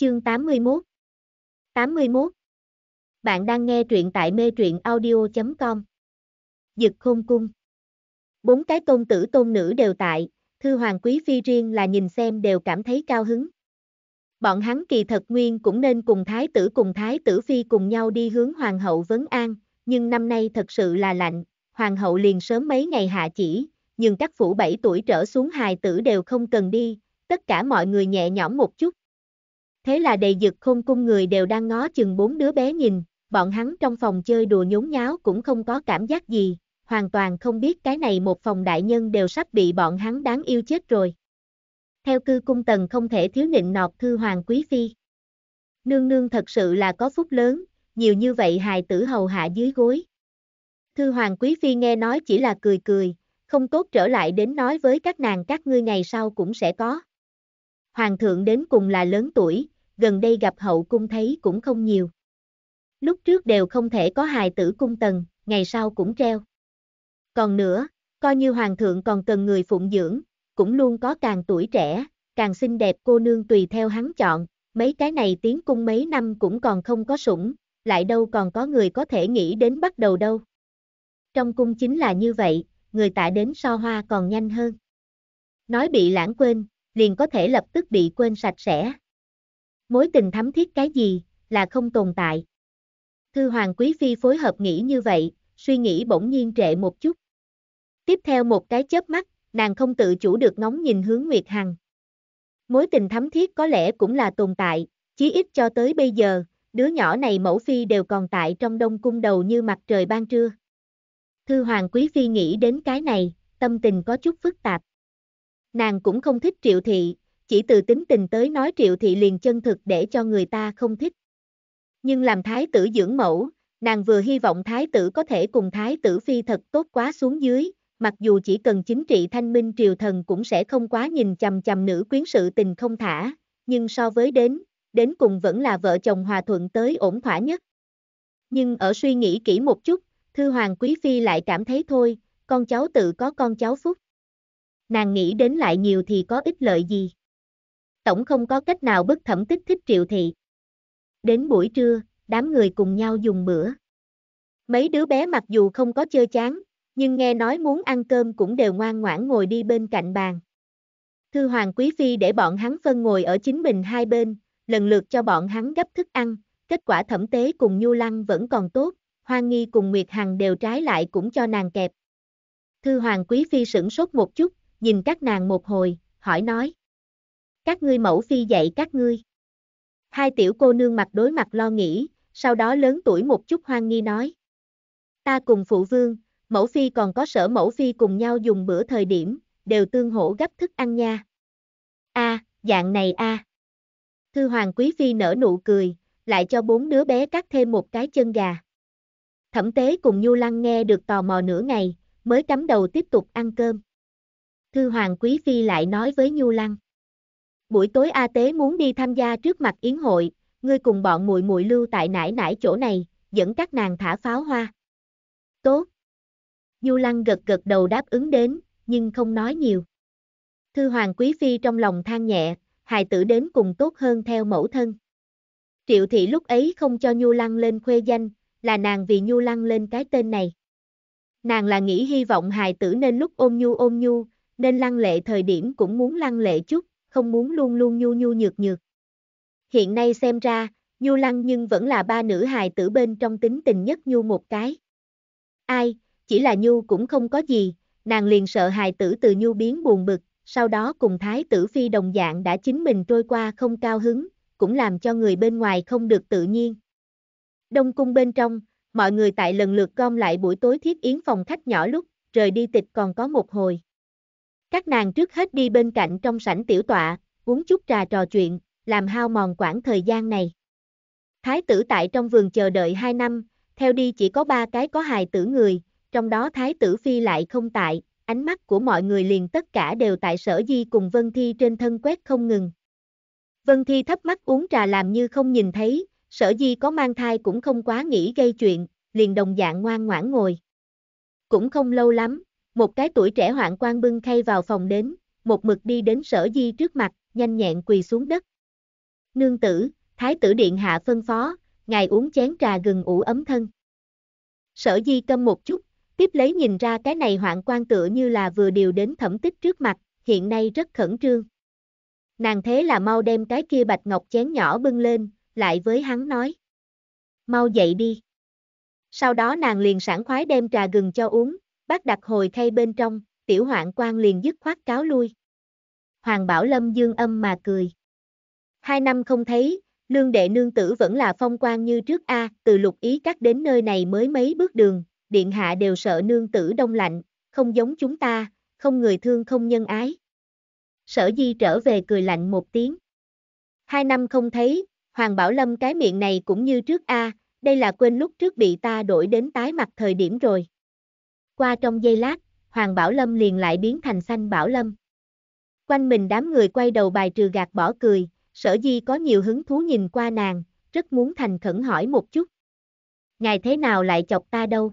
Chương 81 81 Bạn đang nghe truyện tại mê truyện audio.com Dực khôn cung Bốn cái tôn tử tôn nữ đều tại, thư hoàng quý phi riêng là nhìn xem đều cảm thấy cao hứng. Bọn hắn kỳ thật nguyên cũng nên cùng thái tử cùng thái tử phi cùng nhau đi hướng hoàng hậu vấn an, nhưng năm nay thật sự là lạnh, hoàng hậu liền sớm mấy ngày hạ chỉ, nhưng các phủ 7 tuổi trở xuống hài tử đều không cần đi, tất cả mọi người nhẹ nhõm một chút, thế là đầy dực không cung người đều đang ngó chừng bốn đứa bé nhìn, bọn hắn trong phòng chơi đùa nhốn nháo cũng không có cảm giác gì, hoàn toàn không biết cái này một phòng đại nhân đều sắp bị bọn hắn đáng yêu chết rồi. Theo cư cung tần không thể thiếu nịnh nọt thư hoàng quý phi. Nương nương thật sự là có phúc lớn, nhiều như vậy hài tử hầu hạ dưới gối. Thư hoàng quý phi nghe nói chỉ là cười cười, không tốt trở lại đến nói với các nàng các ngươi ngày sau cũng sẽ có. Hoàng thượng đến cùng là lớn tuổi, gần đây gặp hậu cung thấy cũng không nhiều. Lúc trước đều không thể có hài tử cung tần, ngày sau cũng treo. Còn nữa, coi như hoàng thượng còn cần người phụng dưỡng, cũng luôn có càng tuổi trẻ, càng xinh đẹp cô nương tùy theo hắn chọn, mấy cái này tiến cung mấy năm cũng còn không có sủng, lại đâu còn có người có thể nghĩ đến bắt đầu đâu. Trong cung chính là như vậy, người tạ đến so hoa còn nhanh hơn. Nói bị lãng quên, liền có thể lập tức bị quên sạch sẽ. Mối tình thắm thiết cái gì, là không tồn tại. Thư Hoàng Quý Phi phối hợp nghĩ như vậy, suy nghĩ bỗng nhiên trệ một chút. Tiếp theo một cái chớp mắt, nàng không tự chủ được ngóng nhìn hướng Nguyệt Hằng. Mối tình thắm thiết có lẽ cũng là tồn tại, chí ít cho tới bây giờ, đứa nhỏ này mẫu phi đều còn tại trong đông cung đầu như mặt trời ban trưa. Thư Hoàng Quý Phi nghĩ đến cái này, tâm tình có chút phức tạp. Nàng cũng không thích triệu thị, chỉ từ tính tình tới nói triệu thị liền chân thực để cho người ta không thích. Nhưng làm thái tử dưỡng mẫu, nàng vừa hy vọng thái tử có thể cùng thái tử phi thật tốt quá xuống dưới, mặc dù chỉ cần chính trị thanh minh triều thần cũng sẽ không quá nhìn chằm chằm nữ quyến sự tình không thả, nhưng so với đến, đến cùng vẫn là vợ chồng hòa thuận tới ổn thỏa nhất. Nhưng ở suy nghĩ kỹ một chút, Thư Hoàng Quý Phi lại cảm thấy thôi, con cháu tự có con cháu phúc. Nàng nghĩ đến lại nhiều thì có ích lợi gì tổng không có cách nào bức thẩm kích thích triệu thị. Đến buổi trưa, đám người cùng nhau dùng bữa. Mấy đứa bé mặc dù không có chơi chán, nhưng nghe nói muốn ăn cơm cũng đều ngoan ngoãn ngồi đi bên cạnh bàn. Thư Hoàng Quý Phi để bọn hắn phân ngồi ở chính mình hai bên, lần lượt cho bọn hắn gấp thức ăn, kết quả thẩm tế cùng Nhu Lăng vẫn còn tốt, Hoang Nghi cùng Nguyệt Hằng đều trái lại cũng cho nàng kẹp. Thư Hoàng Quý Phi sửng sốt một chút, nhìn các nàng một hồi, hỏi nói các ngươi mẫu phi dạy các ngươi. Hai tiểu cô nương mặt đối mặt lo nghĩ, sau đó lớn tuổi một chút hoang nghi nói. Ta cùng phụ vương, mẫu phi còn có sở mẫu phi cùng nhau dùng bữa thời điểm, đều tương hỗ gấp thức ăn nha. A, à, dạng này a. À. Thư hoàng quý phi nở nụ cười, lại cho bốn đứa bé cắt thêm một cái chân gà. Thẩm tế cùng Nhu Lăng nghe được tò mò nửa ngày, mới cắm đầu tiếp tục ăn cơm. Thư hoàng quý phi lại nói với Nhu Lăng buổi tối A Tế muốn đi tham gia trước mặt yến hội, ngươi cùng bọn muội muội lưu tại nải nải chỗ này, dẫn các nàng thả pháo hoa. Tốt. Du Lăng gật gật đầu đáp ứng đến, nhưng không nói nhiều. Thư Hoàng Quý Phi trong lòng than nhẹ, hài tử đến cùng tốt hơn theo mẫu thân. Triệu thị lúc ấy không cho Nhu Lăng lên khuê danh, là nàng vì Nhu Lăng lên cái tên này. Nàng là nghĩ hy vọng hài tử nên lúc ôm Nhu ôm Nhu, nên lăng lệ thời điểm cũng muốn lăng lệ chút, không muốn luôn luôn nhu nhu nhược nhược. Hiện nay xem ra, Nhu Lăng nhưng vẫn là ba nữ hài tử bên trong tính tình nhất Nhu một cái. Ai, chỉ là Nhu cũng không có gì, nàng liền sợ hài tử từ Nhu biến buồn bực, sau đó cùng thái tử phi đồng dạng đã chính mình trôi qua không cao hứng, cũng làm cho người bên ngoài không được tự nhiên. Đông cung bên trong, mọi người tại lần lượt gom lại buổi tối thiết yến phòng khách nhỏ lúc, rời đi tịch còn có một hồi. Các nàng trước hết đi bên cạnh trong sảnh tiểu tọa, uống chút trà trò chuyện, làm hao mòn quãng thời gian này. Thái tử tại trong vườn chờ đợi 2 năm, theo đi chỉ có ba cái có hài tử người, trong đó thái tử phi lại không tại, ánh mắt của mọi người liền tất cả đều tại sở di cùng Vân Thi trên thân quét không ngừng. Vân Thi thấp mắt uống trà làm như không nhìn thấy, sở di có mang thai cũng không quá nghĩ gây chuyện, liền đồng dạng ngoan ngoãn ngồi. Cũng không lâu lắm, một cái tuổi trẻ hoạn quan bưng khay vào phòng đến, một mực đi đến sở di trước mặt, nhanh nhẹn quỳ xuống đất. Nương tử, thái tử điện hạ phân phó, ngài uống chén trà gừng ủ ấm thân. Sở di câm một chút, tiếp lấy nhìn ra cái này hoạn quan tựa như là vừa điều đến thẩm tích trước mặt, hiện nay rất khẩn trương. Nàng thế là mau đem cái kia bạch ngọc chén nhỏ bưng lên, lại với hắn nói. Mau dậy đi. Sau đó nàng liền sảng khoái đem trà gừng cho uống, bắt đặt hồi thay bên trong, tiểu hoạn quan liền dứt khoát cáo lui. Hoàng Bảo Lâm dương âm mà cười. Hai năm không thấy, lương đệ nương tử vẫn là phong quan như trước A, từ lục ý cắt đến nơi này mới mấy bước đường, điện hạ đều sợ nương tử đông lạnh, không giống chúng ta, không người thương không nhân ái. Sở di trở về cười lạnh một tiếng. Hai năm không thấy, Hoàng Bảo Lâm cái miệng này cũng như trước A, đây là quên lúc trước bị ta đổi đến tái mặt thời điểm rồi qua trong giây lát, Hoàng Bảo Lâm liền lại biến thành xanh Bảo Lâm. Quanh mình đám người quay đầu bài trừ gạt bỏ cười, sở di có nhiều hứng thú nhìn qua nàng, rất muốn thành khẩn hỏi một chút. Ngài thế nào lại chọc ta đâu?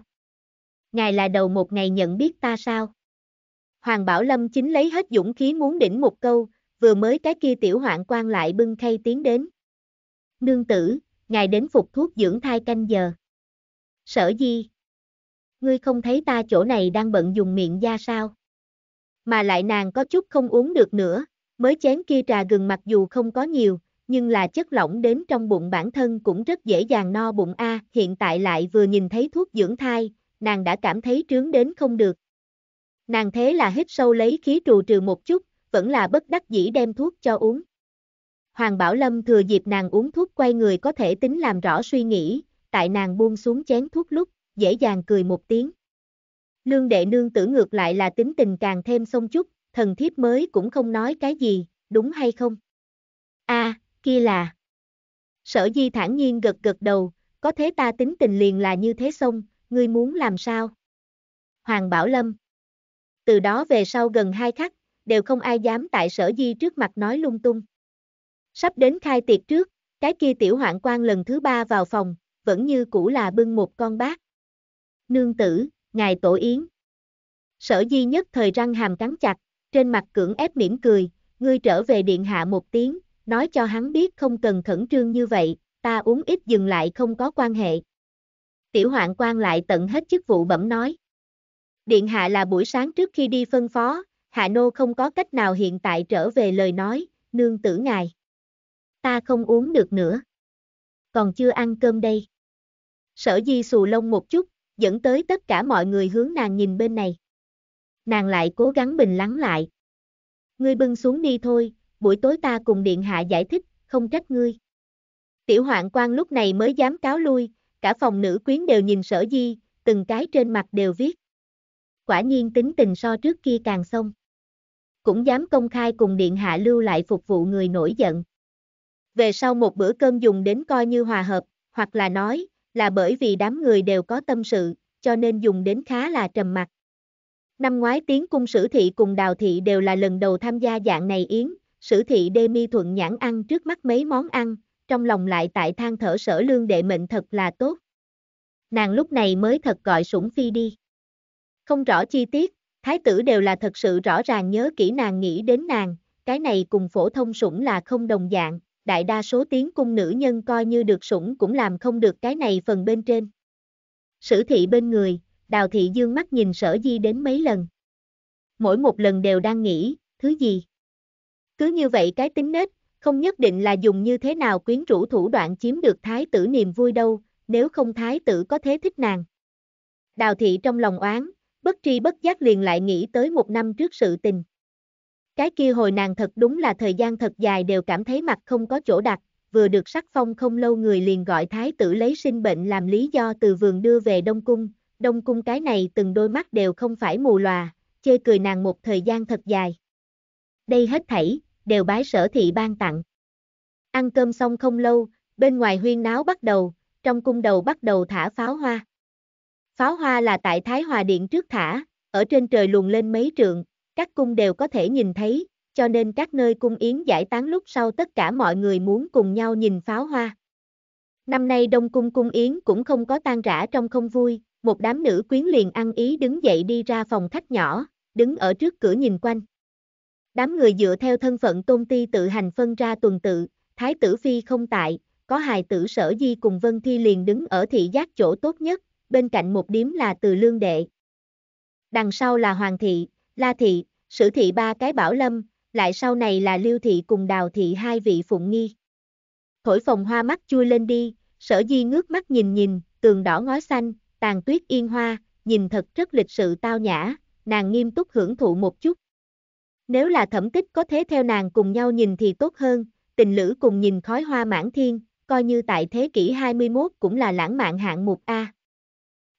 Ngài là đầu một ngày nhận biết ta sao? Hoàng Bảo Lâm chính lấy hết dũng khí muốn đỉnh một câu, vừa mới cái kia tiểu hoạn quan lại bưng khay tiến đến. Nương tử, ngài đến phục thuốc dưỡng thai canh giờ. Sở di ngươi không thấy ta chỗ này đang bận dùng miệng da sao? Mà lại nàng có chút không uống được nữa, mới chén kia trà gừng mặc dù không có nhiều, nhưng là chất lỏng đến trong bụng bản thân cũng rất dễ dàng no bụng a, hiện tại lại vừa nhìn thấy thuốc dưỡng thai, nàng đã cảm thấy trướng đến không được. Nàng thế là hít sâu lấy khí trù trừ một chút, vẫn là bất đắc dĩ đem thuốc cho uống. Hoàng Bảo Lâm thừa dịp nàng uống thuốc quay người có thể tính làm rõ suy nghĩ, tại nàng buông xuống chén thuốc lúc, dễ dàng cười một tiếng. Lương đệ nương tử ngược lại là tính tình càng thêm sông chút, thần thiếp mới cũng không nói cái gì, đúng hay không? a à, kia là... Sở di thản nhiên gật gật đầu, có thế ta tính tình liền là như thế xong, ngươi muốn làm sao? Hoàng Bảo Lâm Từ đó về sau gần hai khắc, đều không ai dám tại sở di trước mặt nói lung tung. Sắp đến khai tiệc trước, cái kia tiểu hoạn quan lần thứ ba vào phòng, vẫn như cũ là bưng một con bát nương tử, ngài tổ yến. Sở di nhất thời răng hàm cắn chặt, trên mặt cưỡng ép mỉm cười, ngươi trở về điện hạ một tiếng, nói cho hắn biết không cần khẩn trương như vậy, ta uống ít dừng lại không có quan hệ. Tiểu hoạn quan lại tận hết chức vụ bẩm nói. Điện hạ là buổi sáng trước khi đi phân phó, hạ nô không có cách nào hiện tại trở về lời nói, nương tử ngài. Ta không uống được nữa. Còn chưa ăn cơm đây. Sở di xù lông một chút, dẫn tới tất cả mọi người hướng nàng nhìn bên này. Nàng lại cố gắng bình lắng lại. Ngươi bưng xuống đi thôi, buổi tối ta cùng điện hạ giải thích, không trách ngươi. Tiểu hoạn quan lúc này mới dám cáo lui, cả phòng nữ quyến đều nhìn sở di, từng cái trên mặt đều viết. Quả nhiên tính tình so trước kia càng xong. Cũng dám công khai cùng điện hạ lưu lại phục vụ người nổi giận. Về sau một bữa cơm dùng đến coi như hòa hợp, hoặc là nói, là bởi vì đám người đều có tâm sự, cho nên dùng đến khá là trầm mặc. Năm ngoái tiếng cung sử thị cùng đào thị đều là lần đầu tham gia dạng này yến, sử thị đê mi thuận nhãn ăn trước mắt mấy món ăn, trong lòng lại tại than thở sở lương đệ mệnh thật là tốt. Nàng lúc này mới thật gọi sủng phi đi. Không rõ chi tiết, thái tử đều là thật sự rõ ràng nhớ kỹ nàng nghĩ đến nàng, cái này cùng phổ thông sủng là không đồng dạng đại đa số tiếng cung nữ nhân coi như được sủng cũng làm không được cái này phần bên trên. Sử thị bên người, đào thị dương mắt nhìn sở di đến mấy lần. Mỗi một lần đều đang nghĩ, thứ gì? Cứ như vậy cái tính nết, không nhất định là dùng như thế nào quyến rũ thủ đoạn chiếm được thái tử niềm vui đâu, nếu không thái tử có thế thích nàng. Đào thị trong lòng oán, bất tri bất giác liền lại nghĩ tới một năm trước sự tình. Cái kia hồi nàng thật đúng là thời gian thật dài đều cảm thấy mặt không có chỗ đặt, vừa được sắc phong không lâu người liền gọi thái tử lấy sinh bệnh làm lý do từ vườn đưa về Đông Cung, Đông Cung cái này từng đôi mắt đều không phải mù lòa, chê cười nàng một thời gian thật dài. Đây hết thảy, đều bái sở thị ban tặng. Ăn cơm xong không lâu, bên ngoài huyên náo bắt đầu, trong cung đầu bắt đầu thả pháo hoa. Pháo hoa là tại Thái Hòa Điện trước thả, ở trên trời luồn lên mấy trường các cung đều có thể nhìn thấy, cho nên các nơi cung yến giải tán lúc sau tất cả mọi người muốn cùng nhau nhìn pháo hoa. Năm nay Đông Cung Cung Yến cũng không có tan rã trong không vui, một đám nữ quyến liền ăn ý đứng dậy đi ra phòng khách nhỏ, đứng ở trước cửa nhìn quanh. Đám người dựa theo thân phận tôn ti tự hành phân ra tuần tự, Thái tử Phi không tại, có hài tử sở di cùng Vân Thi liền đứng ở thị giác chỗ tốt nhất, bên cạnh một điếm là từ lương đệ. Đằng sau là Hoàng thị, La thị, sử thị ba cái bảo lâm, lại sau này là Lưu thị cùng Đào thị hai vị phụng nghi. Thổi phòng hoa mắt chui lên đi, sở di ngước mắt nhìn nhìn, tường đỏ ngói xanh, tàn tuyết yên hoa, nhìn thật rất lịch sự tao nhã, nàng nghiêm túc hưởng thụ một chút. Nếu là thẩm tích có thế theo nàng cùng nhau nhìn thì tốt hơn, tình lữ cùng nhìn khói hoa mãn thiên, coi như tại thế kỷ 21 cũng là lãng mạn hạng mục A.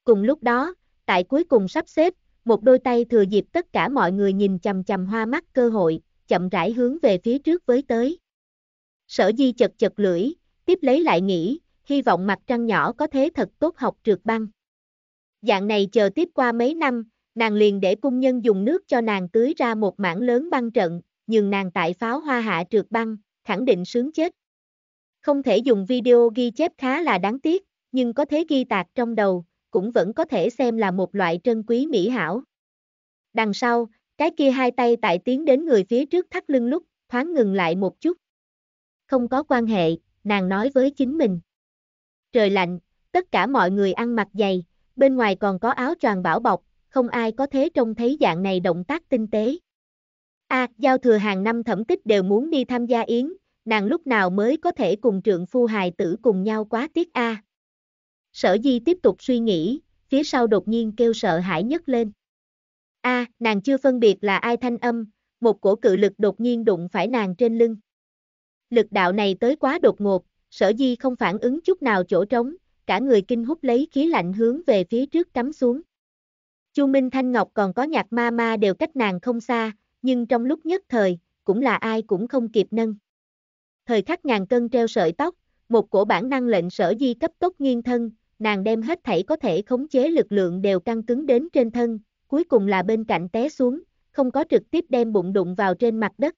Cùng lúc đó, tại cuối cùng sắp xếp, một đôi tay thừa dịp tất cả mọi người nhìn chầm chầm hoa mắt cơ hội, chậm rãi hướng về phía trước với tới. Sở di chật chật lưỡi, tiếp lấy lại nghĩ, hy vọng mặt trăng nhỏ có thế thật tốt học trượt băng. Dạng này chờ tiếp qua mấy năm, nàng liền để cung nhân dùng nước cho nàng tưới ra một mảng lớn băng trận, nhưng nàng tại pháo hoa hạ trượt băng, khẳng định sướng chết. Không thể dùng video ghi chép khá là đáng tiếc, nhưng có thế ghi tạc trong đầu, cũng vẫn có thể xem là một loại trân quý mỹ hảo. Đằng sau, cái kia hai tay tại tiến đến người phía trước thắt lưng lúc, thoáng ngừng lại một chút. Không có quan hệ, nàng nói với chính mình. Trời lạnh, tất cả mọi người ăn mặc dày, bên ngoài còn có áo choàng bảo bọc, không ai có thế trông thấy dạng này động tác tinh tế. A, à, giao thừa hàng năm thẩm tích đều muốn đi tham gia yến, nàng lúc nào mới có thể cùng trượng phu hài tử cùng nhau quá tiết A. À. Sở Di tiếp tục suy nghĩ, phía sau đột nhiên kêu sợ hãi nhất lên. A, à, nàng chưa phân biệt là ai thanh âm, một cổ cự lực đột nhiên đụng phải nàng trên lưng. Lực đạo này tới quá đột ngột, sở di không phản ứng chút nào chỗ trống, cả người kinh hút lấy khí lạnh hướng về phía trước cắm xuống. Chu Minh Thanh Ngọc còn có nhạc ma ma đều cách nàng không xa, nhưng trong lúc nhất thời, cũng là ai cũng không kịp nâng. Thời khắc ngàn cân treo sợi tóc, một cổ bản năng lệnh sở di cấp tốc nghiêng thân, nàng đem hết thảy có thể khống chế lực lượng đều căng cứng đến trên thân, cuối cùng là bên cạnh té xuống, không có trực tiếp đem bụng đụng vào trên mặt đất.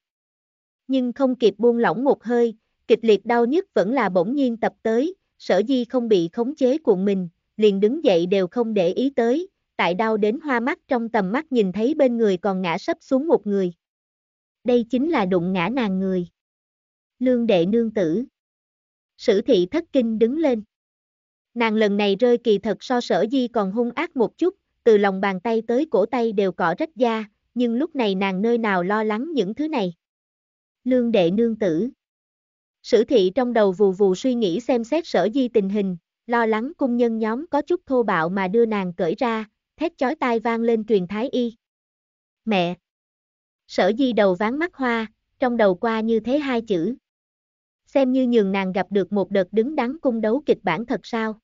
Nhưng không kịp buông lỏng một hơi, kịch liệt đau nhất vẫn là bỗng nhiên tập tới, sở di không bị khống chế cuộn mình, liền đứng dậy đều không để ý tới, tại đau đến hoa mắt trong tầm mắt nhìn thấy bên người còn ngã sấp xuống một người. Đây chính là đụng ngã nàng người. Lương đệ nương tử. Sử thị thất kinh đứng lên. Nàng lần này rơi kỳ thật so sở di còn hung ác một chút, từ lòng bàn tay tới cổ tay đều cỏ rách da, nhưng lúc này nàng nơi nào lo lắng những thứ này. Lương đệ nương tử. Sử thị trong đầu vù vù suy nghĩ xem xét sở di tình hình, lo lắng cung nhân nhóm có chút thô bạo mà đưa nàng cởi ra, thét chói tai vang lên truyền thái y. Mẹ! Sở di đầu ván mắt hoa, trong đầu qua như thế hai chữ. Xem như nhường nàng gặp được một đợt đứng đắn cung đấu kịch bản thật sao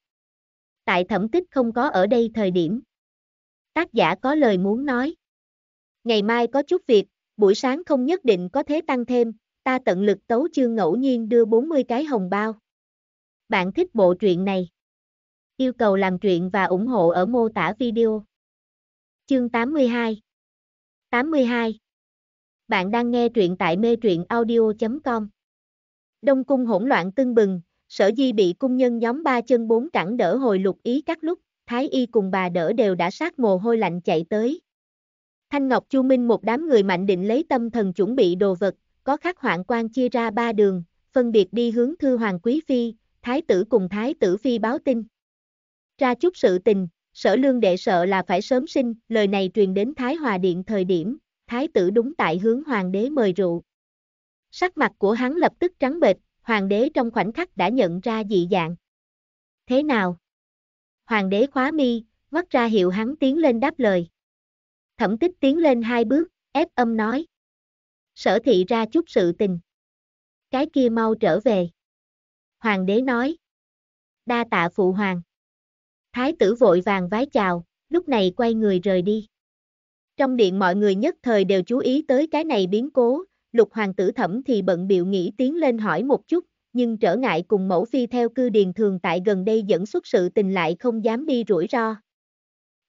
tại thẩm tích không có ở đây thời điểm. Tác giả có lời muốn nói. Ngày mai có chút việc, buổi sáng không nhất định có thế tăng thêm, ta tận lực tấu chương ngẫu nhiên đưa 40 cái hồng bao. Bạn thích bộ truyện này? Yêu cầu làm truyện và ủng hộ ở mô tả video. Chương 82 82 Bạn đang nghe truyện tại mê truyện audio.com Đông cung hỗn loạn tưng bừng, sở di bị cung nhân nhóm ba chân bốn cẳng đỡ hồi lục ý các lúc, thái y cùng bà đỡ đều đã sát mồ hôi lạnh chạy tới. Thanh Ngọc Chu Minh một đám người mạnh định lấy tâm thần chuẩn bị đồ vật, có khắc hoạn quan chia ra ba đường, phân biệt đi hướng thư hoàng quý phi, thái tử cùng thái tử phi báo tin. Ra chút sự tình, sở lương đệ sợ là phải sớm sinh, lời này truyền đến Thái Hòa Điện thời điểm, thái tử đúng tại hướng hoàng đế mời rượu. Sắc mặt của hắn lập tức trắng bệch, hoàng đế trong khoảnh khắc đã nhận ra dị dạng. Thế nào? Hoàng đế khóa mi, vắt ra hiệu hắn tiến lên đáp lời. Thẩm tích tiến lên hai bước, ép âm nói. Sở thị ra chút sự tình. Cái kia mau trở về. Hoàng đế nói. Đa tạ phụ hoàng. Thái tử vội vàng vái chào, lúc này quay người rời đi. Trong điện mọi người nhất thời đều chú ý tới cái này biến cố, lục hoàng tử thẩm thì bận biệu nghĩ tiến lên hỏi một chút, nhưng trở ngại cùng mẫu phi theo cư điền thường tại gần đây dẫn xuất sự tình lại không dám đi rủi ro.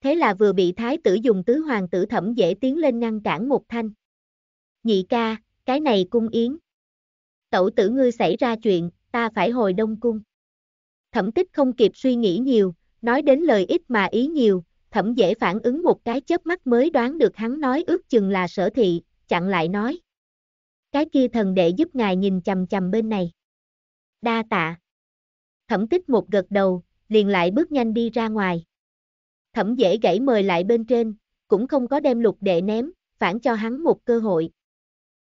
Thế là vừa bị thái tử dùng tứ hoàng tử thẩm dễ tiến lên ngăn cản một thanh. Nhị ca, cái này cung yến. Tẩu tử ngươi xảy ra chuyện, ta phải hồi đông cung. Thẩm tích không kịp suy nghĩ nhiều, nói đến lời ít mà ý nhiều, thẩm dễ phản ứng một cái chớp mắt mới đoán được hắn nói ước chừng là sở thị, chặn lại nói cái kia thần để giúp ngài nhìn chầm chầm bên này. Đa tạ. Thẩm tích một gật đầu, liền lại bước nhanh đi ra ngoài. Thẩm dễ gãy mời lại bên trên, cũng không có đem lục đệ ném, phản cho hắn một cơ hội.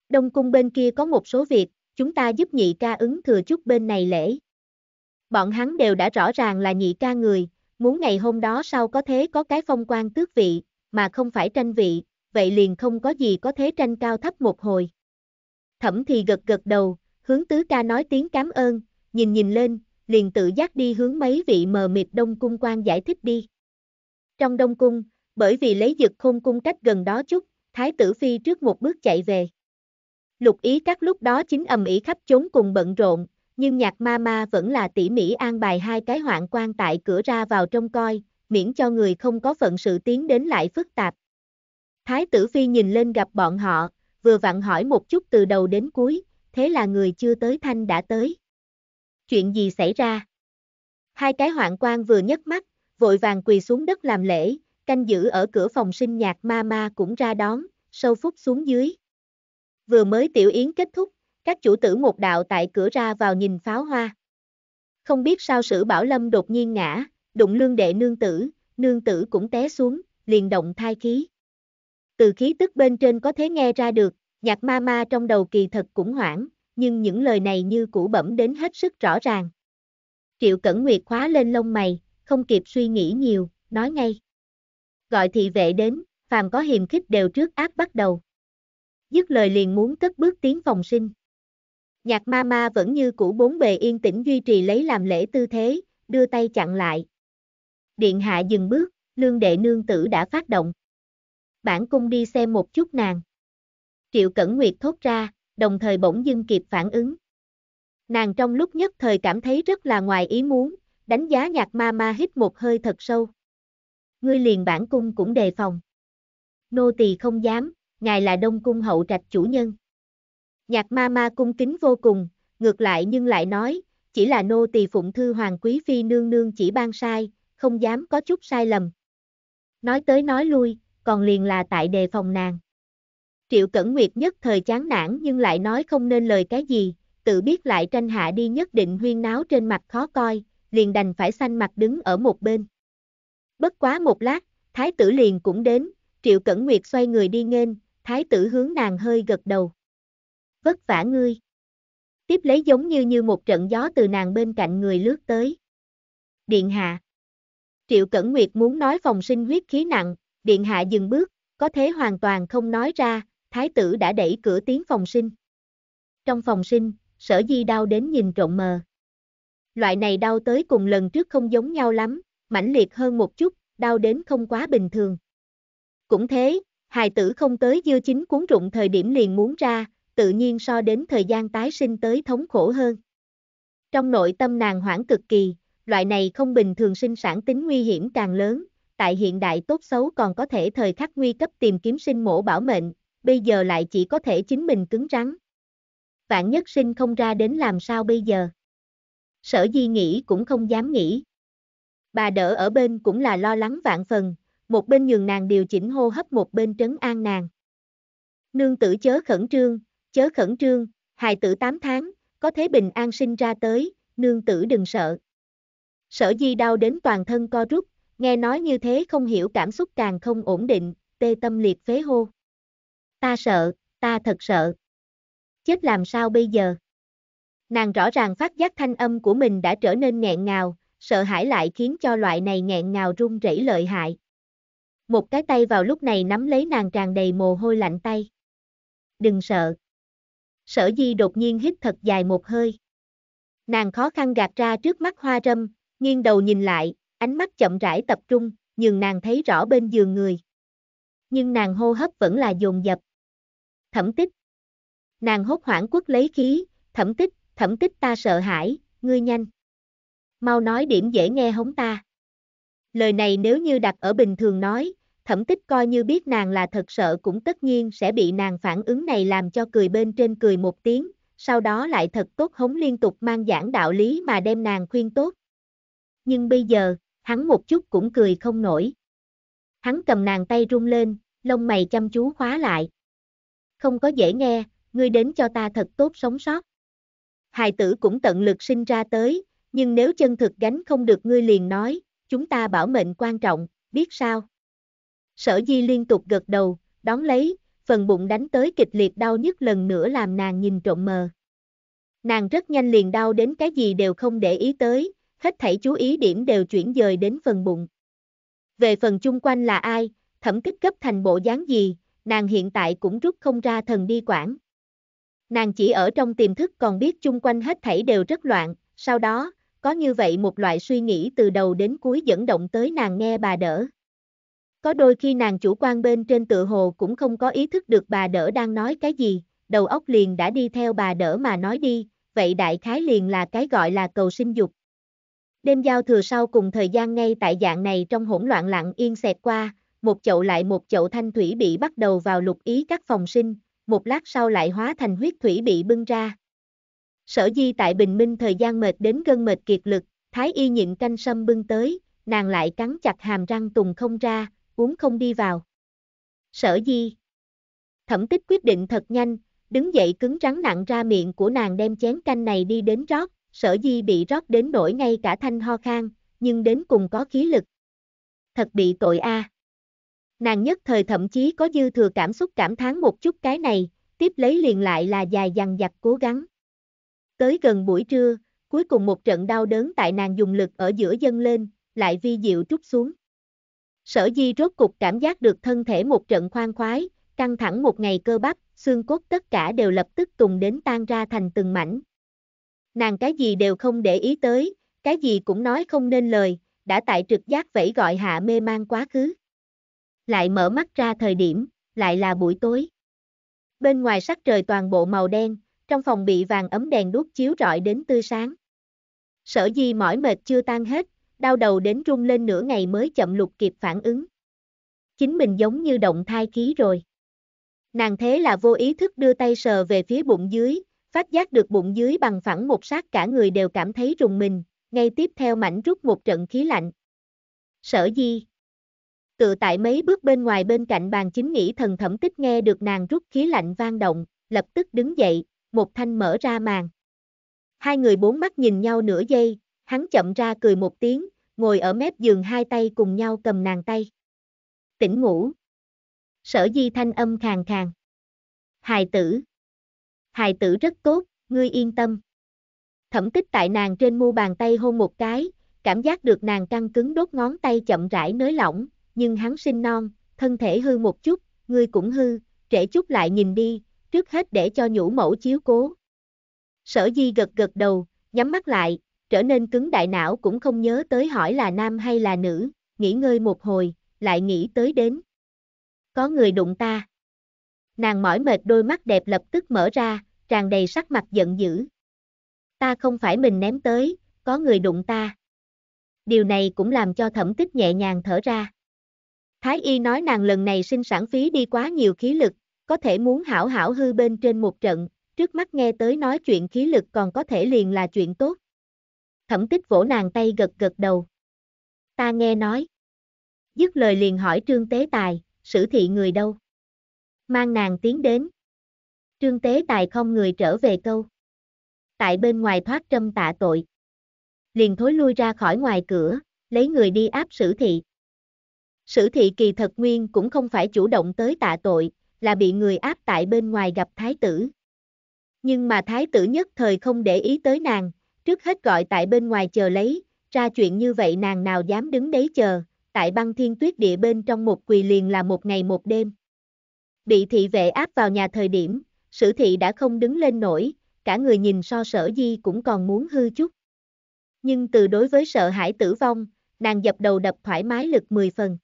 Đông cung bên kia có một số việc, chúng ta giúp nhị ca ứng thừa chút bên này lễ. Bọn hắn đều đã rõ ràng là nhị ca người, muốn ngày hôm đó sau có thế có cái phong quan tước vị, mà không phải tranh vị, vậy liền không có gì có thế tranh cao thấp một hồi. Thẩm thì gật gật đầu, hướng tứ ca nói tiếng cảm ơn, nhìn nhìn lên, liền tự giác đi hướng mấy vị mờ mịt đông cung quan giải thích đi. Trong đông cung, bởi vì lấy dực khôn cung cách gần đó chút, thái tử phi trước một bước chạy về. Lục ý các lúc đó chính ầm ĩ khắp chốn cùng bận rộn, nhưng nhạc ma ma vẫn là tỉ mỉ an bài hai cái hoạn quan tại cửa ra vào trông coi, miễn cho người không có phận sự tiến đến lại phức tạp. Thái tử phi nhìn lên gặp bọn họ, vừa vặn hỏi một chút từ đầu đến cuối, thế là người chưa tới thanh đã tới. Chuyện gì xảy ra? Hai cái hoạn quan vừa nhấc mắt, vội vàng quỳ xuống đất làm lễ, canh giữ ở cửa phòng sinh nhạc ma ma cũng ra đón, sâu phúc xuống dưới. Vừa mới tiểu yến kết thúc, các chủ tử một đạo tại cửa ra vào nhìn pháo hoa. Không biết sao sử Bảo Lâm đột nhiên ngã, đụng lương đệ nương tử, nương tử cũng té xuống, liền động thai khí. Từ khí tức bên trên có thể nghe ra được, nhạc ma ma trong đầu kỳ thật cũng hoảng, nhưng những lời này như củ bẩm đến hết sức rõ ràng. Triệu Cẩn Nguyệt khóa lên lông mày, không kịp suy nghĩ nhiều, nói ngay. Gọi thị vệ đến, phàm có hiềm khích đều trước áp bắt đầu. Dứt lời liền muốn cất bước tiến phòng sinh. Nhạc ma ma vẫn như cũ bốn bề yên tĩnh duy trì lấy làm lễ tư thế, đưa tay chặn lại. Điện hạ dừng bước, lương đệ nương tử đã phát động bản cung đi xem một chút nàng. Triệu Cẩn Nguyệt thốt ra, đồng thời bỗng dưng kịp phản ứng. Nàng trong lúc nhất thời cảm thấy rất là ngoài ý muốn, đánh giá nhạc ma ma hít một hơi thật sâu. Ngươi liền bản cung cũng đề phòng. Nô tỳ không dám, ngài là đông cung hậu trạch chủ nhân. Nhạc ma ma cung kính vô cùng, ngược lại nhưng lại nói, chỉ là nô tỳ phụng thư hoàng quý phi nương nương chỉ ban sai, không dám có chút sai lầm. Nói tới nói lui, còn liền là tại đề phòng nàng. Triệu Cẩn Nguyệt nhất thời chán nản nhưng lại nói không nên lời cái gì, tự biết lại tranh hạ đi nhất định huyên náo trên mặt khó coi, liền đành phải xanh mặt đứng ở một bên. Bất quá một lát, thái tử liền cũng đến, Triệu Cẩn Nguyệt xoay người đi nghênh, thái tử hướng nàng hơi gật đầu. Vất vả ngươi. Tiếp lấy giống như như một trận gió từ nàng bên cạnh người lướt tới. Điện hạ. Triệu Cẩn Nguyệt muốn nói phòng sinh huyết khí nặng, Điện hạ dừng bước, có thế hoàn toàn không nói ra, thái tử đã đẩy cửa tiến phòng sinh. Trong phòng sinh, sở di đau đến nhìn trộn mờ. Loại này đau tới cùng lần trước không giống nhau lắm, mãnh liệt hơn một chút, đau đến không quá bình thường. Cũng thế, hài tử không tới dưa chính cuốn rụng thời điểm liền muốn ra, tự nhiên so đến thời gian tái sinh tới thống khổ hơn. Trong nội tâm nàng hoảng cực kỳ, loại này không bình thường sinh sản tính nguy hiểm càng lớn, tại hiện đại tốt xấu còn có thể thời khắc nguy cấp tìm kiếm sinh mổ bảo mệnh, bây giờ lại chỉ có thể chính mình cứng rắn. Vạn nhất sinh không ra đến làm sao bây giờ? Sở di nghĩ cũng không dám nghĩ. Bà đỡ ở bên cũng là lo lắng vạn phần, một bên nhường nàng điều chỉnh hô hấp một bên trấn an nàng. Nương tử chớ khẩn trương, chớ khẩn trương, hài tử 8 tháng, có thế bình an sinh ra tới, nương tử đừng sợ. Sở di đau đến toàn thân co rút, nghe nói như thế không hiểu cảm xúc càng không ổn định, tê tâm liệt phế hô. Ta sợ, ta thật sợ. Chết làm sao bây giờ? Nàng rõ ràng phát giác thanh âm của mình đã trở nên nghẹn ngào, sợ hãi lại khiến cho loại này nghẹn ngào run rẩy lợi hại. Một cái tay vào lúc này nắm lấy nàng tràn đầy mồ hôi lạnh tay. Đừng sợ. Sở Di đột nhiên hít thật dài một hơi. Nàng khó khăn gạt ra trước mắt hoa râm, nghiêng đầu nhìn lại, ánh mắt chậm rãi tập trung, nhường nàng thấy rõ bên giường người. Nhưng nàng hô hấp vẫn là dồn dập. Thẩm tích. Nàng hốt hoảng quất lấy khí, thẩm tích, thẩm tích ta sợ hãi, ngươi nhanh. Mau nói điểm dễ nghe hống ta. Lời này nếu như đặt ở bình thường nói, thẩm tích coi như biết nàng là thật sợ cũng tất nhiên sẽ bị nàng phản ứng này làm cho cười bên trên cười một tiếng, sau đó lại thật tốt hống liên tục mang giảng đạo lý mà đem nàng khuyên tốt. Nhưng bây giờ, hắn một chút cũng cười không nổi. Hắn cầm nàng tay rung lên, lông mày chăm chú khóa lại. Không có dễ nghe, ngươi đến cho ta thật tốt sống sót. Hài tử cũng tận lực sinh ra tới, nhưng nếu chân thực gánh không được ngươi liền nói, chúng ta bảo mệnh quan trọng, biết sao? Sở di liên tục gật đầu, đón lấy, phần bụng đánh tới kịch liệt đau nhất lần nữa làm nàng nhìn trộm mờ. Nàng rất nhanh liền đau đến cái gì đều không để ý tới, hết thảy chú ý điểm đều chuyển dời đến phần bụng. Về phần chung quanh là ai, thẩm kích cấp thành bộ dáng gì, nàng hiện tại cũng rút không ra thần đi quản. Nàng chỉ ở trong tiềm thức còn biết chung quanh hết thảy đều rất loạn, sau đó, có như vậy một loại suy nghĩ từ đầu đến cuối dẫn động tới nàng nghe bà đỡ. Có đôi khi nàng chủ quan bên trên tự hồ cũng không có ý thức được bà đỡ đang nói cái gì, đầu óc liền đã đi theo bà đỡ mà nói đi, vậy đại khái liền là cái gọi là cầu sinh dục, Đêm giao thừa sau cùng thời gian ngay tại dạng này trong hỗn loạn lặng yên xẹt qua, một chậu lại một chậu thanh thủy bị bắt đầu vào lục ý các phòng sinh, một lát sau lại hóa thành huyết thủy bị bưng ra. Sở di tại bình minh thời gian mệt đến gân mệt kiệt lực, thái y nhịn canh sâm bưng tới, nàng lại cắn chặt hàm răng tùng không ra, uống không đi vào. Sở di. Thẩm tích quyết định thật nhanh, đứng dậy cứng rắn nặng ra miệng của nàng đem chén canh này đi đến rót, sở di bị rót đến nỗi ngay cả thanh ho khang, nhưng đến cùng có khí lực. Thật bị tội a. À. Nàng nhất thời thậm chí có dư thừa cảm xúc cảm thán một chút cái này, tiếp lấy liền lại là dài dằng dặc cố gắng. Tới gần buổi trưa, cuối cùng một trận đau đớn tại nàng dùng lực ở giữa dâng lên, lại vi diệu trút xuống. Sở di rốt cục cảm giác được thân thể một trận khoan khoái, căng thẳng một ngày cơ bắp, xương cốt tất cả đều lập tức tùng đến tan ra thành từng mảnh, nàng cái gì đều không để ý tới, cái gì cũng nói không nên lời, đã tại trực giác vẫy gọi hạ mê mang quá khứ. Lại mở mắt ra thời điểm, lại là buổi tối. Bên ngoài sắc trời toàn bộ màu đen, trong phòng bị vàng ấm đèn đuốc chiếu rọi đến tươi sáng. Sở di mỏi mệt chưa tan hết, đau đầu đến rung lên nửa ngày mới chậm lục kịp phản ứng. Chính mình giống như động thai khí rồi. Nàng thế là vô ý thức đưa tay sờ về phía bụng dưới, phát giác được bụng dưới bằng phẳng một sát cả người đều cảm thấy rùng mình, ngay tiếp theo mảnh rút một trận khí lạnh. Sở di. Tự tại mấy bước bên ngoài bên cạnh bàn chính nghĩ thần thẩm tích nghe được nàng rút khí lạnh vang động, lập tức đứng dậy, một thanh mở ra màn. Hai người bốn mắt nhìn nhau nửa giây, hắn chậm ra cười một tiếng, ngồi ở mép giường hai tay cùng nhau cầm nàng tay. Tỉnh ngủ. Sở di thanh âm khàn khàn. Hài tử hài tử rất tốt, ngươi yên tâm. Thẩm tích tại nàng trên mu bàn tay hôn một cái, cảm giác được nàng căng cứng đốt ngón tay chậm rãi nới lỏng, nhưng hắn sinh non, thân thể hư một chút, ngươi cũng hư, trễ chút lại nhìn đi, trước hết để cho nhũ mẫu chiếu cố. Sở di gật gật đầu, nhắm mắt lại, trở nên cứng đại não cũng không nhớ tới hỏi là nam hay là nữ, nghỉ ngơi một hồi, lại nghĩ tới đến. Có người đụng ta. Nàng mỏi mệt đôi mắt đẹp lập tức mở ra, tràn đầy sắc mặt giận dữ. Ta không phải mình ném tới, có người đụng ta. Điều này cũng làm cho thẩm tích nhẹ nhàng thở ra. Thái y nói nàng lần này sinh sản phí đi quá nhiều khí lực, có thể muốn hảo hảo hư bên trên một trận, trước mắt nghe tới nói chuyện khí lực còn có thể liền là chuyện tốt. Thẩm tích vỗ nàng tay gật gật đầu. Ta nghe nói. Dứt lời liền hỏi trương tế tài, sử thị người đâu. Mang nàng tiến đến. Trương Tế Tài không người trở về câu. Tại bên ngoài thoát trâm tạ tội. Liền thối lui ra khỏi ngoài cửa, lấy người đi áp sử thị. Sử thị kỳ thật nguyên cũng không phải chủ động tới tạ tội, là bị người áp tại bên ngoài gặp thái tử. Nhưng mà thái tử nhất thời không để ý tới nàng, trước hết gọi tại bên ngoài chờ lấy, ra chuyện như vậy nàng nào dám đứng đấy chờ, tại băng thiên tuyết địa bên trong một quỳ liền là một ngày một đêm. Bị thị vệ áp vào nhà thời điểm, sử thị đã không đứng lên nổi, cả người nhìn so sở di cũng còn muốn hư chút. Nhưng từ đối với sợ hãi tử vong, nàng dập đầu đập thoải mái lực 10 phần.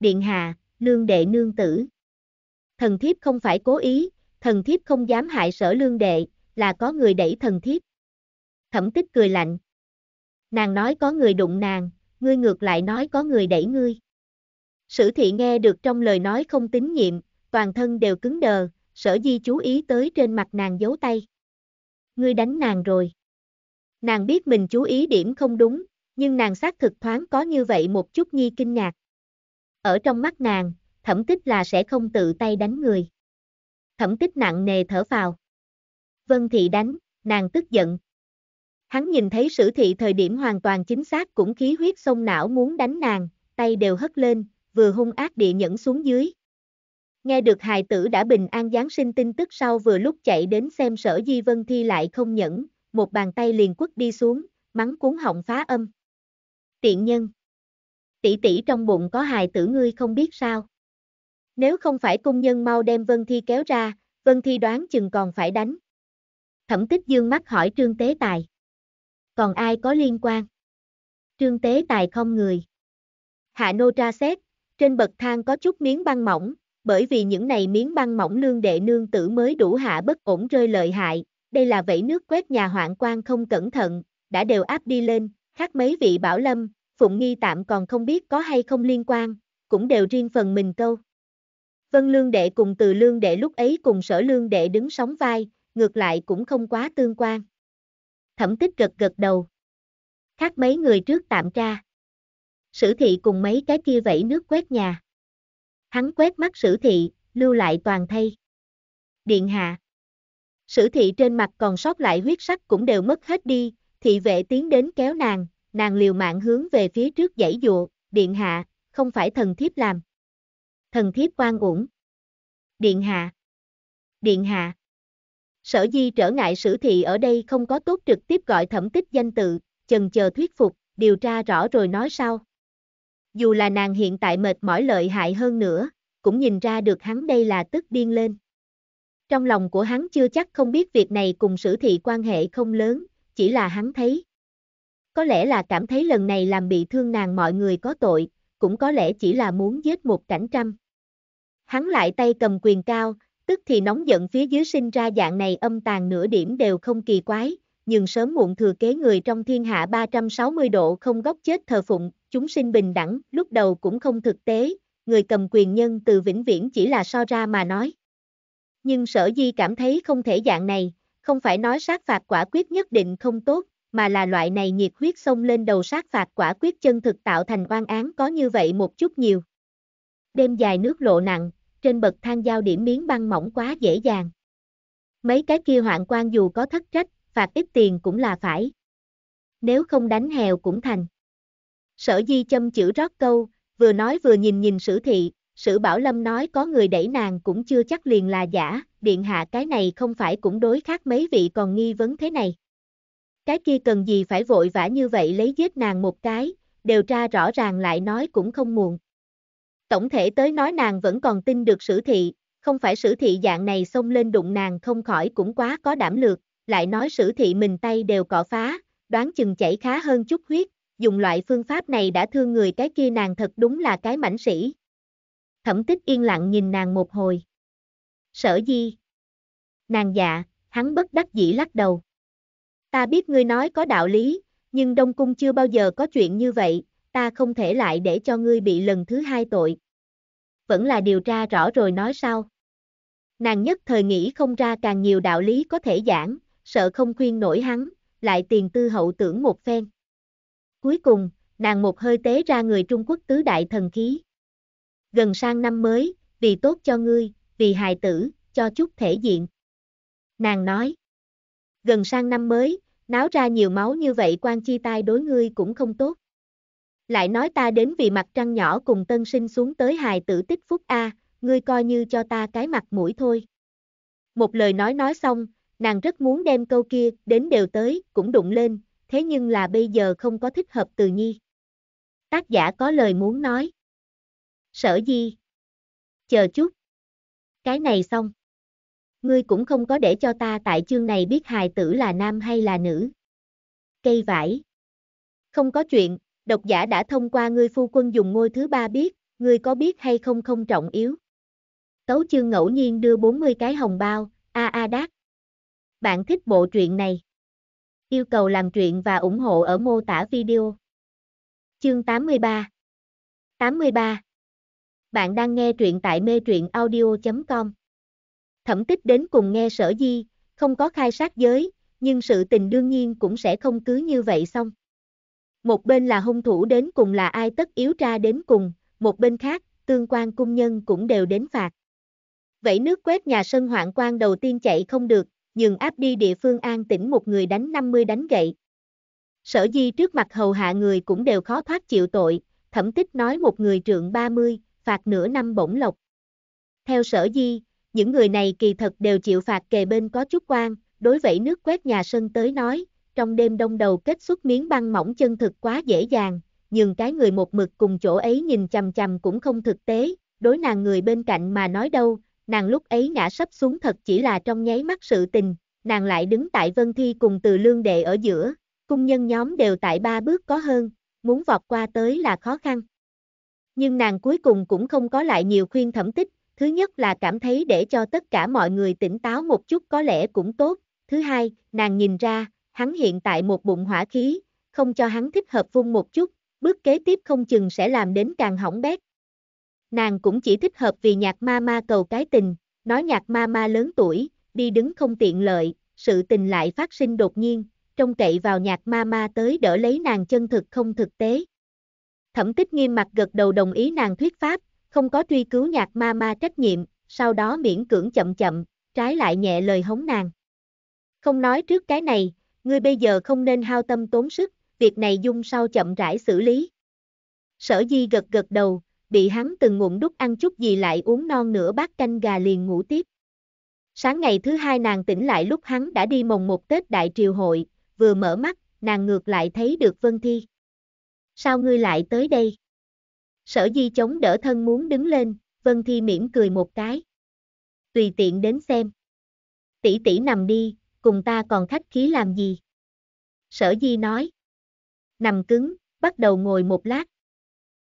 Điện hạ, lương đệ nương tử. Thần thiếp không phải cố ý, thần thiếp không dám hại sở lương đệ, là có người đẩy thần thiếp. Thẩm tích cười lạnh. Nàng nói có người đụng nàng, ngươi ngược lại nói có người đẩy ngươi. Sử thị nghe được trong lời nói không tín nhiệm, toàn thân đều cứng đờ, sở di chú ý tới trên mặt nàng giấu tay. Ngươi đánh nàng rồi. Nàng biết mình chú ý điểm không đúng, nhưng nàng xác thực thoáng có như vậy một chút nghi kinh ngạc. Ở trong mắt nàng, thẩm tích là sẽ không tự tay đánh người. Thẩm tích nặng nề thở phào. Vân thị đánh, nàng tức giận. Hắn nhìn thấy sử thị thời điểm hoàn toàn chính xác cũng khí huyết sông não muốn đánh nàng, tay đều hất lên, vừa hung ác địa nhẫn xuống dưới, Nghe được hài tử đã bình an Giáng sinh tin tức sau vừa lúc chạy đến xem sở Di Vân Thi lại không nhẫn, một bàn tay liền quất đi xuống, mắng cuốn họng phá âm. Tiện nhân. Tỷ tỷ trong bụng có hài tử ngươi không biết sao. Nếu không phải cung nhân mau đem Vân Thi kéo ra, Vân Thi đoán chừng còn phải đánh. Thẩm tích dương mắt hỏi Trương Tế Tài. Còn ai có liên quan? Trương Tế Tài không người. Hạ nô tra xét, trên bậc thang có chút miếng băng mỏng, bởi vì những này miếng băng mỏng lương đệ nương tử mới đủ hạ bất ổn rơi lợi hại, đây là vẫy nước quét nhà hoạn quan không cẩn thận, đã đều áp đi lên, khác mấy vị bảo lâm, phụng nghi tạm còn không biết có hay không liên quan, cũng đều riêng phần mình câu. Vân lương đệ cùng từ lương đệ lúc ấy cùng sở lương đệ đứng sóng vai, ngược lại cũng không quá tương quan. Thẩm tích gật gật đầu. Khác mấy người trước tạm tra. Sử thị cùng mấy cái kia vẫy nước quét nhà. Hắn quét mắt sử thị, lưu lại toàn thây. Điện hạ. Sử thị trên mặt còn sót lại huyết sắc cũng đều mất hết đi, thị vệ tiến đến kéo nàng, nàng liều mạng hướng về phía trước dãy dụa, điện hạ, không phải thần thiếp làm. Thần thiếp quan uổng. Điện hạ. Điện hạ. Sở di trở ngại sử thị ở đây không có tốt trực tiếp gọi thẩm tích danh tự, chần chờ thuyết phục, điều tra rõ rồi nói sau dù là nàng hiện tại mệt mỏi lợi hại hơn nữa, cũng nhìn ra được hắn đây là tức điên lên. Trong lòng của hắn chưa chắc không biết việc này cùng sử thị quan hệ không lớn, chỉ là hắn thấy. Có lẽ là cảm thấy lần này làm bị thương nàng mọi người có tội, cũng có lẽ chỉ là muốn giết một cảnh trăm. Hắn lại tay cầm quyền cao, tức thì nóng giận phía dưới sinh ra dạng này âm tàn nửa điểm đều không kỳ quái, nhưng sớm muộn thừa kế người trong thiên hạ 360 độ không góc chết thờ phụng, chúng sinh bình đẳng, lúc đầu cũng không thực tế, người cầm quyền nhân từ vĩnh viễn chỉ là so ra mà nói. Nhưng sở di cảm thấy không thể dạng này, không phải nói sát phạt quả quyết nhất định không tốt, mà là loại này nhiệt huyết xông lên đầu sát phạt quả quyết chân thực tạo thành oan án có như vậy một chút nhiều. Đêm dài nước lộ nặng, trên bậc thang giao điểm miếng băng mỏng quá dễ dàng. Mấy cái kia hoạn quan dù có thất trách, phạt ít tiền cũng là phải. Nếu không đánh hèo cũng thành. Sở di châm chữ rót câu, vừa nói vừa nhìn nhìn sử thị, sử bảo lâm nói có người đẩy nàng cũng chưa chắc liền là giả, điện hạ cái này không phải cũng đối khác mấy vị còn nghi vấn thế này. Cái kia cần gì phải vội vã như vậy lấy giết nàng một cái, đều tra rõ ràng lại nói cũng không muộn. Tổng thể tới nói nàng vẫn còn tin được sử thị, không phải sử thị dạng này xông lên đụng nàng không khỏi cũng quá có đảm lược, lại nói sử thị mình tay đều cọ phá, đoán chừng chảy khá hơn chút huyết, dùng loại phương pháp này đã thương người cái kia nàng thật đúng là cái mảnh sĩ. Thẩm tích yên lặng nhìn nàng một hồi. Sở di. Nàng dạ, hắn bất đắc dĩ lắc đầu. Ta biết ngươi nói có đạo lý, nhưng Đông Cung chưa bao giờ có chuyện như vậy, ta không thể lại để cho ngươi bị lần thứ hai tội. Vẫn là điều tra rõ rồi nói sao. Nàng nhất thời nghĩ không ra càng nhiều đạo lý có thể giảng, sợ không khuyên nổi hắn, lại tiền tư hậu tưởng một phen. Cuối cùng, nàng một hơi tế ra người Trung Quốc tứ đại thần khí. Gần sang năm mới, vì tốt cho ngươi, vì hài tử, cho chút thể diện. Nàng nói. Gần sang năm mới, náo ra nhiều máu như vậy quan chi tai đối ngươi cũng không tốt. Lại nói ta đến vì mặt trăng nhỏ cùng tân sinh xuống tới hài tử tích phúc A, ngươi coi như cho ta cái mặt mũi thôi. Một lời nói nói xong, nàng rất muốn đem câu kia, đến đều tới, cũng đụng lên, thế nhưng là bây giờ không có thích hợp từ nhi. Tác giả có lời muốn nói. Sở di. Chờ chút. Cái này xong. Ngươi cũng không có để cho ta tại chương này biết hài tử là nam hay là nữ. Cây vải. Không có chuyện, độc giả đã thông qua ngươi phu quân dùng ngôi thứ ba biết, ngươi có biết hay không không trọng yếu. Tấu chương ngẫu nhiên đưa 40 cái hồng bao, a a đát. Bạn thích bộ truyện này? Yêu cầu làm chuyện và ủng hộ ở mô tả video. Chương 83 83 Bạn đang nghe truyện tại mê truyện audio.com Thẩm tích đến cùng nghe sở di, không có khai sát giới, nhưng sự tình đương nhiên cũng sẽ không cứ như vậy xong. Một bên là hung thủ đến cùng là ai tất yếu tra đến cùng, một bên khác, tương quan cung nhân cũng đều đến phạt. Vậy nước quét nhà sân hoạn quan đầu tiên chạy không được, nhường áp đi địa phương an tĩnh một người đánh 50 đánh gậy. Sở di trước mặt hầu hạ người cũng đều khó thoát chịu tội, thẩm tích nói một người trượng 30, phạt nửa năm bổng lộc. Theo sở di, những người này kỳ thật đều chịu phạt kề bên có chút quan, đối vậy nước quét nhà sân tới nói, trong đêm đông đầu kết xuất miếng băng mỏng chân thực quá dễ dàng, nhưng cái người một mực cùng chỗ ấy nhìn chằm chằm cũng không thực tế, đối nàng người bên cạnh mà nói đâu, nàng lúc ấy ngã sấp xuống thật chỉ là trong nháy mắt sự tình, nàng lại đứng tại Vân Thi cùng từ lương đệ ở giữa, cung nhân nhóm đều tại ba bước có hơn, muốn vọt qua tới là khó khăn. Nhưng nàng cuối cùng cũng không có lại nhiều khuyên thẩm tích, thứ nhất là cảm thấy để cho tất cả mọi người tỉnh táo một chút có lẽ cũng tốt, thứ hai, nàng nhìn ra, hắn hiện tại một bụng hỏa khí, không cho hắn thích hợp vung một chút, bước kế tiếp không chừng sẽ làm đến càng hỏng bét, Nàng cũng chỉ thích hợp vì nhạc ma ma cầu cái tình, nói nhạc ma ma lớn tuổi, đi đứng không tiện lợi, sự tình lại phát sinh đột nhiên, trông cậy vào nhạc ma ma tới đỡ lấy nàng chân thực không thực tế. Thẩm tích nghiêm mặt gật đầu đồng ý nàng thuyết pháp, không có truy cứu nhạc ma ma trách nhiệm, sau đó miễn cưỡng chậm chậm, trái lại nhẹ lời hống nàng. Không nói trước cái này, ngươi bây giờ không nên hao tâm tốn sức, việc này dung sau chậm rãi xử lý. Sở di gật gật đầu, bị hắn từng ngụm đút ăn chút gì lại uống non nửa bát canh gà liền ngủ tiếp. Sáng ngày thứ hai nàng tỉnh lại lúc hắn đã đi mồng một Tết đại triều hội, vừa mở mắt, nàng ngược lại thấy được Vân Thi. Sao ngươi lại tới đây? Sở di chống đỡ thân muốn đứng lên, Vân Thi mỉm cười một cái. Tùy tiện đến xem. Tỷ tỷ nằm đi, cùng ta còn khách khí làm gì? Sở di nói. Nằm cứng, bắt đầu ngồi một lát,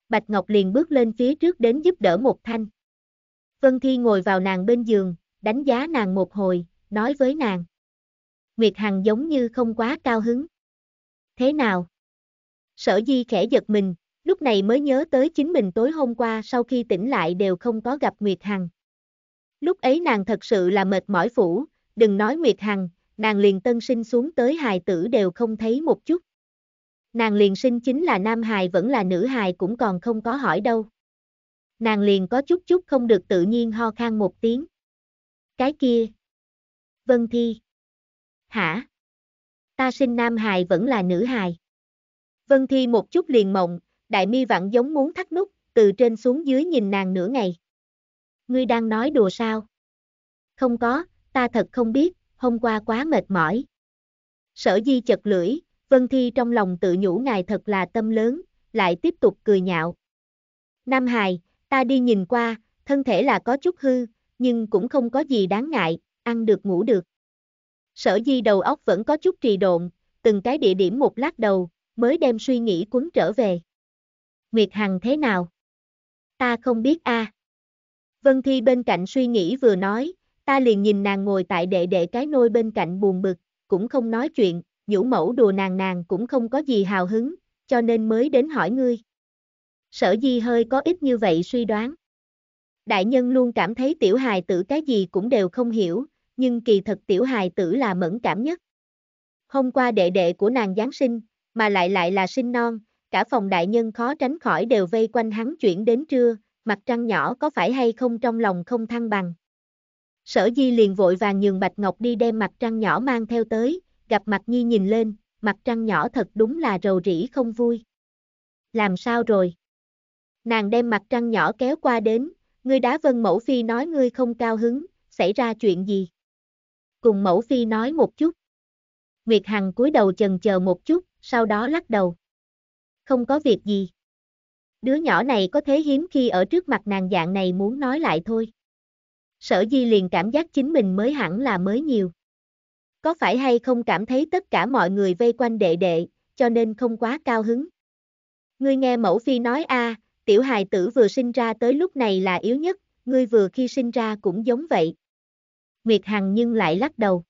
Bạch Ngọc liền bước lên phía trước đến giúp đỡ một Thanh. Vân Thi ngồi vào nàng bên giường, đánh giá nàng một hồi, nói với nàng. Nguyệt Hằng giống như không quá cao hứng. Thế nào? Sở Di khẽ giật mình, lúc này mới nhớ tới chính mình tối hôm qua sau khi tỉnh lại đều không có gặp Nguyệt Hằng. Lúc ấy nàng thật sự là mệt mỏi phủ, đừng nói Nguyệt Hằng, nàng liền tân sinh xuống tới hài tử đều không thấy một chút. Nàng liền sinh chính là nam hài vẫn là nữ hài cũng còn không có hỏi đâu. Nàng liền có chút chút không được tự nhiên ho khan một tiếng. Cái kia. Vân Thi. Hả? Ta sinh nam hài vẫn là nữ hài. Vân Thi một chút liền mộng, đại mi vặn giống muốn thắt nút, từ trên xuống dưới nhìn nàng nửa ngày. Ngươi đang nói đùa sao? Không có, ta thật không biết, hôm qua quá mệt mỏi. Sở di chật lưỡi, Vân Thi trong lòng tự nhủ ngài thật là tâm lớn, lại tiếp tục cười nhạo. Nam Hài, ta đi nhìn qua, thân thể là có chút hư, nhưng cũng không có gì đáng ngại, ăn được ngủ được. Sở di đầu óc vẫn có chút trì độn, từng cái địa điểm một lát đầu, mới đem suy nghĩ cuốn trở về. Nguyệt Hằng thế nào? Ta không biết a. À. Vân Thi bên cạnh suy nghĩ vừa nói, ta liền nhìn nàng ngồi tại đệ đệ cái nôi bên cạnh buồn bực, cũng không nói chuyện, nhũ mẫu đùa nàng nàng cũng không có gì hào hứng, cho nên mới đến hỏi ngươi. Sở di hơi có ít như vậy suy đoán. Đại nhân luôn cảm thấy tiểu hài tử cái gì cũng đều không hiểu, nhưng kỳ thật tiểu hài tử là mẫn cảm nhất. Hôm qua đệ đệ của nàng Giáng sinh, mà lại lại là sinh non, cả phòng đại nhân khó tránh khỏi đều vây quanh hắn chuyển đến trưa, mặt trăng nhỏ có phải hay không trong lòng không thăng bằng. Sở di liền vội vàng nhường Bạch Ngọc đi đem mặt trăng nhỏ mang theo tới, gặp mặt Nhi nhìn lên, mặt trăng nhỏ thật đúng là rầu rĩ không vui. Làm sao rồi? Nàng đem mặt trăng nhỏ kéo qua đến, ngươi đá vân mẫu phi nói ngươi không cao hứng, xảy ra chuyện gì? Cùng mẫu phi nói một chút. Nguyệt Hằng cúi đầu chần chờ một chút, sau đó lắc đầu. Không có việc gì. Đứa nhỏ này có thế hiếm khi ở trước mặt nàng dạng này muốn nói lại thôi. Sở Di liền cảm giác chính mình mới hẳn là mới nhiều có phải hay không cảm thấy tất cả mọi người vây quanh đệ đệ, cho nên không quá cao hứng. Ngươi nghe mẫu phi nói a, tiểu hài tử vừa sinh ra tới lúc này là yếu nhất, ngươi vừa khi sinh ra cũng giống vậy. Nguyệt Hằng nhưng lại lắc đầu.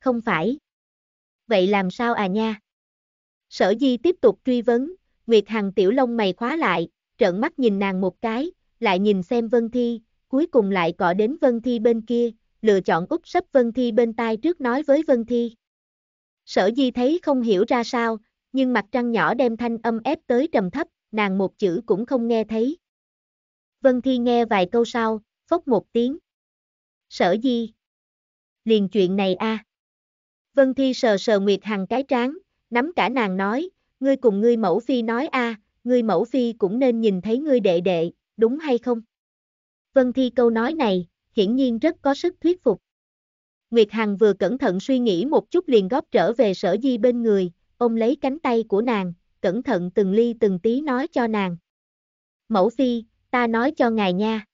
Không phải. Vậy làm sao à nha? Sở Di tiếp tục truy vấn, Nguyệt Hằng tiểu lông mày khóa lại, trợn mắt nhìn nàng một cái, lại nhìn xem Vân Thi, cuối cùng lại cọ đến Vân Thi bên kia, lựa chọn úc sấp Vân Thi bên tai trước nói với Vân Thi. Sở Di thấy không hiểu ra sao, nhưng mặt trăng nhỏ đem thanh âm ép tới trầm thấp, nàng một chữ cũng không nghe thấy. Vân Thi nghe vài câu sau, phốc một tiếng. Sở Di. Liền chuyện này a. À. Vân Thi sờ sờ Nguyệt Hằng cái trán, nắm cả nàng nói, ngươi cùng ngươi mẫu phi nói a, à, ngươi mẫu phi cũng nên nhìn thấy ngươi đệ đệ, đúng hay không? Vân Thi câu nói này, hiển nhiên rất có sức thuyết phục. Nguyệt Hằng vừa cẩn thận suy nghĩ một chút liền góp trở về sở di bên người, ôm lấy cánh tay của nàng, cẩn thận từng ly từng tí nói cho nàng. Mẫu phi, ta nói cho ngài nha.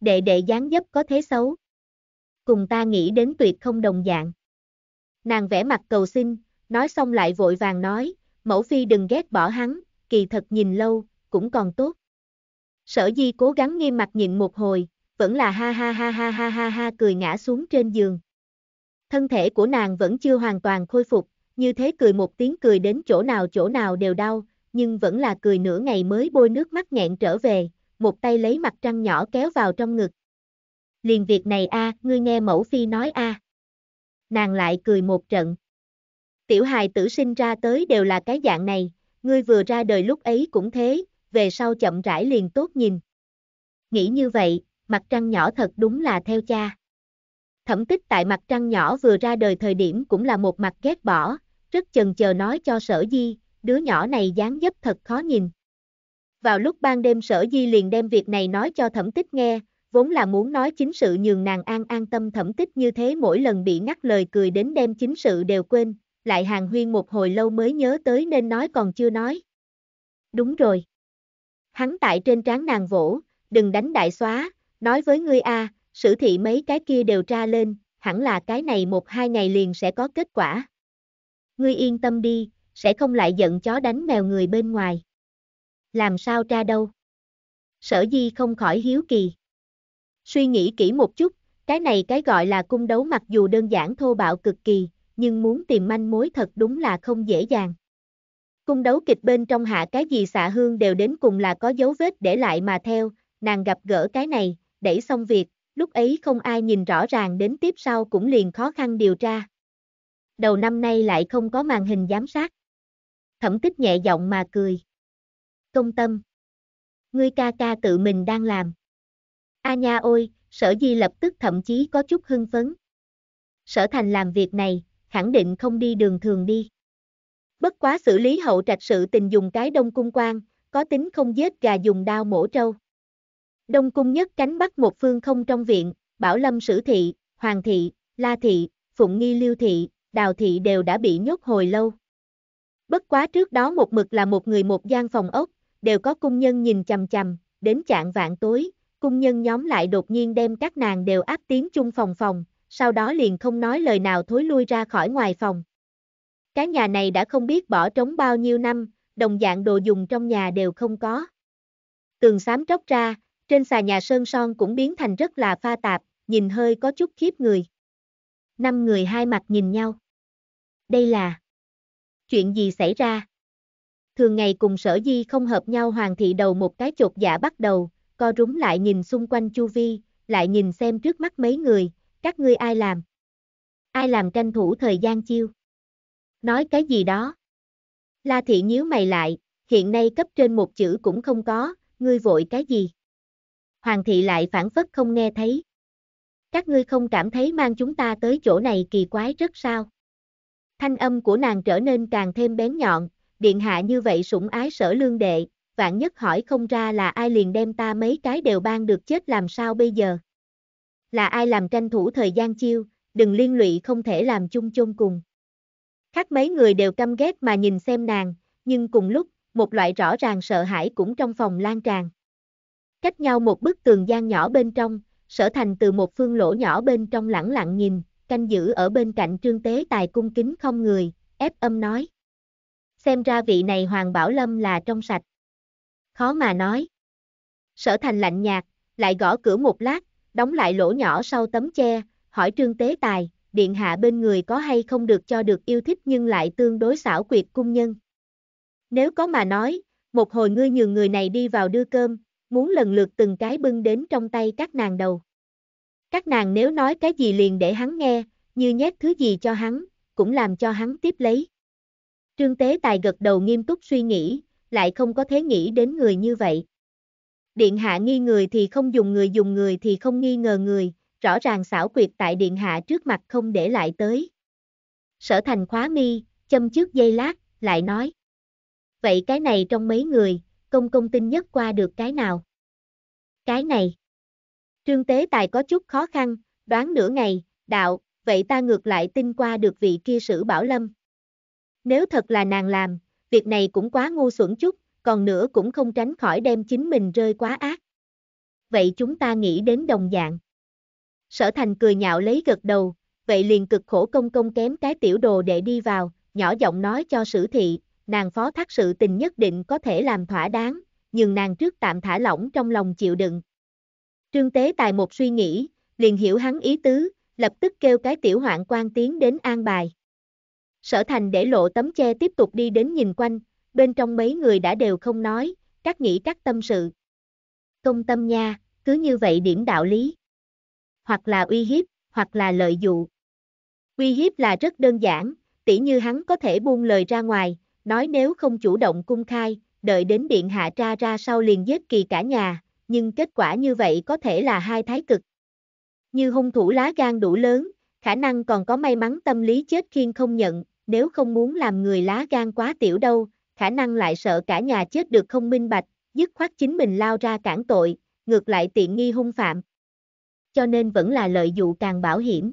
Đệ đệ dáng dấp có thế xấu. Cùng ta nghĩ đến tuyệt không đồng dạng. Nàng vẽ mặt cầu xin, nói xong lại vội vàng nói, mẫu phi đừng ghét bỏ hắn, kỳ thật nhìn lâu, cũng còn tốt. Sở di cố gắng nghiêm mặt nhịn một hồi, vẫn là ha ha ha ha ha ha ha cười ngã xuống trên giường. Thân thể của nàng vẫn chưa hoàn toàn khôi phục, như thế cười một tiếng cười đến chỗ nào chỗ nào đều đau, nhưng vẫn là cười nửa ngày mới bôi nước mắt nghẹn trở về, một tay lấy mặt trăng nhỏ kéo vào trong ngực. Liền việc này a, à, ngươi nghe mẫu phi nói a. Nàng lại cười một trận. Tiểu hài tử sinh ra tới đều là cái dạng này, ngươi vừa ra đời lúc ấy cũng thế, về sau chậm rãi liền tốt nhìn. Nghĩ như vậy, mặt trăng nhỏ thật đúng là theo cha. Thẩm tích tại mặt trăng nhỏ vừa ra đời thời điểm cũng là một mặt ghét bỏ, rất chần chờ nói cho sở di, đứa nhỏ này dáng dấp thật khó nhìn. Vào lúc ban đêm sở di liền đem việc này nói cho thẩm tích nghe, vốn là muốn nói chính sự nhường nàng an an tâm thẩm tích như thế mỗi lần bị ngắt lời cười đến đem chính sự đều quên, lại hàng huyên một hồi lâu mới nhớ tới nên nói còn chưa nói. Đúng rồi. Hắn tại trên trán nàng vỗ, đừng đánh đại xóa, Nói với ngươi a, à, sử thị mấy cái kia đều tra lên, hẳn là cái này một hai ngày liền sẽ có kết quả. Ngươi yên tâm đi, sẽ không lại giận chó đánh mèo người bên ngoài. Làm sao tra đâu? Sở di không khỏi hiếu kỳ. Suy nghĩ kỹ một chút, cái này cái gọi là cung đấu mặc dù đơn giản thô bạo cực kỳ, nhưng muốn tìm manh mối thật đúng là không dễ dàng. Cung đấu kịch bên trong hạ cái gì xạ hương đều đến cùng là có dấu vết để lại mà theo, nàng gặp gỡ cái này, đẩy xong việc, lúc ấy không ai nhìn rõ ràng đến tiếp sau cũng liền khó khăn điều tra. Đầu năm nay lại không có màn hình giám sát. Thẩm tích nhẹ giọng mà cười. Công tâm. Ngươi ca ca tự mình đang làm. A nha ôi, sở di lập tức thậm chí có chút hưng phấn. Sở thành làm việc này, khẳng định không đi đường thường đi. Bất quá xử lý hậu trạch sự tình dùng cái đông cung quan, có tính không giết gà dùng đao mổ trâu. Đông cung nhất cánh bắt một phương không trong viện, Bảo Lâm Sử Thị, Hoàng Thị, La Thị, Phụng Nghi Liêu Thị, Đào Thị đều đã bị nhốt hồi lâu. Bất quá trước đó một mực là một người một gian phòng ốc, đều có cung nhân nhìn chằm chằm, đến chạng vạn tối, cung nhân nhóm lại đột nhiên đem các nàng đều áp tiến chung phòng phòng, sau đó liền không nói lời nào thối lui ra khỏi ngoài phòng. Cái nhà này đã không biết bỏ trống bao nhiêu năm, đồng dạng đồ dùng trong nhà đều không có. Tường xám tróc ra, trên xà nhà sơn son cũng biến thành rất là pha tạp, nhìn hơi có chút khiếp người. Năm người hai mặt nhìn nhau. Đây là chuyện gì xảy ra? Thường ngày cùng sở di không hợp nhau hoàng thị đầu một cái chột giả dạ bắt đầu, co rúng lại nhìn xung quanh chu vi, lại nhìn xem trước mắt mấy người, các ngươi ai làm? Ai làm tranh thủ thời gian chiêu? Nói cái gì đó? La thị nhíu mày lại, hiện nay cấp trên một chữ cũng không có, ngươi vội cái gì? Hoàng thị lại phản phất không nghe thấy. Các ngươi không cảm thấy mang chúng ta tới chỗ này kỳ quái rất sao? Thanh âm của nàng trở nên càng thêm bén nhọn, điện hạ như vậy sủng ái sở lương đệ, vạn nhất hỏi không ra là ai liền đem ta mấy cái đều ban được chết làm sao bây giờ? Là ai làm tranh thủ thời gian chiêu, đừng liên lụy không thể làm chung chôn cùng. Khác mấy người đều căm ghét mà nhìn xem nàng, nhưng cùng lúc, một loại rõ ràng sợ hãi cũng trong phòng lan tràn. Cách nhau một bức tường gian nhỏ bên trong, sở thành từ một phương lỗ nhỏ bên trong lẳng lặng nhìn, canh giữ ở bên cạnh trương tế tài cung kính không người, ép âm nói. Xem ra vị này Hoàng Bảo Lâm là trong sạch. Khó mà nói. Sở thành lạnh nhạt, lại gõ cửa một lát, đóng lại lỗ nhỏ sau tấm che, hỏi trương tế tài, điện hạ bên người có hay không được cho được yêu thích nhưng lại tương đối xảo quyệt cung nhân. Nếu có mà nói, một hồi ngươi nhường người này đi vào đưa cơm, muốn lần lượt từng cái bưng đến trong tay các nàng đầu. Các nàng nếu nói cái gì liền để hắn nghe, như nhét thứ gì cho hắn, cũng làm cho hắn tiếp lấy. Trương Tế Tài gật đầu nghiêm túc suy nghĩ, lại không có thế nghĩ đến người như vậy. Điện hạ nghi người thì không dùng người dùng người thì không nghi ngờ người, rõ ràng xảo quyệt tại điện hạ trước mặt không để lại tới. Sở thành khóa mi, châm trước dây lát, lại nói. Vậy cái này trong mấy người, công công tin nhất qua được cái nào? Cái này. Trương Tế Tài có chút khó khăn, đoán nửa ngày, đạo, vậy ta ngược lại tin qua được vị kia sử Bảo Lâm. Nếu thật là nàng làm, việc này cũng quá ngu xuẩn chút, còn nữa cũng không tránh khỏi đem chính mình rơi quá ác. Vậy chúng ta nghĩ đến đồng dạng. Sở thành cười nhạo lấy gật đầu, vậy liền cực khổ công công kém cái tiểu đồ để đi vào, nhỏ giọng nói cho sử thị, nàng phó thác sự tình nhất định có thể làm thỏa đáng, nhưng nàng trước tạm thả lỏng trong lòng chịu đựng. Trương Tế Tài một suy nghĩ, liền hiểu hắn ý tứ, lập tức kêu cái tiểu hoạn quan tiến đến an bài. Sở thành để lộ tấm che tiếp tục đi đến nhìn quanh, bên trong mấy người đã đều không nói, các nghĩ các tâm sự. Công tâm nha, cứ như vậy điểm đạo lý. Hoặc là uy hiếp, hoặc là lợi dụ. Uy hiếp là rất đơn giản, tỉ như hắn có thể buông lời ra ngoài, nói nếu không chủ động cung khai, đợi đến điện hạ tra ra sau liền giết kỳ cả nhà, nhưng kết quả như vậy có thể là hai thái cực. Như hung thủ lá gan đủ lớn, khả năng còn có may mắn tâm lý chết khiên không nhận, nếu không muốn làm người lá gan quá tiểu đâu, khả năng lại sợ cả nhà chết được không minh bạch, dứt khoát chính mình lao ra cản tội, ngược lại tiện nghi hung phạm. Cho nên vẫn là lợi dụng càng bảo hiểm.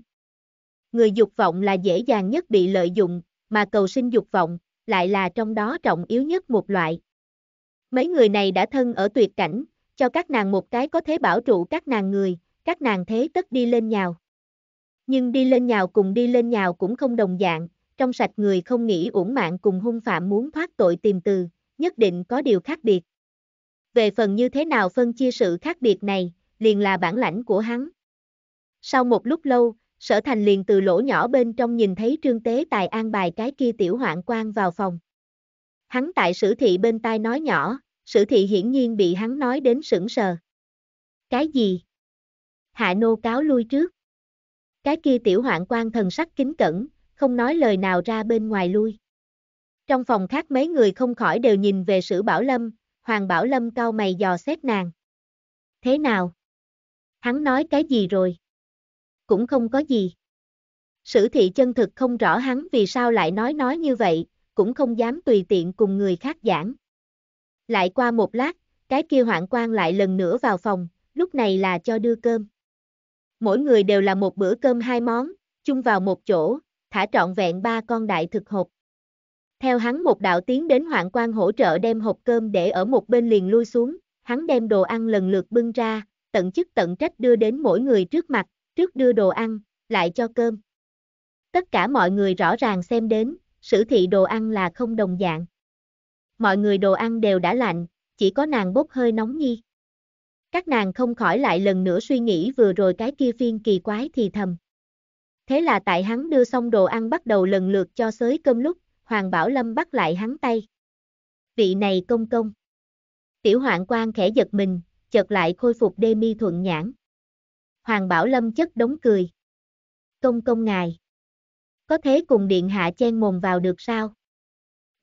Người dục vọng là dễ dàng nhất bị lợi dụng, mà cầu sinh dục vọng, lại là trong đó trọng yếu nhất một loại. Mấy người này đã thân ở tuyệt cảnh, cho các nàng một cái có thể bảo trụ các nàng người, các nàng thế tất đi lên nhào. Nhưng đi lên nhào cùng đi lên nhào cũng không đồng dạng, trong sạch người không nghĩ uổng mạng cùng hung phạm muốn thoát tội tìm từ, nhất định có điều khác biệt. Về phần như thế nào phân chia sự khác biệt này, liền là bản lãnh của hắn. Sau một lúc lâu, sở thành liền từ lỗ nhỏ bên trong nhìn thấy trương tế tài an bài cái kia tiểu hoạn quan vào phòng. Hắn tại sử thị bên tai nói nhỏ, sử thị hiển nhiên bị hắn nói đến sững sờ. Cái gì? Hạ nô cáo lui trước. Cái kia tiểu hoạn quan thần sắc kính cẩn, không nói lời nào ra bên ngoài lui. Trong phòng khác mấy người không khỏi đều nhìn về sử Bảo Lâm, Hoàng Bảo Lâm cao mày dò xét nàng. Thế nào? Hắn nói cái gì rồi? cũng không có gì. Sử thị chân thực không rõ hắn vì sao lại nói nói như vậy, cũng không dám tùy tiện cùng người khác giảng. Lại qua một lát, cái kia hoạn quan lại lần nữa vào phòng, lúc này là cho đưa cơm. Mỗi người đều là một bữa cơm hai món, chung vào một chỗ, thả trọn vẹn ba con đại thực hộp. Theo hắn một đạo tiến đến hoạn quan hỗ trợ đem hộp cơm để ở một bên liền lui xuống, hắn đem đồ ăn lần lượt bưng ra, tận chức tận trách đưa đến mỗi người trước mặt, trước đưa đồ ăn, lại cho cơm. Tất cả mọi người rõ ràng xem đến, sử thị đồ ăn là không đồng dạng. Mọi người đồ ăn đều đã lạnh, chỉ có nàng bốc hơi nóng nhi. Các nàng không khỏi lại lần nữa suy nghĩ vừa rồi cái kia phiên kỳ quái thì thầm. Thế là tại hắn đưa xong đồ ăn bắt đầu lần lượt cho xới cơm lúc, Hoàng Bảo Lâm bắt lại hắn tay. Vị này công công. Tiểu hoạn quan khẽ giật mình, chợt lại khôi phục đê mi thuận nhãn. Hoàng Bảo Lâm chất đống cười. Công công ngài. Có thế cùng điện hạ chen mồm vào được sao?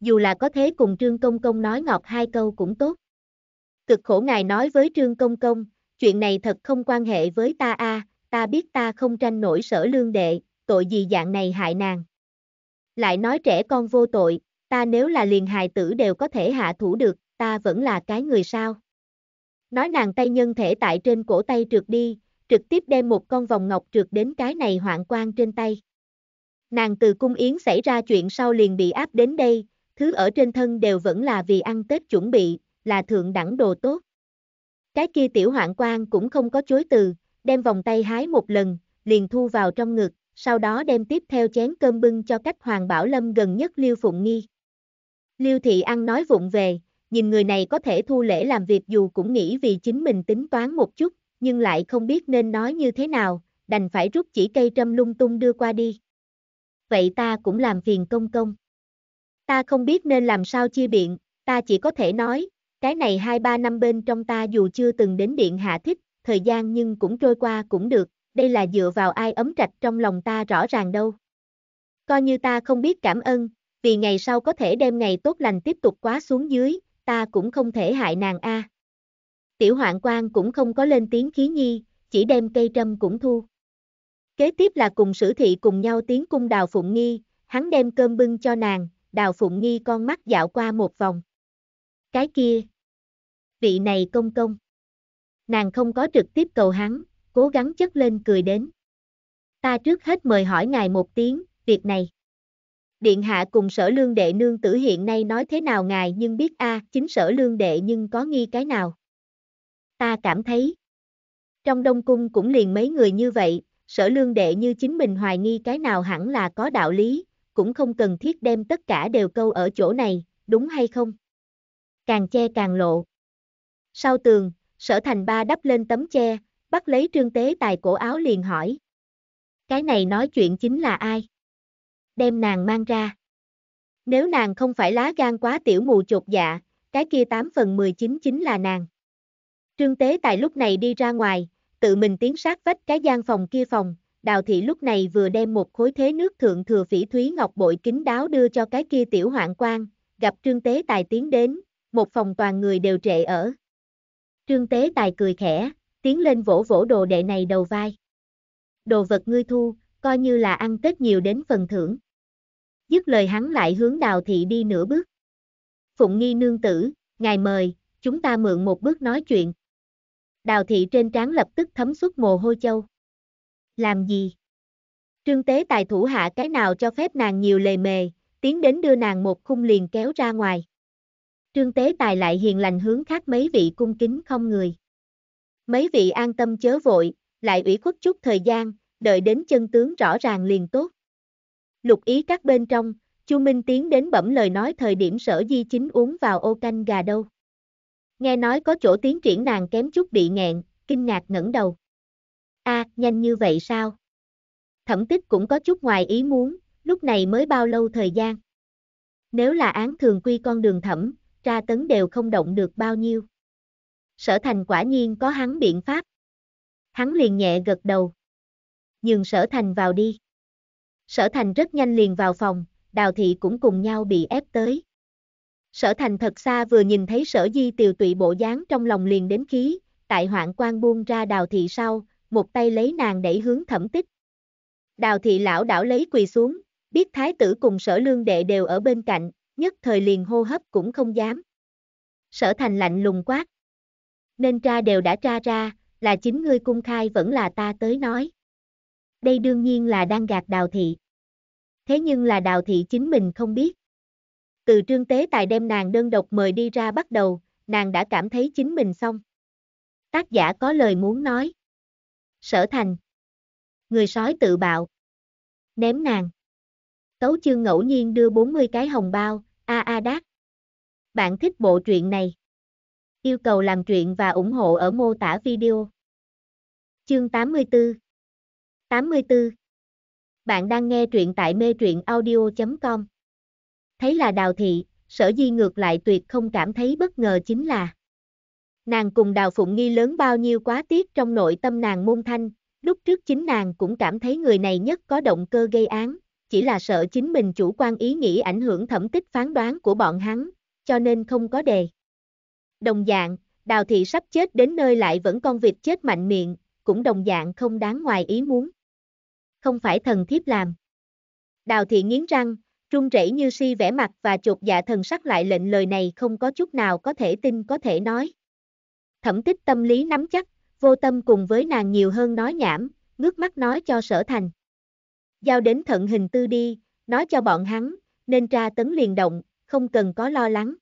Dù là có thế cùng Trương Công Công nói ngọt hai câu cũng tốt. Cực khổ ngài nói với Trương Công Công, chuyện này thật không quan hệ với ta a, à, ta biết ta không tranh nổi sở lương đệ, tội gì dạng này hại nàng. Lại nói trẻ con vô tội, ta nếu là liền hài tử đều có thể hạ thủ được, ta vẫn là cái người sao. Nói nàng tay nhân thể tại trên cổ tay trượt đi, trực tiếp đem một con vòng ngọc trượt đến cái này hoạn quan trên tay. Nàng từ cung yến xảy ra chuyện sau liền bị áp đến đây, thứ ở trên thân đều vẫn là vì ăn Tết chuẩn bị, là thượng đẳng đồ tốt. Cái kia tiểu hoạn quan cũng không có chối từ, đem vòng tay hái một lần, liền thu vào trong ngực, sau đó đem tiếp theo chén cơm bưng cho cách Hoàng Bảo Lâm gần nhất Liêu Phụng Nghi. Liêu Thị ăn nói vụng về, nhìn người này có thể thu lễ làm việc dù cũng nghĩ vì chính mình tính toán một chút, nhưng lại không biết nên nói như thế nào, đành phải rút chỉ cây trâm lung tung đưa qua đi. Vậy ta cũng làm phiền công công. Ta không biết nên làm sao chia biện, ta chỉ có thể nói, cái này hai ba năm bên trong ta dù chưa từng đến điện hạ thích, thời gian nhưng cũng trôi qua cũng được, đây là dựa vào ai ấm trạch trong lòng ta rõ ràng đâu. Coi như ta không biết cảm ơn, vì ngày sau có thể đem ngày tốt lành tiếp tục quá xuống dưới, ta cũng không thể hại nàng a. À tiểu hoạn quan cũng không có lên tiếng khí nhi, chỉ đem cây trâm cũng thu. Kế tiếp là cùng sử thị cùng nhau tiến cung đào phụng nghi, hắn đem cơm bưng cho nàng, đào phụng nghi con mắt dạo qua một vòng. Cái kia, vị này công công. Nàng không có trực tiếp cầu hắn, cố gắng chất lên cười đến. Ta trước hết mời hỏi ngài một tiếng, việc này. Điện hạ cùng sở lương đệ nương tử hiện nay nói thế nào ngài nhưng biết a à, chính sở lương đệ nhưng có nghi cái nào ta cảm thấy. Trong Đông Cung cũng liền mấy người như vậy, sở lương đệ như chính mình hoài nghi cái nào hẳn là có đạo lý, cũng không cần thiết đem tất cả đều câu ở chỗ này, đúng hay không? Càng che càng lộ. Sau tường, sở thành ba đắp lên tấm che, bắt lấy trương tế tài cổ áo liền hỏi. Cái này nói chuyện chính là ai? Đem nàng mang ra. Nếu nàng không phải lá gan quá tiểu mù chột dạ, cái kia 8 phần 19 chính là nàng. Trương Tế Tài lúc này đi ra ngoài, tự mình tiến sát vách cái gian phòng kia phòng, Đào Thị lúc này vừa đem một khối thế nước thượng thừa phỉ thúy ngọc bội kính đáo đưa cho cái kia tiểu hoạn quan, gặp Trương Tế Tài tiến đến, một phòng toàn người đều trệ ở. Trương Tế Tài cười khẽ, tiến lên vỗ vỗ đồ đệ này đầu vai. Đồ vật ngươi thu, coi như là ăn Tết nhiều đến phần thưởng. Dứt lời hắn lại hướng Đào Thị đi nửa bước. Phụng nghi nương tử, ngài mời, chúng ta mượn một bước nói chuyện, Đào thị trên trán lập tức thấm xuất mồ hôi châu. Làm gì? Trương tế tài thủ hạ cái nào cho phép nàng nhiều lề mề, tiến đến đưa nàng một khung liền kéo ra ngoài. Trương tế tài lại hiền lành hướng khác mấy vị cung kính không người. Mấy vị an tâm chớ vội, lại ủy khuất chút thời gian, đợi đến chân tướng rõ ràng liền tốt. Lục ý các bên trong, Chu Minh tiến đến bẩm lời nói thời điểm sở di chính uống vào ô canh gà đâu. Nghe nói có chỗ tiến triển nàng kém chút bị nghẹn, kinh ngạc ngẩng đầu. A, à, nhanh như vậy sao? Thẩm tích cũng có chút ngoài ý muốn, lúc này mới bao lâu thời gian? Nếu là án thường quy con đường thẩm, tra tấn đều không động được bao nhiêu. Sở thành quả nhiên có hắn biện pháp. Hắn liền nhẹ gật đầu. Nhường sở thành vào đi. Sở thành rất nhanh liền vào phòng, đào thị cũng cùng nhau bị ép tới. Sở thành thật xa vừa nhìn thấy sở di tiều tụy bộ dáng trong lòng liền đến khí, tại hoạn quan buông ra đào thị sau, một tay lấy nàng đẩy hướng thẩm tích. Đào thị lão đảo lấy quỳ xuống, biết thái tử cùng sở lương đệ đều ở bên cạnh, nhất thời liền hô hấp cũng không dám. Sở thành lạnh lùng quát. Nên tra đều đã tra ra, là chính ngươi cung khai vẫn là ta tới nói. Đây đương nhiên là đang gạt đào thị. Thế nhưng là đào thị chính mình không biết. Từ trương tế tài đem nàng đơn độc mời đi ra bắt đầu, nàng đã cảm thấy chính mình xong. Tác giả có lời muốn nói. Sở thành. Người sói tự bạo. Ném nàng. Tấu chương ngẫu nhiên đưa 40 cái hồng bao, a a đát. Bạn thích bộ truyện này. Yêu cầu làm truyện và ủng hộ ở mô tả video. Chương 84 84 Bạn đang nghe truyện tại mê truyện audio.com thấy là đào thị, sở di ngược lại tuyệt không cảm thấy bất ngờ chính là. Nàng cùng đào phụng nghi lớn bao nhiêu quá tiếc trong nội tâm nàng môn thanh, lúc trước chính nàng cũng cảm thấy người này nhất có động cơ gây án, chỉ là sợ chính mình chủ quan ý nghĩ ảnh hưởng thẩm tích phán đoán của bọn hắn, cho nên không có đề. Đồng dạng, đào thị sắp chết đến nơi lại vẫn con vịt chết mạnh miệng, cũng đồng dạng không đáng ngoài ý muốn. Không phải thần thiếp làm. Đào thị nghiến răng, Trung Rễ như si vẽ mặt và chột dạ thần sắc lại lệnh lời này không có chút nào có thể tin có thể nói. Thẩm tích tâm lý nắm chắc, vô tâm cùng với nàng nhiều hơn nói nhảm, ngước mắt nói cho sở thành. Giao đến thận hình tư đi, nói cho bọn hắn, nên tra tấn liền động, không cần có lo lắng.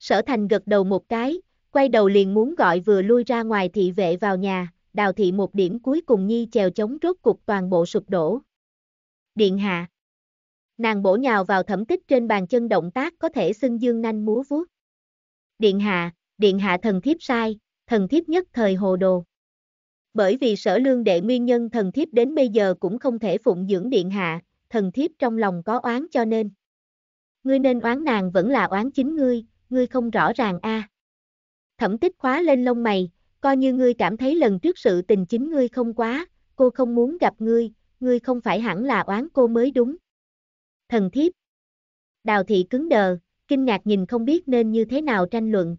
Sở thành gật đầu một cái, quay đầu liền muốn gọi vừa lui ra ngoài thị vệ vào nhà, đào thị một điểm cuối cùng nhi chèo chống rốt cục toàn bộ sụp đổ. Điện hạ. Nàng bổ nhào vào thẩm tích trên bàn chân động tác có thể xưng dương nanh múa vuốt. Điện hạ, điện hạ thần thiếp sai, thần thiếp nhất thời hồ đồ. Bởi vì sở lương đệ nguyên nhân thần thiếp đến bây giờ cũng không thể phụng dưỡng điện hạ, thần thiếp trong lòng có oán cho nên. Ngươi nên oán nàng vẫn là oán chính ngươi, ngươi không rõ ràng a. À. Thẩm tích khóa lên lông mày, coi như ngươi cảm thấy lần trước sự tình chính ngươi không quá, cô không muốn gặp ngươi, ngươi không phải hẳn là oán cô mới đúng thần thiếp. Đào thị cứng đờ, kinh ngạc nhìn không biết nên như thế nào tranh luận.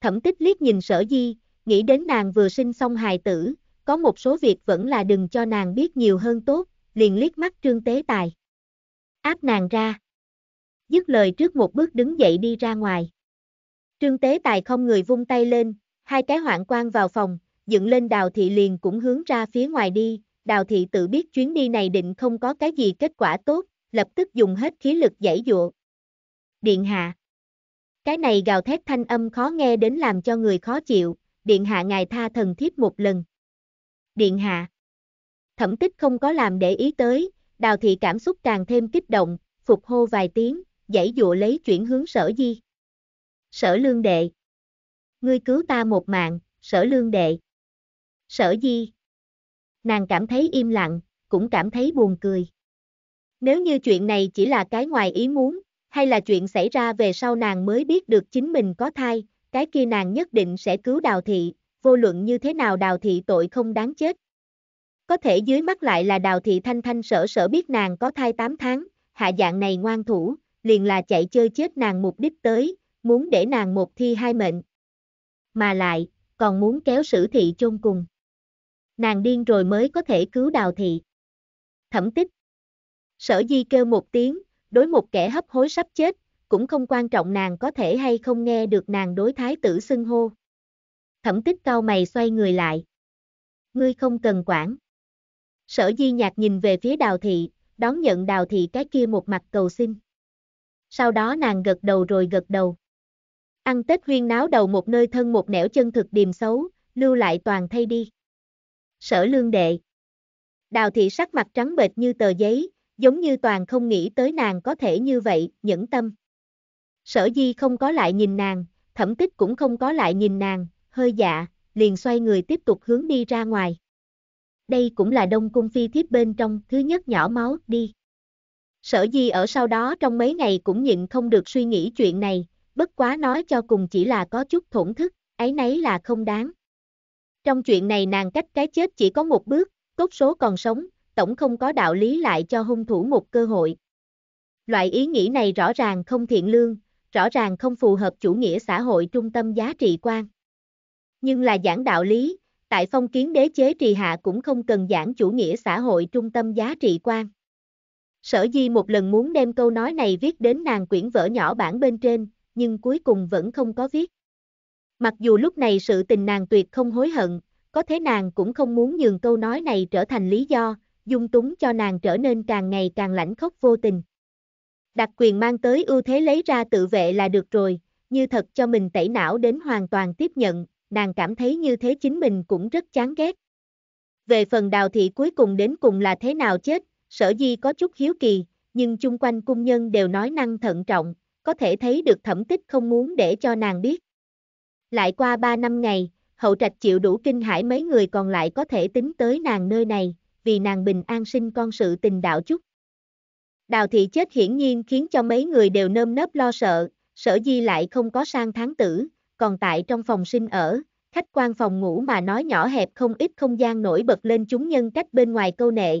Thẩm tích liếc nhìn sở di, nghĩ đến nàng vừa sinh xong hài tử, có một số việc vẫn là đừng cho nàng biết nhiều hơn tốt, liền liếc mắt trương tế tài. Áp nàng ra. Dứt lời trước một bước đứng dậy đi ra ngoài. Trương tế tài không người vung tay lên, hai cái hoạn quan vào phòng, dựng lên đào thị liền cũng hướng ra phía ngoài đi, đào thị tự biết chuyến đi này định không có cái gì kết quả tốt, lập tức dùng hết khí lực giải dụa. Điện hạ. Cái này gào thét thanh âm khó nghe đến làm cho người khó chịu, điện hạ ngài tha thần thiếp một lần. Điện hạ. Thẩm tích không có làm để ý tới, đào thị cảm xúc càng thêm kích động, phục hô vài tiếng, giải dụa lấy chuyển hướng sở di. Sở lương đệ. Ngươi cứu ta một mạng, sở lương đệ. Sở di. Nàng cảm thấy im lặng, cũng cảm thấy buồn cười. Nếu như chuyện này chỉ là cái ngoài ý muốn, hay là chuyện xảy ra về sau nàng mới biết được chính mình có thai, cái kia nàng nhất định sẽ cứu đào thị, vô luận như thế nào đào thị tội không đáng chết. Có thể dưới mắt lại là đào thị thanh thanh sở sở biết nàng có thai 8 tháng, hạ dạng này ngoan thủ, liền là chạy chơi chết nàng mục đích tới, muốn để nàng một thi hai mệnh. Mà lại, còn muốn kéo sử thị chôn cùng. Nàng điên rồi mới có thể cứu đào thị. Thẩm tích, Sở di kêu một tiếng, đối một kẻ hấp hối sắp chết, cũng không quan trọng nàng có thể hay không nghe được nàng đối thái tử xưng hô. Thẩm tích cao mày xoay người lại. Ngươi không cần quản. Sở di nhạt nhìn về phía đào thị, đón nhận đào thị cái kia một mặt cầu xin. Sau đó nàng gật đầu rồi gật đầu. Ăn Tết huyên náo đầu một nơi thân một nẻo chân thực điềm xấu, lưu lại toàn thay đi. Sở lương đệ. Đào thị sắc mặt trắng bệch như tờ giấy, giống như toàn không nghĩ tới nàng có thể như vậy, nhẫn tâm. Sở di không có lại nhìn nàng, thẩm tích cũng không có lại nhìn nàng, hơi dạ, liền xoay người tiếp tục hướng đi ra ngoài. Đây cũng là đông cung phi thiếp bên trong, thứ nhất nhỏ máu, đi. Sở di ở sau đó trong mấy ngày cũng nhịn không được suy nghĩ chuyện này, bất quá nói cho cùng chỉ là có chút thổn thức, ấy nấy là không đáng. Trong chuyện này nàng cách cái chết chỉ có một bước, cốt số còn sống, tổng không có đạo lý lại cho hung thủ một cơ hội. Loại ý nghĩ này rõ ràng không thiện lương, rõ ràng không phù hợp chủ nghĩa xã hội trung tâm giá trị quan. Nhưng là giảng đạo lý, tại phong kiến đế chế trì hạ cũng không cần giảng chủ nghĩa xã hội trung tâm giá trị quan. Sở Di một lần muốn đem câu nói này viết đến nàng quyển vở nhỏ bản bên trên, nhưng cuối cùng vẫn không có viết. Mặc dù lúc này sự tình nàng tuyệt không hối hận, có thế nàng cũng không muốn nhường câu nói này trở thành lý do, dung túng cho nàng trở nên càng ngày càng lãnh khốc vô tình. Đặc quyền mang tới ưu thế lấy ra tự vệ là được rồi, như thật cho mình tẩy não đến hoàn toàn tiếp nhận, nàng cảm thấy như thế chính mình cũng rất chán ghét. Về phần đào thị cuối cùng đến cùng là thế nào chết, sở di có chút hiếu kỳ, nhưng chung quanh cung nhân đều nói năng thận trọng, có thể thấy được thẩm tích không muốn để cho nàng biết. Lại qua 3 năm ngày, hậu trạch chịu đủ kinh hãi mấy người còn lại có thể tính tới nàng nơi này, vì nàng bình an sinh con sự tình đạo chút Đào thị chết hiển nhiên khiến cho mấy người đều nơm nớp lo sợ, sở di lại không có sang tháng tử, còn tại trong phòng sinh ở, khách quan phòng ngủ mà nói nhỏ hẹp không ít không gian nổi bật lên chúng nhân cách bên ngoài câu nệ.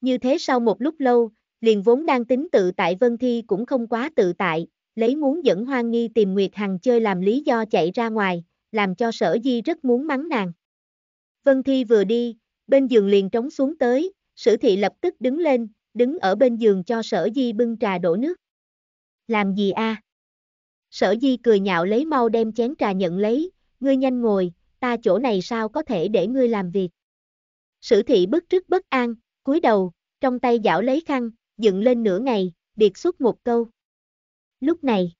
Như thế sau một lúc lâu, liền vốn đang tính tự tại Vân Thi cũng không quá tự tại, lấy muốn dẫn Hoang Nghi tìm Nguyệt Hằng chơi làm lý do chạy ra ngoài, làm cho sở di rất muốn mắng nàng. Vân Thi vừa đi, bên giường liền trống xuống tới, sử thị lập tức đứng lên, đứng ở bên giường cho sở di bưng trà đổ nước. Làm gì a? À? Sở di cười nhạo lấy mau đem chén trà nhận lấy, ngươi nhanh ngồi, ta chỗ này sao có thể để ngươi làm việc. Sử thị bức rứt bất an, cúi đầu, trong tay dảo lấy khăn, dựng lên nửa ngày, biệt xuất một câu. Lúc này,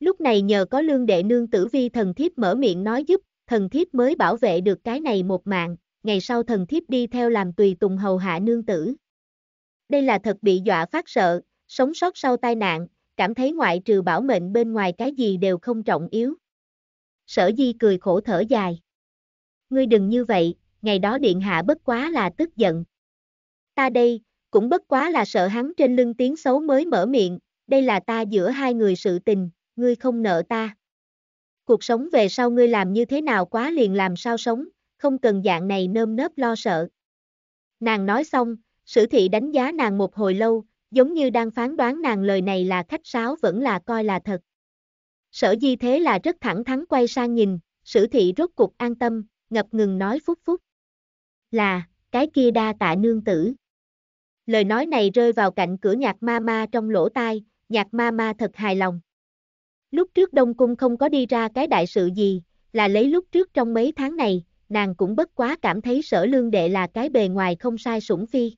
lúc này nhờ có lương đệ nương tử vi thần thiếp mở miệng nói giúp, thần thiếp mới bảo vệ được cái này một mạng, ngày sau thần thiếp đi theo làm tùy tùng hầu hạ nương tử. Đây là thật bị dọa phát sợ, sống sót sau tai nạn, cảm thấy ngoại trừ bảo mệnh bên ngoài cái gì đều không trọng yếu. Sở di cười khổ thở dài. Ngươi đừng như vậy, ngày đó điện hạ bất quá là tức giận. Ta đây, cũng bất quá là sợ hắn trên lưng tiếng xấu mới mở miệng, đây là ta giữa hai người sự tình, ngươi không nợ ta. Cuộc sống về sau ngươi làm như thế nào quá liền làm sao sống, không cần dạng này nơm nớp lo sợ. Nàng nói xong, sử thị đánh giá nàng một hồi lâu, giống như đang phán đoán nàng lời này là khách sáo vẫn là coi là thật. Sở di thế là rất thẳng thắn quay sang nhìn, sử thị rốt cuộc an tâm, ngập ngừng nói phúc phúc. Là, cái kia đa tạ nương tử. Lời nói này rơi vào cạnh cửa nhạc ma ma trong lỗ tai, nhạc ma ma thật hài lòng. Lúc trước Đông Cung không có đi ra cái đại sự gì, là lấy lúc trước trong mấy tháng này, nàng cũng bất quá cảm thấy sở lương đệ là cái bề ngoài không sai sủng phi.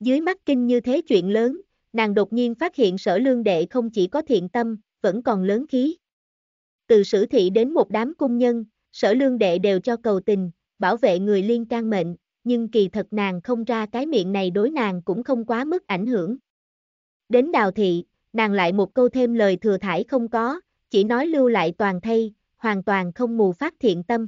Dưới mắt kinh như thế chuyện lớn, nàng đột nhiên phát hiện sở lương đệ không chỉ có thiện tâm, vẫn còn lớn khí. Từ sử thị đến một đám cung nhân, sở lương đệ đều cho cầu tình, bảo vệ người liên can mệnh, nhưng kỳ thật nàng không ra cái miệng này đối nàng cũng không quá mức ảnh hưởng. Đến đào thị, nàng lại một câu thêm lời thừa thải không có, chỉ nói lưu lại toàn thay, hoàn toàn không mù phát thiện tâm.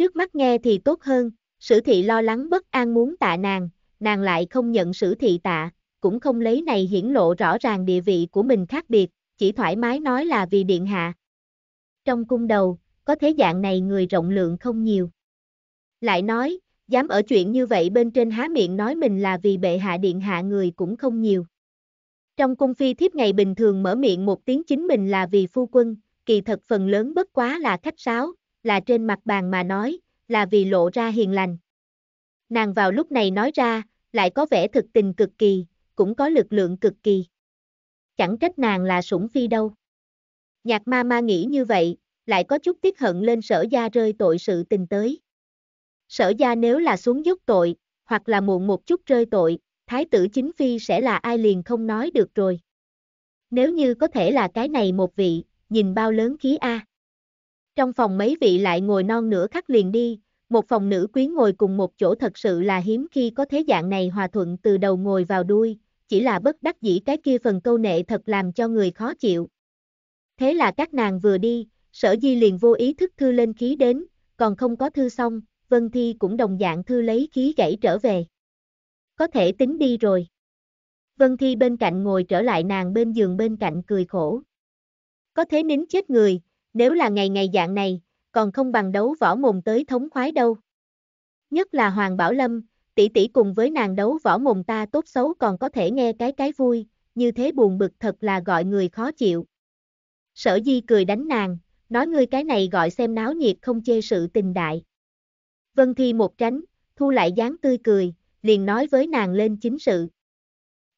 Trước mắt nghe thì tốt hơn, sử thị lo lắng bất an muốn tạ nàng, nàng lại không nhận sử thị tạ, cũng không lấy này hiển lộ rõ ràng địa vị của mình khác biệt, chỉ thoải mái nói là vì điện hạ. Trong cung đầu, có thế dạng này người rộng lượng không nhiều. Lại nói, dám ở chuyện như vậy bên trên há miệng nói mình là vì bệ hạ điện hạ người cũng không nhiều. Trong cung phi thiếp ngày bình thường mở miệng một tiếng chính mình là vì phu quân, kỳ thật phần lớn bất quá là khách sáo, là trên mặt bàn mà nói, là vì lộ ra hiền lành. Nàng vào lúc này nói ra, lại có vẻ thực tình cực kỳ, cũng có lực lượng cực kỳ. Chẳng trách nàng là sủng phi đâu. Nhạc ma ma nghĩ như vậy, lại có chút tiếc hận lên sở gia rơi tội sự tình tới. Sở gia nếu là xuống dốc tội, hoặc là muộn một chút rơi tội, thái tử chính phi sẽ là ai liền không nói được rồi. Nếu như có thể là cái này một vị, nhìn bao lớn khí A. Trong phòng mấy vị lại ngồi non nửa khắc liền đi, một phòng nữ quý ngồi cùng một chỗ thật sự là hiếm khi có thế dạng này hòa thuận từ đầu ngồi vào đuôi, chỉ là bất đắc dĩ cái kia phần câu nệ thật làm cho người khó chịu. Thế là các nàng vừa đi, sở di liền vô ý thức thư lên khí đến, còn không có thư xong, Vân Thi cũng đồng dạng thư lấy khí gãy trở về. Có thể tính đi rồi. Vân Thi bên cạnh ngồi trở lại nàng bên giường bên cạnh cười khổ. Có thế nín chết người, nếu là ngày ngày dạng này, còn không bằng đấu võ mồm tới thống khoái đâu. Nhất là Hoàng Bảo Lâm, tỷ tỷ cùng với nàng đấu võ mồm ta tốt xấu còn có thể nghe cái cái vui, như thế buồn bực thật là gọi người khó chịu. Sở Di cười đánh nàng, nói ngươi cái này gọi xem náo nhiệt không chê sự tình đại. Vân Thi một tránh, thu lại dáng tươi cười, liền nói với nàng lên chính sự.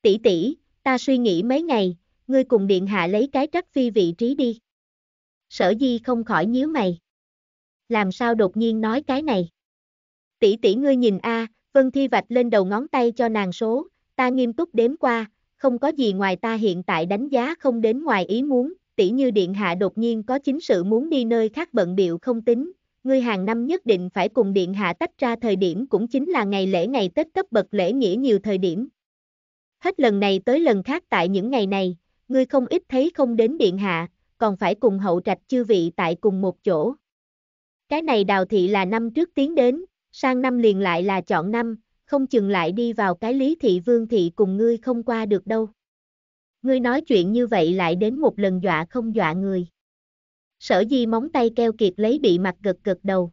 Tỷ tỷ, ta suy nghĩ mấy ngày, ngươi cùng điện hạ lấy cái trắc phi vị trí đi sở di không khỏi nhíu mày. Làm sao đột nhiên nói cái này? Tỷ tỷ ngươi nhìn a, Vân Thi vạch lên đầu ngón tay cho nàng số, ta nghiêm túc đếm qua, không có gì ngoài ta hiện tại đánh giá không đến ngoài ý muốn, tỷ như điện hạ đột nhiên có chính sự muốn đi nơi khác bận biệu không tính, ngươi hàng năm nhất định phải cùng điện hạ tách ra thời điểm cũng chính là ngày lễ ngày Tết cấp bậc lễ nghĩa nhiều thời điểm. Hết lần này tới lần khác tại những ngày này, ngươi không ít thấy không đến điện hạ, còn phải cùng hậu trạch chư vị tại cùng một chỗ. Cái này đào thị là năm trước tiến đến, sang năm liền lại là chọn năm, không chừng lại đi vào cái lý thị vương thị cùng ngươi không qua được đâu. Ngươi nói chuyện như vậy lại đến một lần dọa không dọa người. Sở di móng tay keo kiệt lấy bị mặt gật gật đầu.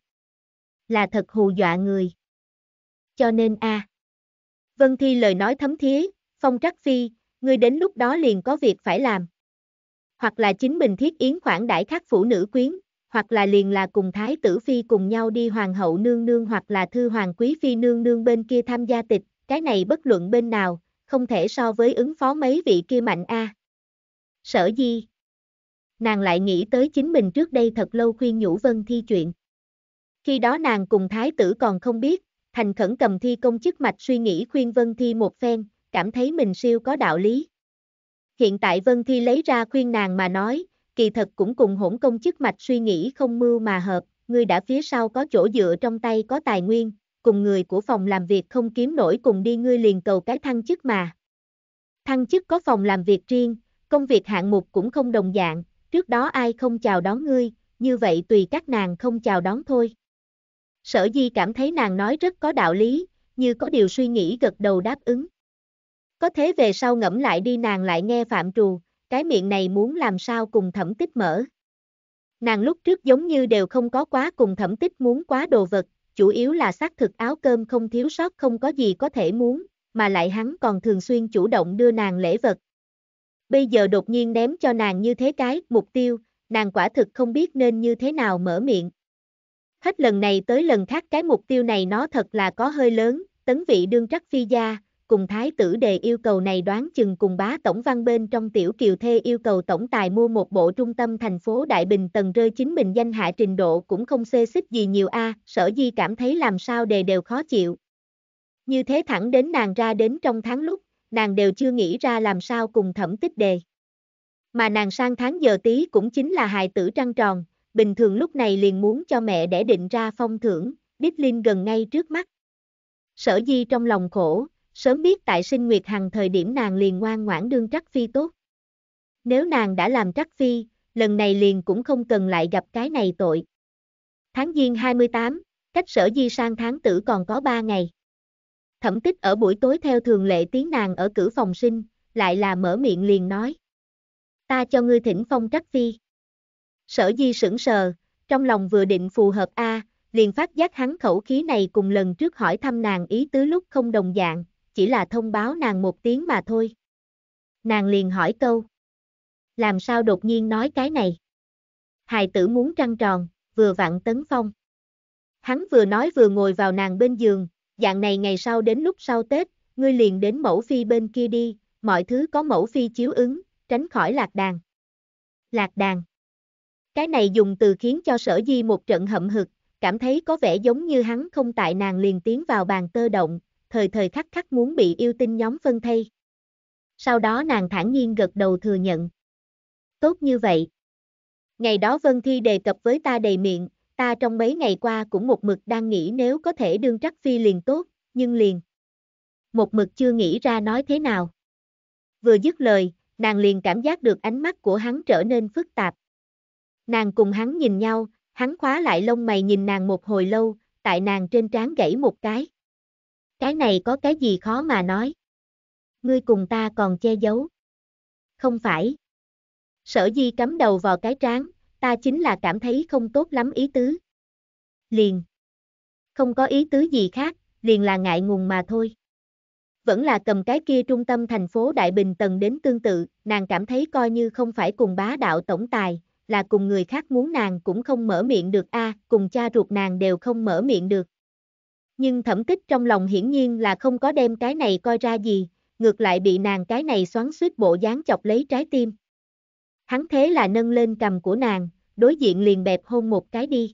Là thật hù dọa người. Cho nên a à. Vân Thi lời nói thấm thía, phong trắc phi, ngươi đến lúc đó liền có việc phải làm hoặc là chính mình thiết yến khoản đãi các phụ nữ quyến, hoặc là liền là cùng thái tử phi cùng nhau đi hoàng hậu nương nương hoặc là thư hoàng quý phi nương nương bên kia tham gia tịch, cái này bất luận bên nào, không thể so với ứng phó mấy vị kia mạnh a. Sở di. Nàng lại nghĩ tới chính mình trước đây thật lâu khuyên nhủ Vân Thi chuyện. Khi đó nàng cùng thái tử còn không biết, thành khẩn cầm thi công chức mạch suy nghĩ khuyên Vân Thi một phen, cảm thấy mình siêu có đạo lý. Hiện tại Vân Thi lấy ra khuyên nàng mà nói, kỳ thật cũng cùng hỗn công chức mạch suy nghĩ không mưu mà hợp, người đã phía sau có chỗ dựa trong tay có tài nguyên, cùng người của phòng làm việc không kiếm nổi cùng đi ngươi liền cầu cái thăng chức mà. Thăng chức có phòng làm việc riêng, công việc hạng mục cũng không đồng dạng, trước đó ai không chào đón ngươi, như vậy tùy các nàng không chào đón thôi. Sở Di cảm thấy nàng nói rất có đạo lý, như có điều suy nghĩ gật đầu đáp ứng. Có thế về sau ngẫm lại đi nàng lại nghe phạm trù, cái miệng này muốn làm sao cùng thẩm tích mở. Nàng lúc trước giống như đều không có quá cùng thẩm tích muốn quá đồ vật, chủ yếu là xác thực áo cơm không thiếu sót không có gì có thể muốn, mà lại hắn còn thường xuyên chủ động đưa nàng lễ vật. Bây giờ đột nhiên ném cho nàng như thế cái, mục tiêu, nàng quả thực không biết nên như thế nào mở miệng. Hết lần này tới lần khác cái mục tiêu này nó thật là có hơi lớn, tấn vị đương trắc phi gia, cùng thái tử đề yêu cầu này đoán chừng cùng bá tổng văn bên trong tiểu kiều thê yêu cầu tổng tài mua một bộ trung tâm thành phố Đại Bình tầng rơi chính mình danh hạ trình độ cũng không xê xích gì nhiều a, sở di cảm thấy làm sao đề đều khó chịu. Như thế thẳng đến nàng ra đến trong tháng lúc, nàng đều chưa nghĩ ra làm sao cùng thẩm tích đề. Mà nàng sang tháng giờ tí cũng chính là hài tử trăng tròn, bình thường lúc này liền muốn cho mẹ để định ra phong thưởng, Bích Linh gần ngay trước mắt. Sở di trong lòng khổ, sớm biết tại sinh Nguyệt Hằng thời điểm nàng liền ngoan ngoãn đương Trắc Phi tốt. Nếu nàng đã làm Trắc Phi, lần này liền cũng không cần lại gặp cái này tội. Tháng Giêng 28, cách sở di sang tháng tử còn có 3 ngày. Thẩm tích ở buổi tối theo thường lệ tiếng nàng ở cử phòng sinh, lại là mở miệng liền nói. Ta cho ngươi thỉnh phong trắc phi. Sở di sững sờ, trong lòng vừa định phù hợp A, liền phát giác hắn khẩu khí này cùng lần trước hỏi thăm nàng ý tứ lúc không đồng dạng, chỉ là thông báo nàng một tiếng mà thôi. Nàng liền hỏi câu. Làm sao đột nhiên nói cái này? Hài tử muốn trăng tròn, vừa vặn tấn phong. Hắn vừa nói vừa ngồi vào nàng bên giường, dạng này ngày sau đến lúc sau Tết, ngươi liền đến mẫu phi bên kia đi, mọi thứ có mẫu phi chiếu ứng, tránh khỏi lạc đàn. Lạc đàn. Cái này dùng từ khiến cho sở di một trận hậm hực, cảm thấy có vẻ giống như hắn không tại nàng liền tiến vào bàn tơ động, thời thời khắc khắc muốn bị yêu tinh nhóm phân thây. Sau đó nàng thản nhiên gật đầu thừa nhận. Tốt như vậy. Ngày đó Vân Thi đề cập với ta đầy miệng, ta trong mấy ngày qua cũng một mực đang nghĩ nếu có thể đương trắc phi liền tốt, nhưng liền. Một mực chưa nghĩ ra nói thế nào. Vừa dứt lời, nàng liền cảm giác được ánh mắt của hắn trở nên phức tạp. Nàng cùng hắn nhìn nhau, hắn khóa lại lông mày nhìn nàng một hồi lâu, tại nàng trên trán gãy một cái. Cái này có cái gì khó mà nói. Ngươi cùng ta còn che giấu. Không phải. Sở di cắm đầu vào cái trán, ta chính là cảm thấy không tốt lắm ý tứ. Liền. Không có ý tứ gì khác, liền là ngại ngùng mà thôi. Vẫn là cầm cái kia trung tâm thành phố Đại Bình Tần đến tương tự, nàng cảm thấy coi như không phải cùng bá đạo tổng tài, là cùng người khác muốn nàng cũng không mở miệng được a à, cùng cha ruột nàng đều không mở miệng được nhưng thẩm tích trong lòng hiển nhiên là không có đem cái này coi ra gì, ngược lại bị nàng cái này xoắn suýt bộ dáng chọc lấy trái tim. Hắn thế là nâng lên cầm của nàng, đối diện liền bẹp hôn một cái đi.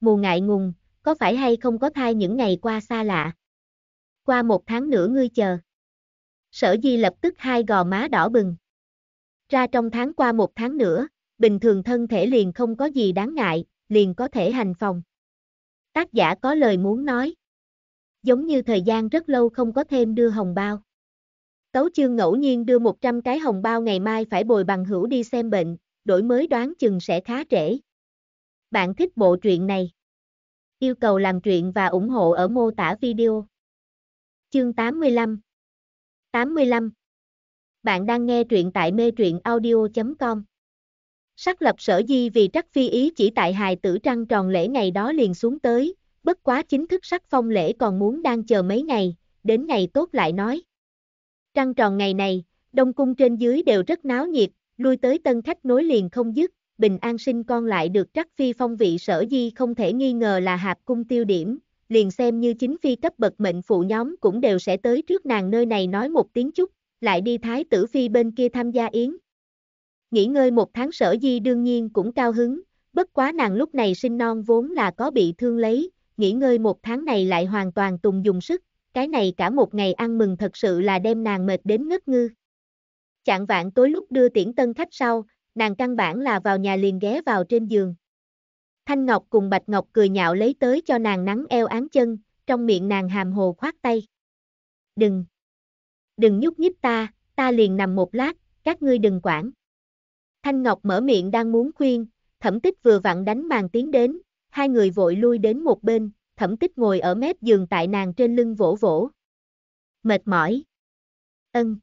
Mù ngại ngùng, có phải hay không có thai những ngày qua xa lạ? Qua một tháng nữa ngươi chờ. Sở di lập tức hai gò má đỏ bừng. Ra trong tháng qua một tháng nữa, bình thường thân thể liền không có gì đáng ngại, liền có thể hành phòng. Tác giả có lời muốn nói. Giống như thời gian rất lâu không có thêm đưa hồng bao. Tấu chương ngẫu nhiên đưa 100 cái hồng bao ngày mai phải bồi bằng hữu đi xem bệnh, đổi mới đoán chừng sẽ khá trễ. Bạn thích bộ truyện này? Yêu cầu làm truyện và ủng hộ ở mô tả video. Chương 85 85 Bạn đang nghe truyện tại mê truyện audio.com Sắc lập sở di vì trắc phi ý chỉ tại hài tử trăng tròn lễ ngày đó liền xuống tới, bất quá chính thức sắc phong lễ còn muốn đang chờ mấy ngày, đến ngày tốt lại nói. Trăng tròn ngày này, đông cung trên dưới đều rất náo nhiệt, lui tới tân khách nối liền không dứt, bình an sinh con lại được trắc phi phong vị sở di không thể nghi ngờ là hạp cung tiêu điểm, liền xem như chính phi cấp bậc mệnh phụ nhóm cũng đều sẽ tới trước nàng nơi này nói một tiếng chúc, lại đi thái tử phi bên kia tham gia yến, Nghỉ ngơi một tháng sở di đương nhiên cũng cao hứng, bất quá nàng lúc này sinh non vốn là có bị thương lấy, nghỉ ngơi một tháng này lại hoàn toàn tùng dùng sức, cái này cả một ngày ăn mừng thật sự là đem nàng mệt đến ngất ngư. Chạng vạn tối lúc đưa tiễn tân khách sau, nàng căn bản là vào nhà liền ghé vào trên giường. Thanh Ngọc cùng Bạch Ngọc cười nhạo lấy tới cho nàng nắng eo án chân, trong miệng nàng hàm hồ khoát tay. Đừng! Đừng nhúc nhích ta, ta liền nằm một lát, các ngươi đừng quản. Thanh Ngọc mở miệng đang muốn khuyên, thẩm tích vừa vặn đánh màn tiến đến, hai người vội lui đến một bên, thẩm tích ngồi ở mép giường tại nàng trên lưng vỗ vỗ. Mệt mỏi. Ân.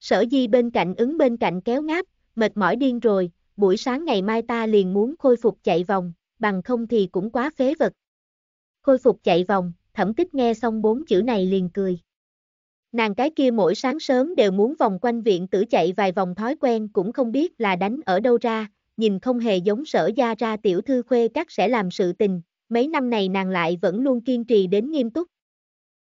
Sở di bên cạnh ứng bên cạnh kéo ngáp, mệt mỏi điên rồi, buổi sáng ngày mai ta liền muốn khôi phục chạy vòng, bằng không thì cũng quá phế vật. Khôi phục chạy vòng, thẩm tích nghe xong bốn chữ này liền cười. Nàng cái kia mỗi sáng sớm đều muốn vòng quanh viện tử chạy vài vòng thói quen cũng không biết là đánh ở đâu ra, nhìn không hề giống sở gia ra tiểu thư khuê các sẽ làm sự tình, mấy năm này nàng lại vẫn luôn kiên trì đến nghiêm túc.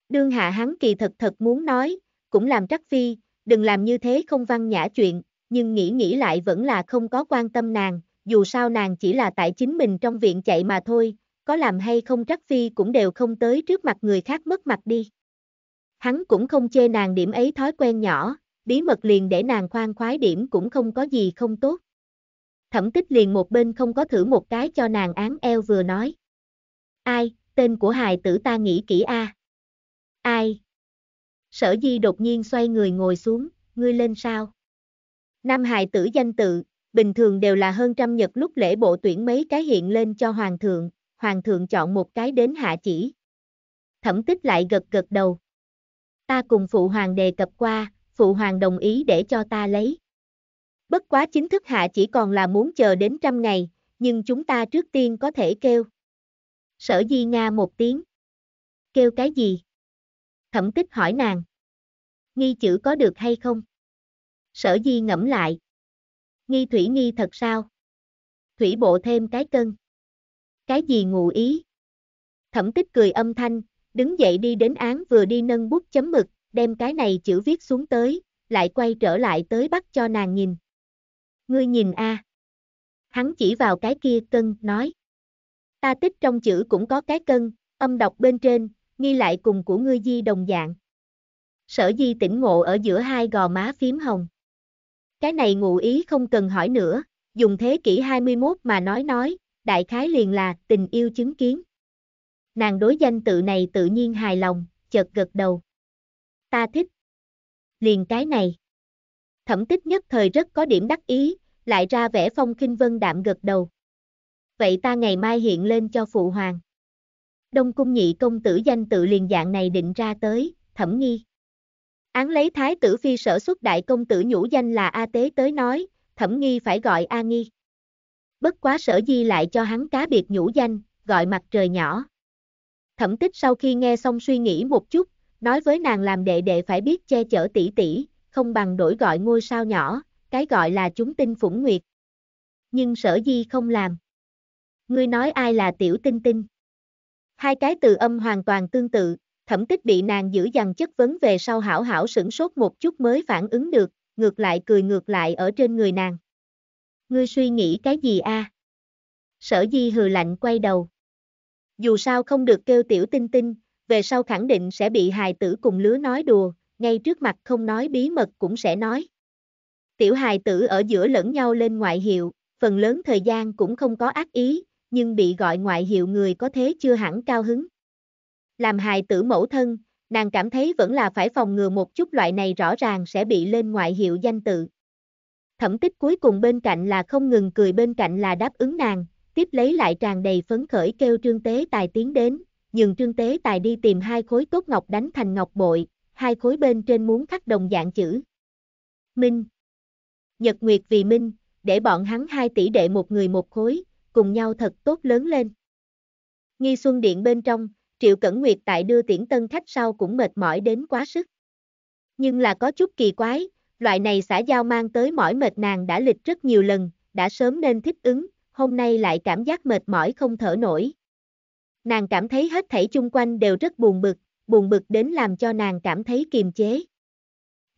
Đương hạ hắn kỳ thật thật muốn nói, cũng làm trắc phi, đừng làm như thế không văn nhã chuyện, nhưng nghĩ nghĩ lại vẫn là không có quan tâm nàng, dù sao nàng chỉ là tại chính mình trong viện chạy mà thôi, có làm hay không trắc phi cũng đều không tới trước mặt người khác mất mặt đi. Hắn cũng không chê nàng điểm ấy thói quen nhỏ, bí mật liền để nàng khoan khoái điểm cũng không có gì không tốt. Thẩm tích liền một bên không có thử một cái cho nàng án eo vừa nói. Ai, tên của hài tử ta nghĩ kỹ a. Ai? Sở di đột nhiên xoay người ngồi xuống, ngươi lên sao? Nam hài tử danh tự, bình thường đều là hơn trăm nhật lúc lễ bộ tuyển mấy cái hiện lên cho hoàng thượng, hoàng thượng chọn một cái đến hạ chỉ. Thẩm tích lại gật gật đầu ta cùng Phụ Hoàng đề cập qua, Phụ Hoàng đồng ý để cho ta lấy. Bất quá chính thức hạ chỉ còn là muốn chờ đến trăm ngày, nhưng chúng ta trước tiên có thể kêu. Sở Di Nga một tiếng. Kêu cái gì? Thẩm tích hỏi nàng. Nghi chữ có được hay không? Sở Di ngẫm lại. Nghi thủy nghi thật sao? Thủy bộ thêm cái cân. Cái gì ngụ ý? Thẩm tích cười âm thanh, đứng dậy đi đến án vừa đi nâng bút chấm mực, đem cái này chữ viết xuống tới, lại quay trở lại tới bắt cho nàng nhìn. Ngươi nhìn a. Hắn chỉ vào cái kia cân, nói. Ta tích trong chữ cũng có cái cân, âm đọc bên trên, nghi lại cùng của ngươi di đồng dạng. Sở di tỉnh ngộ ở giữa hai gò má phím hồng. Cái này ngụ ý không cần hỏi nữa, dùng thế kỷ 21 mà nói nói, đại khái liền là tình yêu chứng kiến. Nàng đối danh tự này tự nhiên hài lòng, chợt gật đầu. Ta thích. Liền cái này. Thẩm tích nhất thời rất có điểm đắc ý, lại ra vẻ phong khinh vân đạm gật đầu. Vậy ta ngày mai hiện lên cho phụ hoàng. Đông cung nhị công tử danh tự liền dạng này định ra tới, thẩm nghi. Án lấy thái tử phi sở xuất đại công tử nhũ danh là A Tế tới nói, thẩm nghi phải gọi A Nghi. Bất quá sở di lại cho hắn cá biệt nhũ danh, gọi mặt trời nhỏ. Thẩm tích sau khi nghe xong suy nghĩ một chút, nói với nàng làm đệ đệ phải biết che chở tỷ tỷ, không bằng đổi gọi ngôi sao nhỏ, cái gọi là chúng tinh phủng nguyệt. Nhưng sở di không làm. Ngươi nói ai là tiểu tinh tinh? Hai cái từ âm hoàn toàn tương tự, thẩm tích bị nàng giữ dằn chất vấn về sau hảo hảo sửng sốt một chút mới phản ứng được, ngược lại cười ngược lại ở trên người nàng. Ngươi suy nghĩ cái gì a? À? Sở di hừ lạnh quay đầu dù sao không được kêu tiểu tinh tinh, về sau khẳng định sẽ bị hài tử cùng lứa nói đùa, ngay trước mặt không nói bí mật cũng sẽ nói. Tiểu hài tử ở giữa lẫn nhau lên ngoại hiệu, phần lớn thời gian cũng không có ác ý, nhưng bị gọi ngoại hiệu người có thế chưa hẳn cao hứng. Làm hài tử mẫu thân, nàng cảm thấy vẫn là phải phòng ngừa một chút loại này rõ ràng sẽ bị lên ngoại hiệu danh tự. Thẩm tích cuối cùng bên cạnh là không ngừng cười bên cạnh là đáp ứng nàng, tiếp lấy lại tràn đầy phấn khởi kêu Trương Tế Tài tiến đến, nhường Trương Tế Tài đi tìm hai khối cốt ngọc đánh thành ngọc bội, hai khối bên trên muốn khắc đồng dạng chữ. Minh Nhật Nguyệt vì Minh, để bọn hắn hai tỷ đệ một người một khối, cùng nhau thật tốt lớn lên. Nghi Xuân Điện bên trong, Triệu Cẩn Nguyệt tại đưa tiễn tân khách sau cũng mệt mỏi đến quá sức. Nhưng là có chút kỳ quái, loại này xã giao mang tới mỏi mệt nàng đã lịch rất nhiều lần, đã sớm nên thích ứng, hôm nay lại cảm giác mệt mỏi không thở nổi. Nàng cảm thấy hết thảy chung quanh đều rất buồn bực, buồn bực đến làm cho nàng cảm thấy kiềm chế.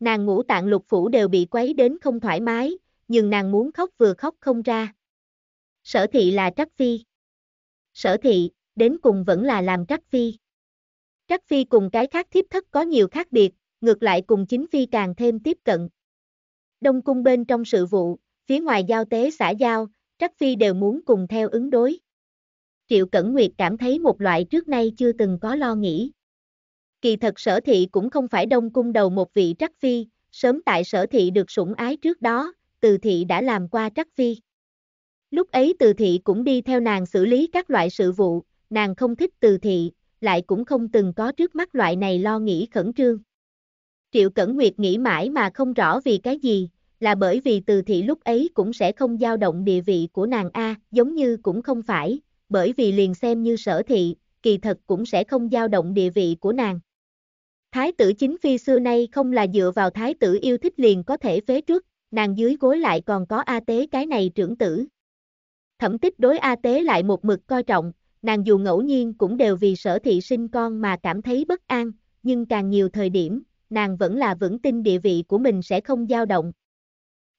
Nàng ngủ tạng lục phủ đều bị quấy đến không thoải mái, nhưng nàng muốn khóc vừa khóc không ra. Sở thị là Trắc Phi. Sở thị, đến cùng vẫn là làm Trắc Phi. Trắc Phi cùng cái khác thiếp thất có nhiều khác biệt, ngược lại cùng chính Phi càng thêm tiếp cận. Đông cung bên trong sự vụ, phía ngoài giao tế xã giao, Trắc Phi đều muốn cùng theo ứng đối. Triệu Cẩn Nguyệt cảm thấy một loại trước nay chưa từng có lo nghĩ. Kỳ thật sở thị cũng không phải đông cung đầu một vị Trắc Phi, sớm tại sở thị được sủng ái trước đó, từ thị đã làm qua Trắc Phi. Lúc ấy từ thị cũng đi theo nàng xử lý các loại sự vụ, nàng không thích từ thị, lại cũng không từng có trước mắt loại này lo nghĩ khẩn trương. Triệu Cẩn Nguyệt nghĩ mãi mà không rõ vì cái gì, là bởi vì từ thị lúc ấy cũng sẽ không dao động địa vị của nàng A, giống như cũng không phải, bởi vì liền xem như sở thị, kỳ thật cũng sẽ không dao động địa vị của nàng. Thái tử chính phi xưa nay không là dựa vào thái tử yêu thích liền có thể phế trước, nàng dưới gối lại còn có A tế cái này trưởng tử. Thẩm tích đối A tế lại một mực coi trọng, nàng dù ngẫu nhiên cũng đều vì sở thị sinh con mà cảm thấy bất an, nhưng càng nhiều thời điểm, nàng vẫn là vững tin địa vị của mình sẽ không dao động.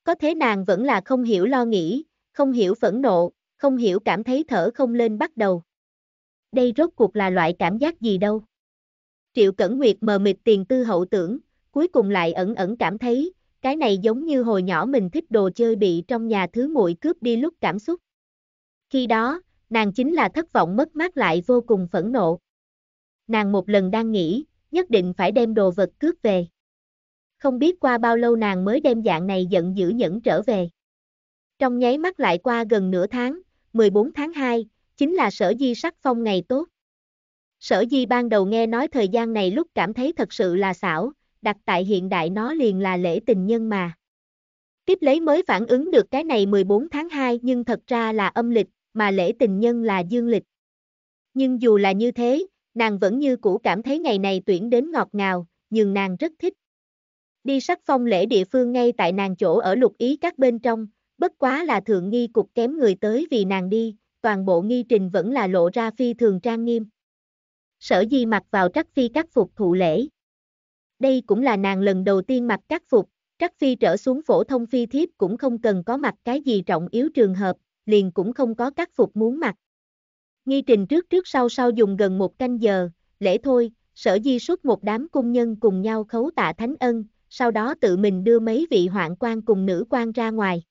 Có thế nàng vẫn là không hiểu lo nghĩ, không hiểu phẫn nộ, không hiểu cảm thấy thở không lên bắt đầu. Đây rốt cuộc là loại cảm giác gì đâu. Triệu Cẩn Nguyệt mờ mịt tiền tư hậu tưởng, cuối cùng lại ẩn ẩn cảm thấy, cái này giống như hồi nhỏ mình thích đồ chơi bị trong nhà thứ muội cướp đi lúc cảm xúc. Khi đó, nàng chính là thất vọng mất mát lại vô cùng phẫn nộ. Nàng một lần đang nghĩ, nhất định phải đem đồ vật cướp về không biết qua bao lâu nàng mới đem dạng này giận dữ nhẫn trở về. Trong nháy mắt lại qua gần nửa tháng, 14 tháng 2, chính là sở di sắc phong ngày tốt. Sở di ban đầu nghe nói thời gian này lúc cảm thấy thật sự là xảo, đặt tại hiện đại nó liền là lễ tình nhân mà. Tiếp lấy mới phản ứng được cái này 14 tháng 2 nhưng thật ra là âm lịch, mà lễ tình nhân là dương lịch. Nhưng dù là như thế, nàng vẫn như cũ cảm thấy ngày này tuyển đến ngọt ngào, nhưng nàng rất thích đi sắc phong lễ địa phương ngay tại nàng chỗ ở lục ý các bên trong, bất quá là thượng nghi cục kém người tới vì nàng đi, toàn bộ nghi trình vẫn là lộ ra phi thường trang nghiêm. Sở di mặc vào trắc phi các phục thụ lễ. Đây cũng là nàng lần đầu tiên mặc các phục, trắc phi trở xuống phổ thông phi thiếp cũng không cần có mặc cái gì trọng yếu trường hợp, liền cũng không có các phục muốn mặc. Nghi trình trước trước sau sau dùng gần một canh giờ, lễ thôi, sở di xuất một đám cung nhân cùng nhau khấu tạ thánh ân, sau đó tự mình đưa mấy vị hoạn quan cùng nữ quan ra ngoài.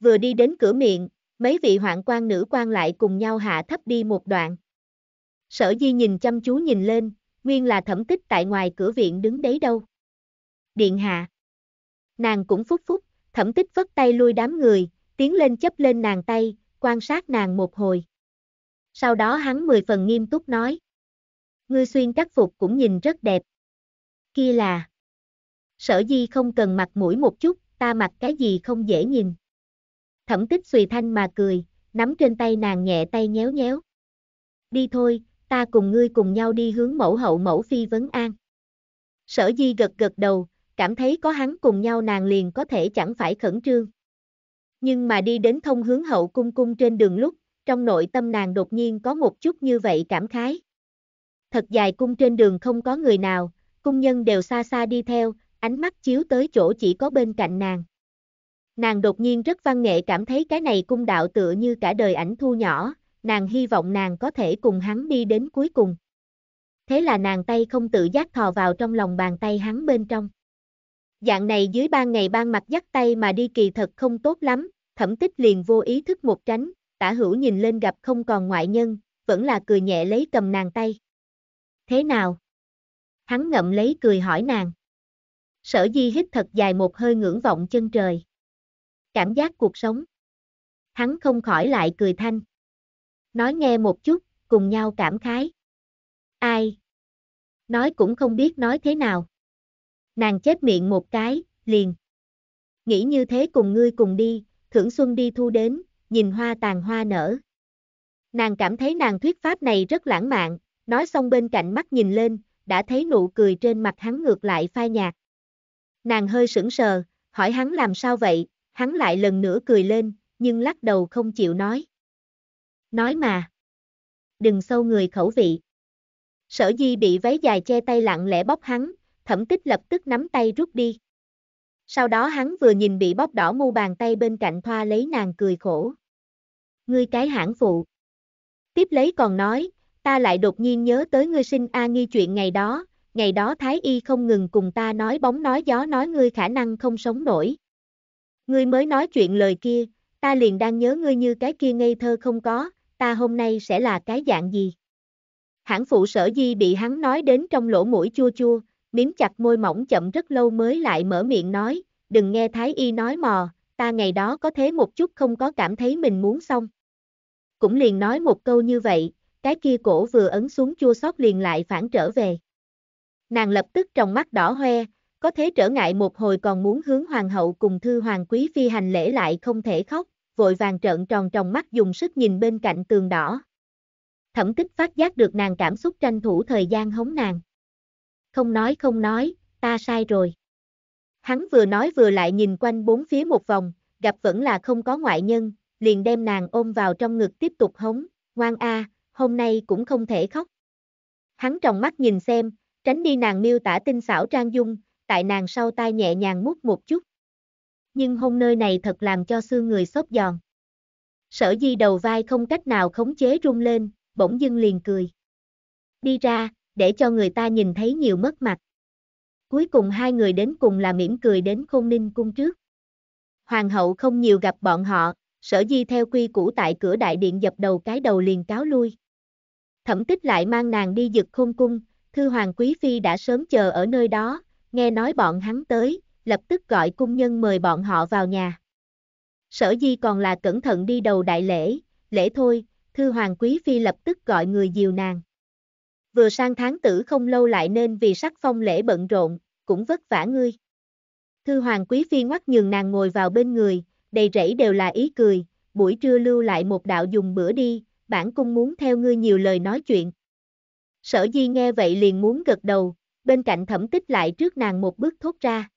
Vừa đi đến cửa miệng, mấy vị hoạn quan nữ quan lại cùng nhau hạ thấp đi một đoạn. Sở Di nhìn chăm chú nhìn lên, nguyên là thẩm tích tại ngoài cửa viện đứng đấy đâu. Điện hạ. Nàng cũng phúc phúc, thẩm tích vất tay lui đám người, tiến lên chấp lên nàng tay, quan sát nàng một hồi. Sau đó hắn mười phần nghiêm túc nói. Ngươi xuyên các phục cũng nhìn rất đẹp. Kia là sở di không cần mặt mũi một chút, ta mặc cái gì không dễ nhìn. Thẩm tích xùy thanh mà cười, nắm trên tay nàng nhẹ tay nhéo nhéo. Đi thôi, ta cùng ngươi cùng nhau đi hướng mẫu hậu mẫu phi vấn an. Sở di gật gật đầu, cảm thấy có hắn cùng nhau nàng liền có thể chẳng phải khẩn trương. Nhưng mà đi đến thông hướng hậu cung cung trên đường lúc, trong nội tâm nàng đột nhiên có một chút như vậy cảm khái. Thật dài cung trên đường không có người nào, cung nhân đều xa xa đi theo, ánh mắt chiếu tới chỗ chỉ có bên cạnh nàng. Nàng đột nhiên rất văn nghệ cảm thấy cái này cung đạo tựa như cả đời ảnh thu nhỏ, nàng hy vọng nàng có thể cùng hắn đi đến cuối cùng. Thế là nàng tay không tự giác thò vào trong lòng bàn tay hắn bên trong. Dạng này dưới ban ngày ban mặt dắt tay mà đi kỳ thật không tốt lắm, thẩm tích liền vô ý thức một tránh, tả hữu nhìn lên gặp không còn ngoại nhân, vẫn là cười nhẹ lấy cầm nàng tay. Thế nào? Hắn ngậm lấy cười hỏi nàng. Sở di hít thật dài một hơi ngưỡng vọng chân trời. Cảm giác cuộc sống. Hắn không khỏi lại cười thanh. Nói nghe một chút, cùng nhau cảm khái. Ai? Nói cũng không biết nói thế nào. Nàng chết miệng một cái, liền. Nghĩ như thế cùng ngươi cùng đi, thưởng xuân đi thu đến, nhìn hoa tàn hoa nở. Nàng cảm thấy nàng thuyết pháp này rất lãng mạn, nói xong bên cạnh mắt nhìn lên, đã thấy nụ cười trên mặt hắn ngược lại phai nhạt. Nàng hơi sững sờ, hỏi hắn làm sao vậy, hắn lại lần nữa cười lên, nhưng lắc đầu không chịu nói. Nói mà. Đừng sâu người khẩu vị. Sở di bị váy dài che tay lặng lẽ bóp hắn, thẩm tích lập tức nắm tay rút đi. Sau đó hắn vừa nhìn bị bóp đỏ mu bàn tay bên cạnh thoa lấy nàng cười khổ. Ngươi cái hãng phụ. Tiếp lấy còn nói, ta lại đột nhiên nhớ tới ngươi sinh A nghi chuyện ngày đó, ngày đó Thái Y không ngừng cùng ta nói bóng nói gió nói ngươi khả năng không sống nổi. Ngươi mới nói chuyện lời kia, ta liền đang nhớ ngươi như cái kia ngây thơ không có, ta hôm nay sẽ là cái dạng gì. Hãng phụ sở di bị hắn nói đến trong lỗ mũi chua chua, miếm chặt môi mỏng chậm rất lâu mới lại mở miệng nói, đừng nghe Thái Y nói mò, ta ngày đó có thế một chút không có cảm thấy mình muốn xong. Cũng liền nói một câu như vậy, cái kia cổ vừa ấn xuống chua sót liền lại phản trở về. Nàng lập tức trong mắt đỏ hoe, có thế trở ngại một hồi còn muốn hướng hoàng hậu cùng thư hoàng quý phi hành lễ lại không thể khóc, vội vàng trợn tròn trong mắt dùng sức nhìn bên cạnh tường đỏ. Thẩm tích phát giác được nàng cảm xúc tranh thủ thời gian hống nàng. Không nói không nói, ta sai rồi. Hắn vừa nói vừa lại nhìn quanh bốn phía một vòng, gặp vẫn là không có ngoại nhân, liền đem nàng ôm vào trong ngực tiếp tục hống, ngoan a, hôm nay cũng không thể khóc. Hắn trong mắt nhìn xem, Tránh đi nàng miêu tả tinh xảo trang dung, tại nàng sau tai nhẹ nhàng mút một chút. Nhưng hôn nơi này thật làm cho xương người xốp giòn. Sở di đầu vai không cách nào khống chế rung lên, bỗng dưng liền cười. Đi ra, để cho người ta nhìn thấy nhiều mất mặt. Cuối cùng hai người đến cùng là mỉm cười đến khôn ninh cung trước. Hoàng hậu không nhiều gặp bọn họ, sở di theo quy củ tại cửa đại điện dập đầu cái đầu liền cáo lui. Thẩm tích lại mang nàng đi giật khôn cung, Thư Hoàng Quý Phi đã sớm chờ ở nơi đó, nghe nói bọn hắn tới, lập tức gọi cung nhân mời bọn họ vào nhà. Sở di còn là cẩn thận đi đầu đại lễ, lễ thôi, Thư Hoàng Quý Phi lập tức gọi người dìu nàng. Vừa sang tháng tử không lâu lại nên vì sắc phong lễ bận rộn, cũng vất vả ngươi. Thư Hoàng Quý Phi ngoắt nhường nàng ngồi vào bên người, đầy rẫy đều là ý cười, buổi trưa lưu lại một đạo dùng bữa đi, bản cung muốn theo ngươi nhiều lời nói chuyện. Sở Di nghe vậy liền muốn gật đầu, bên cạnh thẩm tích lại trước nàng một bước thốt ra.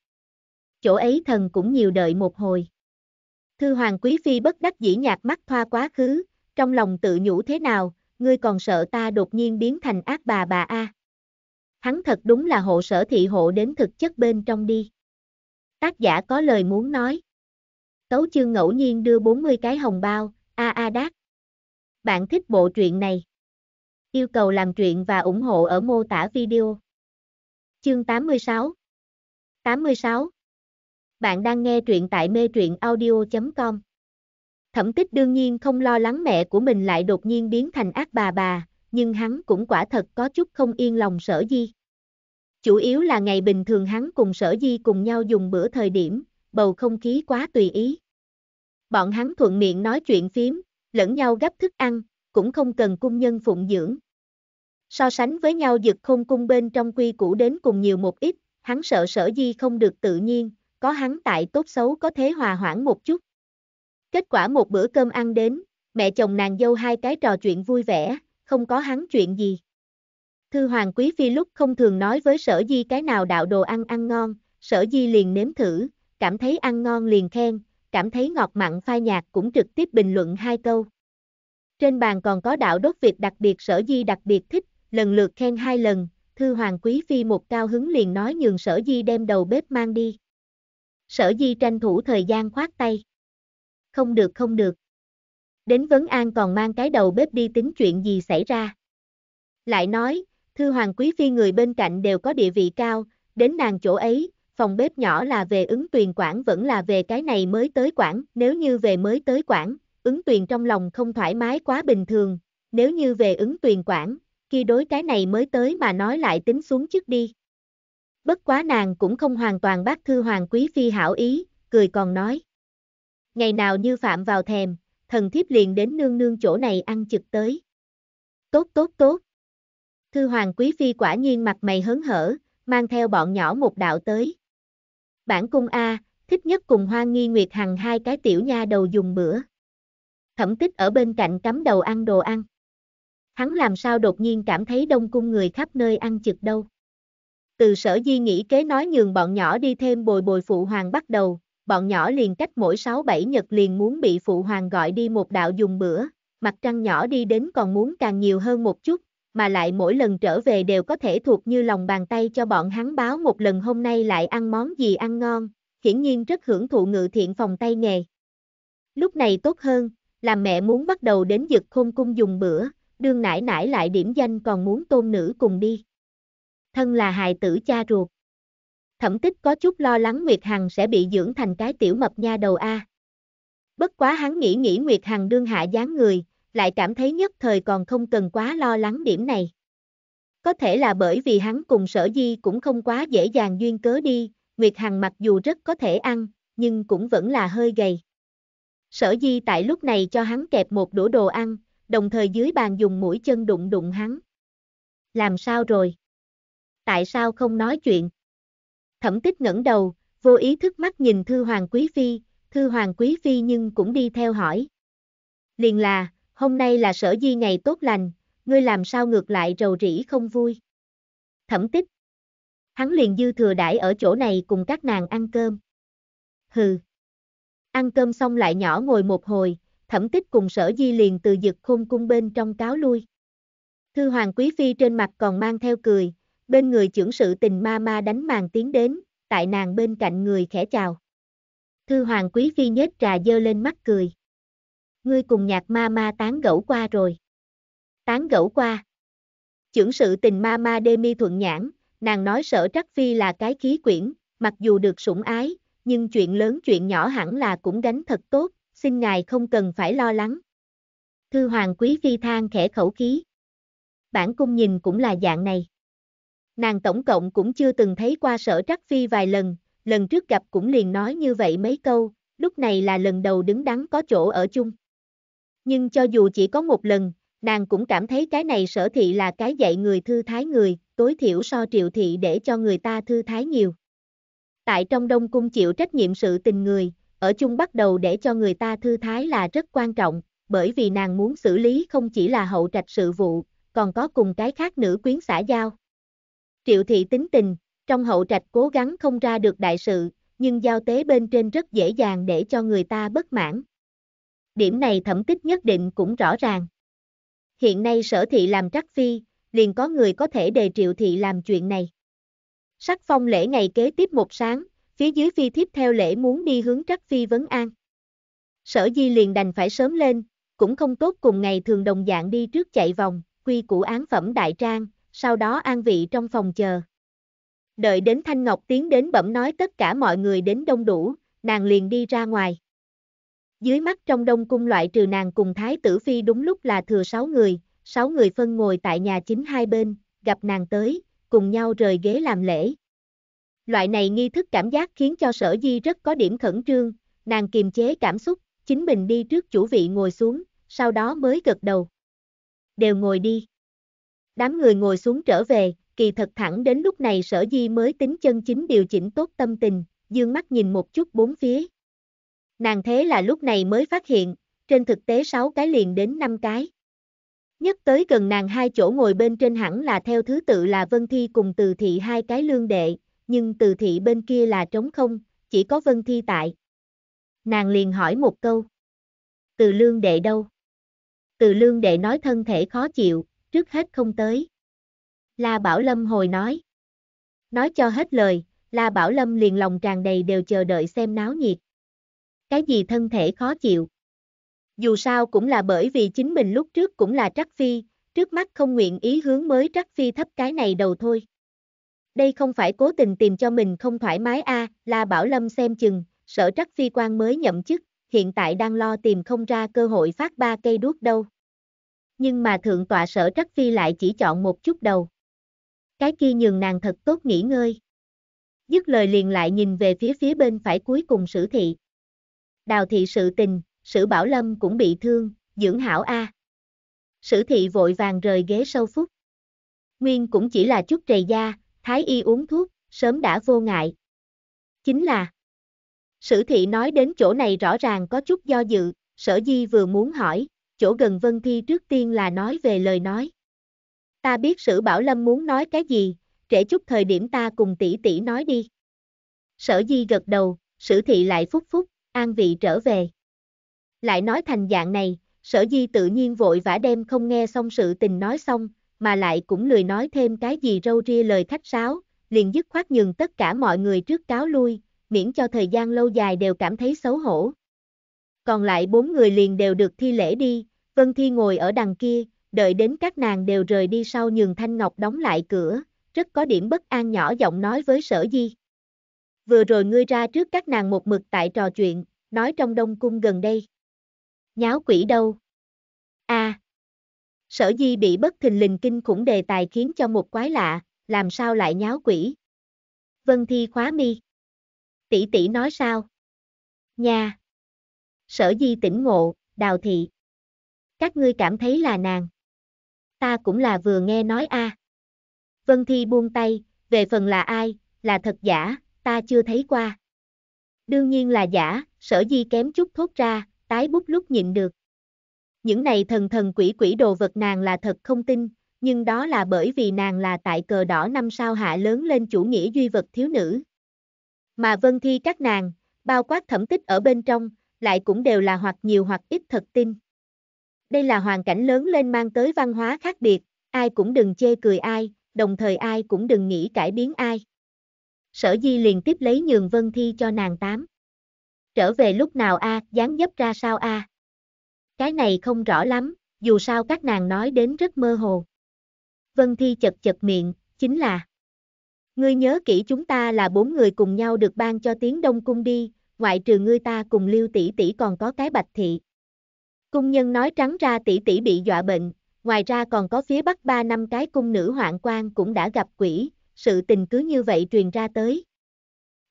Chỗ ấy thần cũng nhiều đợi một hồi. Thư Hoàng Quý Phi bất đắc dĩ nhạt mắt thoa quá khứ, trong lòng tự nhủ thế nào, ngươi còn sợ ta đột nhiên biến thành ác bà bà A. Hắn thật đúng là hộ sở thị hộ đến thực chất bên trong đi. Tác giả có lời muốn nói. Tấu chương ngẫu nhiên đưa 40 cái hồng bao, a a đát. Bạn thích bộ truyện này? Yêu cầu làm chuyện và ủng hộ ở mô tả video. Chương 86 86 Bạn đang nghe truyện tại mê truyện audio.com Thẩm tích đương nhiên không lo lắng mẹ của mình lại đột nhiên biến thành ác bà bà, nhưng hắn cũng quả thật có chút không yên lòng sở di. Chủ yếu là ngày bình thường hắn cùng sở di cùng nhau dùng bữa thời điểm, bầu không khí quá tùy ý. Bọn hắn thuận miệng nói chuyện phím, lẫn nhau gấp thức ăn, cũng không cần cung nhân phụng dưỡng. So sánh với nhau dực không cung bên trong quy củ đến cùng nhiều một ít, hắn sợ sở di không được tự nhiên, có hắn tại tốt xấu có thế hòa hoãn một chút. Kết quả một bữa cơm ăn đến, mẹ chồng nàng dâu hai cái trò chuyện vui vẻ, không có hắn chuyện gì. Thư Hoàng Quý Phi lúc không thường nói với sở di cái nào đạo đồ ăn ăn ngon, sở di liền nếm thử, cảm thấy ăn ngon liền khen, cảm thấy ngọt mặn phai nhạt cũng trực tiếp bình luận hai câu. Trên bàn còn có đạo đốt Việt đặc biệt sở di đặc biệt thích, lần lượt khen hai lần, thư hoàng quý phi một cao hứng liền nói nhường sở di đem đầu bếp mang đi. Sở di tranh thủ thời gian khoát tay. Không được không được. Đến Vấn An còn mang cái đầu bếp đi tính chuyện gì xảy ra. Lại nói, thư hoàng quý phi người bên cạnh đều có địa vị cao, đến nàng chỗ ấy, phòng bếp nhỏ là về ứng tuyền quản vẫn là về cái này mới tới quản, nếu như về mới tới quản, ứng tuyền trong lòng không thoải mái quá bình thường, nếu như về ứng tuyền quản, khi đối cái này mới tới mà nói lại tính xuống trước đi. Bất quá nàng cũng không hoàn toàn bác thư hoàng quý phi hảo ý, cười còn nói. Ngày nào như phạm vào thèm, thần thiếp liền đến nương nương chỗ này ăn trực tới. Tốt tốt tốt. Thư hoàng quý phi quả nhiên mặt mày hớn hở, mang theo bọn nhỏ một đạo tới. Bản cung A, thích nhất cùng hoa nghi nguyệt hằng hai cái tiểu nha đầu dùng bữa thẩm tích ở bên cạnh cắm đầu ăn đồ ăn. Hắn làm sao đột nhiên cảm thấy đông cung người khắp nơi ăn chực đâu. Từ sở di nghĩ kế nói nhường bọn nhỏ đi thêm bồi bồi phụ hoàng bắt đầu, bọn nhỏ liền cách mỗi 6-7 nhật liền muốn bị phụ hoàng gọi đi một đạo dùng bữa, mặt trăng nhỏ đi đến còn muốn càng nhiều hơn một chút, mà lại mỗi lần trở về đều có thể thuộc như lòng bàn tay cho bọn hắn báo một lần hôm nay lại ăn món gì ăn ngon, hiển nhiên rất hưởng thụ ngự thiện phòng tay nghề. Lúc này tốt hơn, làm mẹ muốn bắt đầu đến giật khôn cung dùng bữa, đương nải nải lại điểm danh còn muốn tôn nữ cùng đi. Thân là hài tử cha ruột. Thẩm tích có chút lo lắng Nguyệt Hằng sẽ bị dưỡng thành cái tiểu mập nha đầu A. Bất quá hắn nghĩ nghĩ Nguyệt Hằng đương hạ dáng người, lại cảm thấy nhất thời còn không cần quá lo lắng điểm này. Có thể là bởi vì hắn cùng sở di cũng không quá dễ dàng duyên cớ đi, Nguyệt Hằng mặc dù rất có thể ăn, nhưng cũng vẫn là hơi gầy. Sở di tại lúc này cho hắn kẹp một đũa đồ ăn, đồng thời dưới bàn dùng mũi chân đụng đụng hắn. Làm sao rồi? Tại sao không nói chuyện? Thẩm tích ngẩng đầu, vô ý thức mắt nhìn Thư Hoàng Quý Phi, Thư Hoàng Quý Phi nhưng cũng đi theo hỏi. Liền là, hôm nay là sở di ngày tốt lành, ngươi làm sao ngược lại rầu rĩ không vui. Thẩm tích. Hắn liền dư thừa đãi ở chỗ này cùng các nàng ăn cơm. Hừ. Ăn cơm xong lại nhỏ ngồi một hồi, thẩm tích cùng sở di liền từ dực khôn cung bên trong cáo lui. Thư hoàng quý phi trên mặt còn mang theo cười, bên người trưởng sự tình ma ma đánh màn tiến đến, tại nàng bên cạnh người khẽ chào. Thư hoàng quý phi nhếch trà dơ lên mắt cười. Ngươi cùng nhạc ma ma tán gẫu qua rồi. Tán gẫu qua. Trưởng sự tình ma ma đê mi thuận nhãn, nàng nói sở trắc phi là cái khí quyển, mặc dù được sủng ái, nhưng chuyện lớn chuyện nhỏ hẳn là cũng gánh thật tốt, xin ngài không cần phải lo lắng. Thư hoàng quý phi than khẽ khẩu khí. Bản cung nhìn cũng là dạng này. Nàng tổng cộng cũng chưa từng thấy qua sở trắc phi vài lần, lần trước gặp cũng liền nói như vậy mấy câu, lúc này là lần đầu đứng đắn có chỗ ở chung. Nhưng cho dù chỉ có một lần, nàng cũng cảm thấy cái này sở thị là cái dạy người thư thái người, tối thiểu so triệu thị để cho người ta thư thái nhiều. Tại trong Đông Cung chịu trách nhiệm sự tình người, ở chung bắt đầu để cho người ta thư thái là rất quan trọng, bởi vì nàng muốn xử lý không chỉ là hậu trạch sự vụ, còn có cùng cái khác nữ quyến xã giao. Triệu thị tính tình, trong hậu trạch cố gắng không ra được đại sự, nhưng giao tế bên trên rất dễ dàng để cho người ta bất mãn. Điểm này thẩm tích nhất định cũng rõ ràng. Hiện nay sở thị làm trắc phi, liền có người có thể đề triệu thị làm chuyện này. Sắc phong lễ ngày kế tiếp một sáng, phía dưới phi tiếp theo lễ muốn đi hướng trắc phi vấn an. Sở di liền đành phải sớm lên, cũng không tốt cùng ngày thường đồng dạng đi trước chạy vòng, quy củ án phẩm đại trang, sau đó an vị trong phòng chờ. Đợi đến Thanh Ngọc tiến đến bẩm nói tất cả mọi người đến đông đủ, nàng liền đi ra ngoài. Dưới mắt trong đông cung loại trừ nàng cùng Thái tử Phi đúng lúc là thừa sáu người, sáu người phân ngồi tại nhà chính hai bên, gặp nàng tới, cùng nhau rời ghế làm lễ. Loại này nghi thức cảm giác khiến cho sở di rất có điểm khẩn trương, nàng kiềm chế cảm xúc, chính mình đi trước chủ vị ngồi xuống, sau đó mới gật đầu. Đều ngồi đi. Đám người ngồi xuống trở về, kỳ thật thẳng đến lúc này sở di mới tính chân chính điều chỉnh tốt tâm tình, dương mắt nhìn một chút bốn phía. Nàng thế là lúc này mới phát hiện, trên thực tế 6 cái liền đến 5 cái. Nhất tới gần nàng hai chỗ ngồi bên trên hẳn là theo thứ tự là Vân Thi cùng Từ Thị hai cái lương đệ, nhưng Từ Thị bên kia là trống không, chỉ có Vân Thi tại. Nàng liền hỏi một câu. Từ lương đệ đâu? Từ lương đệ nói thân thể khó chịu, trước hết không tới. La Bảo Lâm hồi nói. Nói cho hết lời, La Bảo Lâm liền lòng tràn đầy đều chờ đợi xem náo nhiệt. Cái gì thân thể khó chịu? dù sao cũng là bởi vì chính mình lúc trước cũng là Trắc Phi, trước mắt không nguyện ý hướng mới Trắc Phi thấp cái này đầu thôi. Đây không phải cố tình tìm cho mình không thoải mái a, à, La Bảo Lâm xem chừng, sở Trắc Phi quan mới nhậm chức, hiện tại đang lo tìm không ra cơ hội phát ba cây đuốc đâu. Nhưng mà thượng tọa sở Trắc Phi lại chỉ chọn một chút đầu. Cái kia nhường nàng thật tốt nghỉ ngơi. Dứt lời liền lại nhìn về phía phía bên phải cuối cùng sử thị. Đào thị sự tình, Sử Bảo Lâm cũng bị thương, dưỡng hảo A. Sử thị vội vàng rời ghế sâu phút. Nguyên cũng chỉ là chút trầy da, thái y uống thuốc, sớm đã vô ngại. Chính là Sử thị nói đến chỗ này rõ ràng có chút do dự, sở di vừa muốn hỏi, chỗ gần Vân Thi trước tiên là nói về lời nói. Ta biết sử Bảo Lâm muốn nói cái gì, trễ chút thời điểm ta cùng tỷ tỷ nói đi. Sở di gật đầu, sử thị lại phúc phúc, an vị trở về lại nói thành dạng này, sở di tự nhiên vội vã đem không nghe xong sự tình nói xong, mà lại cũng lười nói thêm cái gì râu ria lời khách sáo, liền dứt khoát nhường tất cả mọi người trước cáo lui, miễn cho thời gian lâu dài đều cảm thấy xấu hổ. Còn lại bốn người liền đều được thi lễ đi, Vân Thi ngồi ở đằng kia, đợi đến các nàng đều rời đi sau nhường Thanh Ngọc đóng lại cửa, rất có điểm bất an nhỏ giọng nói với sở di. Vừa rồi ngươi ra trước các nàng một mực tại trò chuyện, nói trong đông cung gần đây. Nháo quỷ đâu? a à. Sở di bị bất thình lình kinh khủng đề tài khiến cho một quái lạ, làm sao lại nháo quỷ? Vân Thi khóa mi. Tỷ tỷ nói sao? Nha. Sở di tỉnh ngộ, đào thị. Các ngươi cảm thấy là nàng. Ta cũng là vừa nghe nói a. À. Vân Thi buông tay, về phần là ai, là thật giả, ta chưa thấy qua. Đương nhiên là giả, sở di kém chút thốt ra, tái bút lúc nhịn được. Những này thần thần quỷ quỷ đồ vật nàng là thật không tin, nhưng đó là bởi vì nàng là tại cờ đỏ năm sao hạ lớn lên chủ nghĩa duy vật thiếu nữ. Mà vân thi các nàng, bao quát thẩm tích ở bên trong, lại cũng đều là hoặc nhiều hoặc ít thật tin. Đây là hoàn cảnh lớn lên mang tới văn hóa khác biệt, ai cũng đừng chê cười ai, đồng thời ai cũng đừng nghĩ cải biến ai. Sở di liền tiếp lấy nhường vân thi cho nàng tám trở về lúc nào a, à, dáng dấp ra sao a? Cái này không rõ lắm, dù sao các nàng nói đến rất mơ hồ. Vân Thi chật chật miệng, chính là Ngươi nhớ kỹ chúng ta là bốn người cùng nhau được ban cho tiếng Đông Cung đi, ngoại trừ ngươi ta cùng Lưu tỷ tỷ còn có cái Bạch thị. Cung nhân nói trắng ra tỷ tỷ bị dọa bệnh, ngoài ra còn có phía Bắc ba năm cái cung nữ hoạn quan cũng đã gặp quỷ, sự tình cứ như vậy truyền ra tới.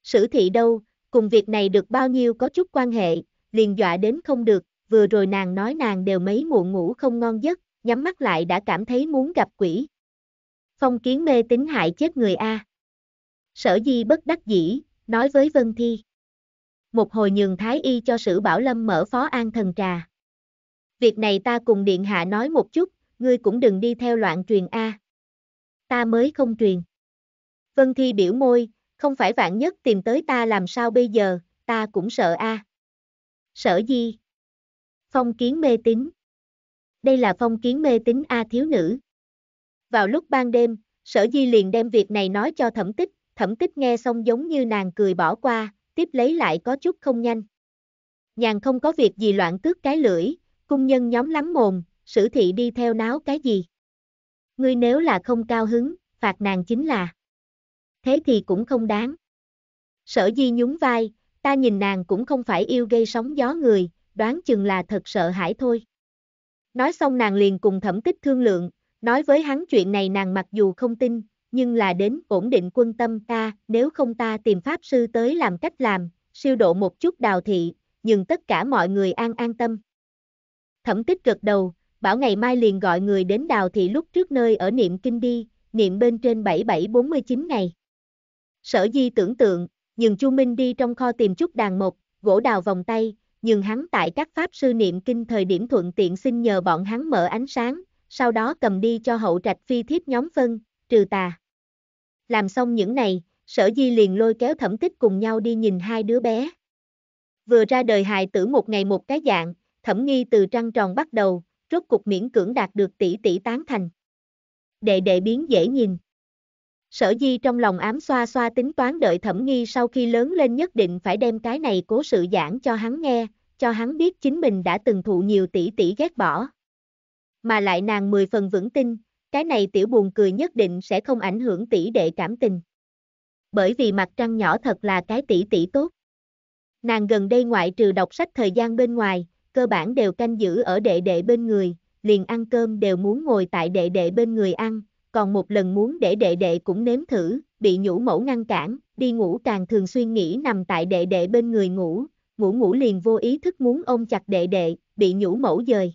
Sử thị đâu, cùng việc này được bao nhiêu có chút quan hệ, liền dọa đến không được, vừa rồi nàng nói nàng đều mấy muộn ngủ không ngon giấc, nhắm mắt lại đã cảm thấy muốn gặp quỷ. Phong kiến mê tính hại chết người A. Sở di bất đắc dĩ, nói với Vân Thi. Một hồi nhường Thái Y cho sử Bảo Lâm mở phó an thần trà. Việc này ta cùng Điện Hạ nói một chút, ngươi cũng đừng đi theo loạn truyền A. Ta mới không truyền. Vân Thi biểu môi, không phải vạn nhất tìm tới ta làm sao bây giờ, ta cũng sợ a. À. Sợ gì? Phong kiến mê tín. Đây là phong kiến mê tín a à thiếu nữ. Vào lúc ban đêm, Sở Di liền đem việc này nói cho Thẩm Tích, Thẩm Tích nghe xong giống như nàng cười bỏ qua, tiếp lấy lại có chút không nhanh. Nhàn không có việc gì loạn cướp cái lưỡi, cung nhân nhóm lắm mồm, sử thị đi theo náo cái gì. Ngươi nếu là không cao hứng, phạt nàng chính là thế thì cũng không đáng. Sở di nhún vai, ta nhìn nàng cũng không phải yêu gây sóng gió người, đoán chừng là thật sợ hãi thôi. Nói xong nàng liền cùng thẩm tích thương lượng, nói với hắn chuyện này nàng mặc dù không tin, nhưng là đến ổn định quân tâm ta, nếu không ta tìm pháp sư tới làm cách làm, siêu độ một chút đào thị, nhưng tất cả mọi người an an tâm. Thẩm tích gật đầu, bảo ngày mai liền gọi người đến đào thị lúc trước nơi ở niệm kinh đi, niệm bên trên 7749 ngày. Sở di tưởng tượng, nhường Chu Minh đi trong kho tìm chút đàn mộc, gỗ đào vòng tay, nhường hắn tại các pháp sư niệm kinh thời điểm thuận tiện xin nhờ bọn hắn mở ánh sáng, sau đó cầm đi cho hậu trạch phi thiếp nhóm phân, trừ tà. Làm xong những này, sở di liền lôi kéo thẩm tích cùng nhau đi nhìn hai đứa bé. Vừa ra đời hài tử một ngày một cái dạng, thẩm nghi từ trăng tròn bắt đầu, rốt cục miễn cưỡng đạt được tỷ tỷ tán thành. Đệ đệ biến dễ nhìn. Sở di trong lòng ám xoa xoa tính toán đợi thẩm nghi sau khi lớn lên nhất định phải đem cái này cố sự giảng cho hắn nghe, cho hắn biết chính mình đã từng thụ nhiều tỷ tỷ ghét bỏ. Mà lại nàng mười phần vững tin, cái này tiểu buồn cười nhất định sẽ không ảnh hưởng tỷ đệ cảm tình. Bởi vì mặt trăng nhỏ thật là cái tỷ tỷ tốt. Nàng gần đây ngoại trừ đọc sách thời gian bên ngoài, cơ bản đều canh giữ ở đệ đệ bên người, liền ăn cơm đều muốn ngồi tại đệ đệ bên người ăn, còn một lần muốn để đệ đệ cũng nếm thử, bị nhũ mẫu ngăn cản, đi ngủ càng thường xuyên nghĩ nằm tại đệ đệ bên người ngủ, ngủ ngủ liền vô ý thức muốn ôm chặt đệ đệ, bị nhũ mẫu dời.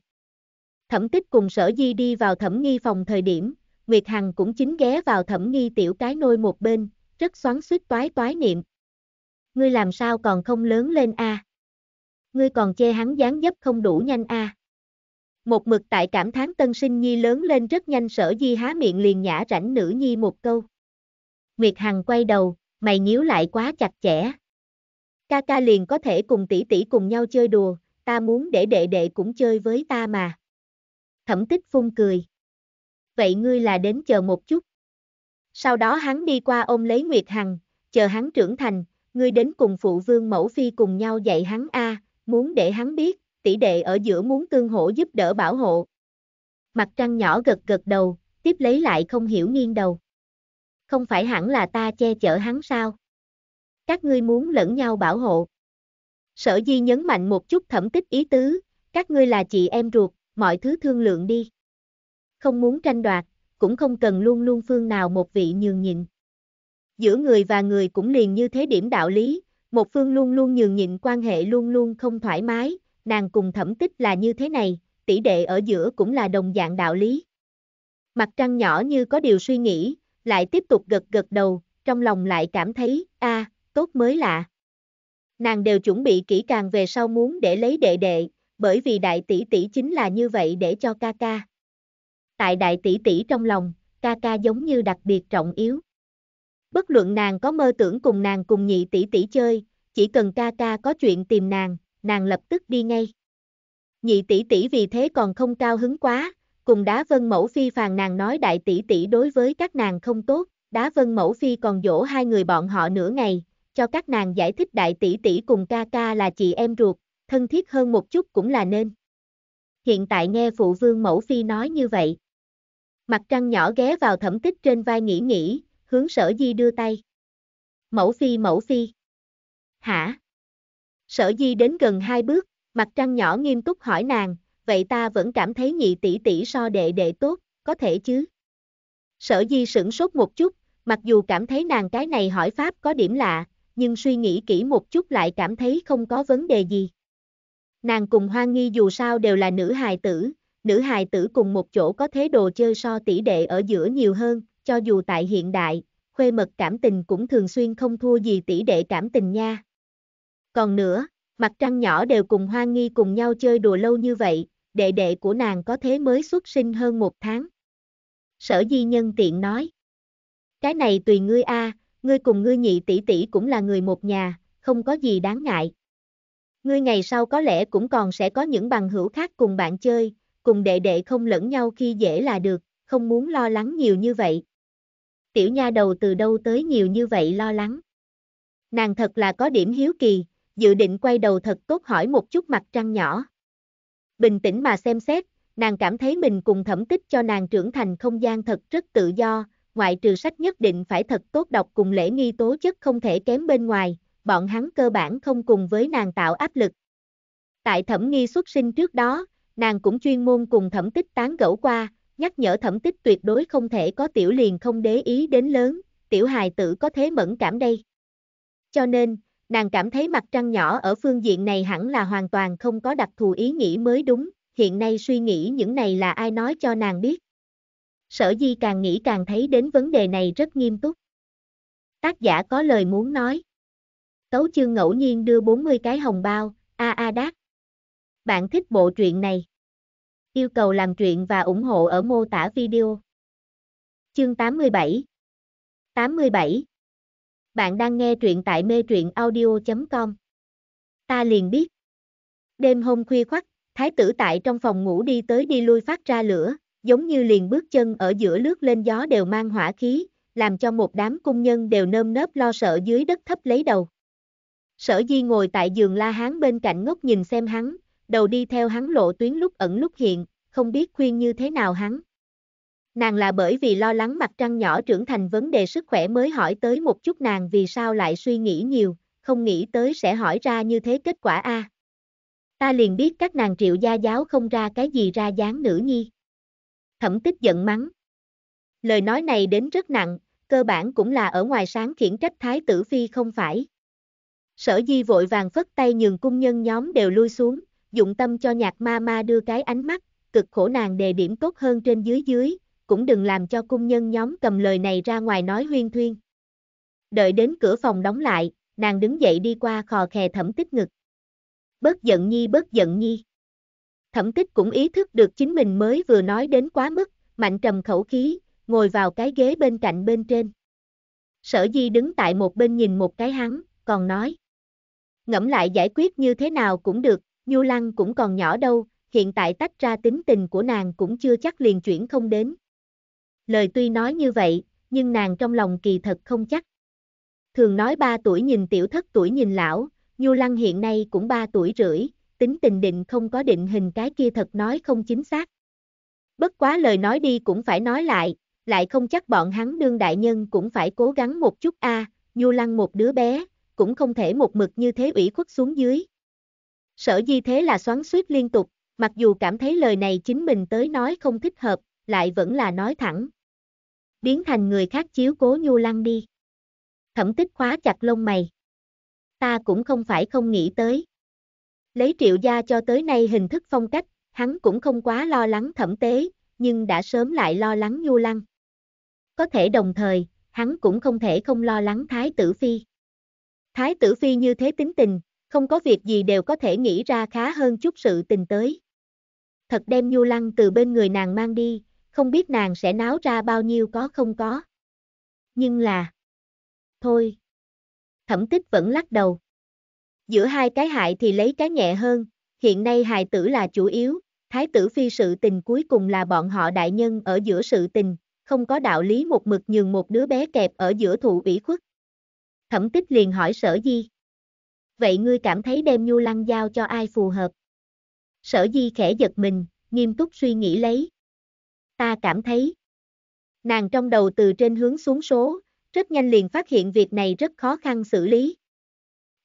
Thẩm tích cùng sở di đi vào thẩm nghi phòng thời điểm, Nguyệt Hằng cũng chính ghé vào thẩm nghi tiểu cái nôi một bên, rất xoắn suýt toái toái niệm. Ngươi làm sao còn không lớn lên a? À? Ngươi còn che hắn dáng dấp không đủ nhanh a? À? một mực tại cảm thán tân sinh nhi lớn lên rất nhanh sở di há miệng liền nhả rảnh nữ nhi một câu. Nguyệt Hằng quay đầu, mày nhíu lại quá chặt chẽ. Ca ca liền có thể cùng tỷ tỷ cùng nhau chơi đùa, ta muốn để đệ đệ cũng chơi với ta mà. Thẩm tích phun cười. Vậy ngươi là đến chờ một chút. Sau đó hắn đi qua ôm lấy Nguyệt Hằng, chờ hắn trưởng thành, ngươi đến cùng phụ vương mẫu phi cùng nhau dạy hắn a, à, muốn để hắn biết, tỷ đệ ở giữa muốn tương hỗ giúp đỡ bảo hộ. Mặt trăng nhỏ gật gật đầu, tiếp lấy lại không hiểu nghiêng đầu. Không phải hẳn là ta che chở hắn sao? Các ngươi muốn lẫn nhau bảo hộ. Sở Di nhấn mạnh một chút thẩm tích ý tứ, các ngươi là chị em ruột, mọi thứ thương lượng đi. Không muốn tranh đoạt, cũng không cần luôn luôn phương nào một vị nhường nhịn. Giữa người và người cũng liền như thế điểm đạo lý, một phương luôn luôn nhường nhịn quan hệ luôn luôn không thoải mái, nàng cùng thẩm tích là như thế này, tỷ đệ ở giữa cũng là đồng dạng đạo lý. Mặt trăng nhỏ như có điều suy nghĩ, lại tiếp tục gật gật đầu, trong lòng lại cảm thấy, a, tốt mới lạ. Nàng đều chuẩn bị kỹ càng về sau muốn để lấy đệ đệ, bởi vì đại tỷ tỷ chính là như vậy để cho ca ca. Tại đại tỷ tỷ trong lòng, ca ca giống như đặc biệt trọng yếu. Bất luận nàng có mơ tưởng cùng nàng cùng nhị tỷ tỷ chơi, chỉ cần ca ca có chuyện tìm nàng, nàng lập tức đi ngay. Nhị tỷ tỷ vì thế còn không cao hứng quá, cùng đá vân mẫu phi phàn nàng nói đại tỷ tỷ đối với các nàng không tốt, đá vân mẫu phi còn dỗ hai người bọn họ nửa ngày, cho các nàng giải thích đại tỷ tỷ cùng ca ca là chị em ruột, thân thiết hơn một chút cũng là nên. Hiện tại nghe phụ vương mẫu phi nói như vậy. Mặt trăng nhỏ ghé vào thẩm tích trên vai nghĩ nghĩ, hướng sở di đưa tay. Mẫu phi mẫu phi. Hả? Sở Di đến gần hai bước, mặt trăng nhỏ nghiêm túc hỏi nàng, vậy ta vẫn cảm thấy nhị tỷ tỷ so đệ đệ tốt, có thể chứ? Sở Di sửng sốt một chút, mặc dù cảm thấy nàng cái này hỏi pháp có điểm lạ, nhưng suy nghĩ kỹ một chút lại cảm thấy không có vấn đề gì. Nàng cùng Hoa Nghi dù sao đều là nữ hài tử, nữ hài tử cùng một chỗ có thế đồ chơi so tỷ đệ ở giữa nhiều hơn, cho dù tại hiện đại, khuê mật cảm tình cũng thường xuyên không thua gì tỷ đệ cảm tình nha. Còn nữa, mặt trăng nhỏ đều cùng Hoa Nghi cùng nhau chơi đùa lâu như vậy, đệ đệ của nàng có thế mới xuất sinh hơn một tháng. Sở di nhân tiện nói. Cái này tùy ngươi a, ngươi cùng ngươi nhị tỷ tỷ cũng là người một nhà, không có gì đáng ngại. Ngươi ngày sau có lẽ cũng còn sẽ có những bằng hữu khác cùng bạn chơi, cùng đệ đệ không lẫn nhau khi dễ là được, không muốn lo lắng nhiều như vậy. Tiểu nha đầu từ đâu tới nhiều như vậy lo lắng. Nàng thật là có điểm hiếu kỳ, dự định quay đầu thật tốt hỏi một chút mặt trăng nhỏ. Bình tĩnh mà xem xét, nàng cảm thấy mình cùng thẩm tích cho nàng trưởng thành không gian thật rất tự do, ngoại trừ sách nhất định phải thật tốt đọc cùng lễ nghi tố chất không thể kém bên ngoài, bọn hắn cơ bản không cùng với nàng tạo áp lực. Tại thẩm nghi xuất sinh trước đó, nàng cũng chuyên môn cùng thẩm tích tán gẫu qua, nhắc nhở thẩm tích tuyệt đối không thể có tiểu liền không để ý đến lớn, tiểu hài tử có thế mẫn cảm đây. Cho nên, nàng cảm thấy mặt trăng nhỏ ở phương diện này hẳn là hoàn toàn không có đặc thù ý nghĩ mới đúng, hiện nay suy nghĩ những này là ai nói cho nàng biết. Sở di càng nghĩ càng thấy đến vấn đề này rất nghiêm túc. Tác giả có lời muốn nói. Tấu chương ngẫu nhiên đưa 40 cái hồng bao, a a đát. Bạn thích bộ truyện này. Yêu cầu làm truyện và ủng hộ ở mô tả video. Chương 87 87 bạn đang nghe truyện tại mê truyện audio.com. Ta liền biết. Đêm hôm khuya khoắt, thái tử tại trong phòng ngủ đi tới đi lui phát ra lửa, giống như liền bước chân ở giữa lướt lên gió đều mang hỏa khí, làm cho một đám cung nhân đều nơm nớp lo sợ dưới đất thấp lấy đầu. Sở Di ngồi tại giường La Hán bên cạnh ngốc nhìn xem hắn, đầu đi theo hắn lộ tuyến lúc ẩn lúc hiện, không biết khuyên như thế nào hắn. Nàng là bởi vì lo lắng mặt trăng nhỏ trưởng thành vấn đề sức khỏe mới hỏi tới một chút nàng vì sao lại suy nghĩ nhiều, không nghĩ tới sẽ hỏi ra như thế kết quả a. Ta liền biết các nàng triệu gia giáo không ra cái gì ra dáng nữ nhi. Thẩm tích giận mắng. Lời nói này đến rất nặng, cơ bản cũng là ở ngoài sáng khiển trách thái tử phi không phải. Sở di vội vàng phất tay nhường cung nhân nhóm đều lui xuống, dụng tâm cho nhạc ma ma đưa cái ánh mắt, cực khổ nàng đề điểm tốt hơn trên dưới dưới, cũng đừng làm cho cung nhân nhóm cầm lời này ra ngoài nói huyên thuyên. Đợi đến cửa phòng đóng lại, nàng đứng dậy đi qua khò khè thẩm tích ngực. Bớt giận nhi bớt giận nhi. Thẩm tích cũng ý thức được chính mình mới vừa nói đến quá mức, mạnh trầm khẩu khí, ngồi vào cái ghế bên cạnh bên trên. Sở di đứng tại một bên nhìn một cái hắn, còn nói. Ngẫm lại giải quyết như thế nào cũng được, Nhu Lăng cũng còn nhỏ đâu, hiện tại tách ra tính tình của nàng cũng chưa chắc liền chuyển không đến. Lời tuy nói như vậy, nhưng nàng trong lòng kỳ thật không chắc. Thường nói ba tuổi nhìn tiểu thất tuổi nhìn lão, Nhu Lăng hiện nay cũng ba tuổi rưỡi, tính tình định không có định hình cái kia thật nói không chính xác. Bất quá lời nói đi cũng phải nói lại, lại không chắc bọn hắn đương đại nhân cũng phải cố gắng một chút a, Nhu Lăng một đứa bé, cũng không thể một mực như thế ủy khuất xuống dưới. Sở di thế là xoắn suýt liên tục, mặc dù cảm thấy lời này chính mình tới nói không thích hợp, lại vẫn là nói thẳng, biến thành người khác chiếu cố nhu lăng đi. Thẩm tích khóa chặt lông mày. Ta cũng không phải không nghĩ tới. Lấy triệu gia cho tới nay hình thức phong cách, hắn cũng không quá lo lắng thẩm tế, nhưng đã sớm lại lo lắng nhu lăng. Có thể đồng thời, hắn cũng không thể không lo lắng Thái tử Phi. Thái tử Phi như thế tính tình, không có việc gì đều có thể nghĩ ra khá hơn chút sự tình tới. Thật đem nhu lăng từ bên người nàng mang đi, không biết nàng sẽ náo ra bao nhiêu có không có. Nhưng là... Thôi. Thẩm tích vẫn lắc đầu. Giữa hai cái hại thì lấy cái nhẹ hơn, hiện nay hài tử là chủ yếu, thái tử phi sự tình cuối cùng là bọn họ đại nhân ở giữa sự tình, không có đạo lý một mực nhường một đứa bé kẹp ở giữa thụ ủy khuất. Thẩm tích liền hỏi sở di. Vậy ngươi cảm thấy đem nhu lăng giao cho ai phù hợp? Sở di khẽ giật mình, nghiêm túc suy nghĩ lấy, ta cảm thấy. Nàng trong đầu từ trên hướng xuống số, rất nhanh liền phát hiện việc này rất khó khăn xử lý.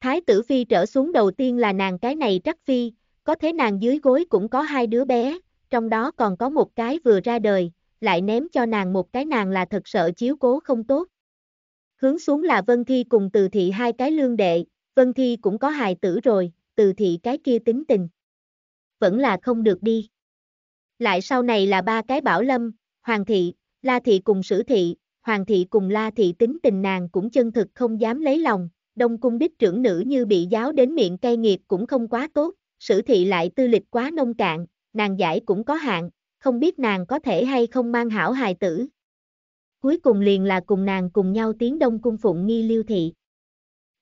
Thái tử phi trở xuống đầu tiên là nàng cái này trắc phi, có thế nàng dưới gối cũng có hai đứa bé, trong đó còn có một cái vừa ra đời, lại ném cho nàng một cái nàng là thật sợ chiếu cố không tốt. Hướng xuống là Vân Thi cùng Từ Thị hai cái lương đệ, Vân Thi cũng có hài tử rồi, Từ Thị cái kia tính tình. Vẫn là không được đi lại sau này là ba cái bảo lâm, hoàng thị, la thị cùng sử thị, hoàng thị cùng la thị tính tình nàng cũng chân thực không dám lấy lòng, đông cung đích trưởng nữ như bị giáo đến miệng cay nghiệt cũng không quá tốt, sử thị lại tư lịch quá nông cạn, nàng giải cũng có hạn, không biết nàng có thể hay không mang hảo hài tử. Cuối cùng liền là cùng nàng cùng nhau tiến đông cung phụng nghi liêu thị.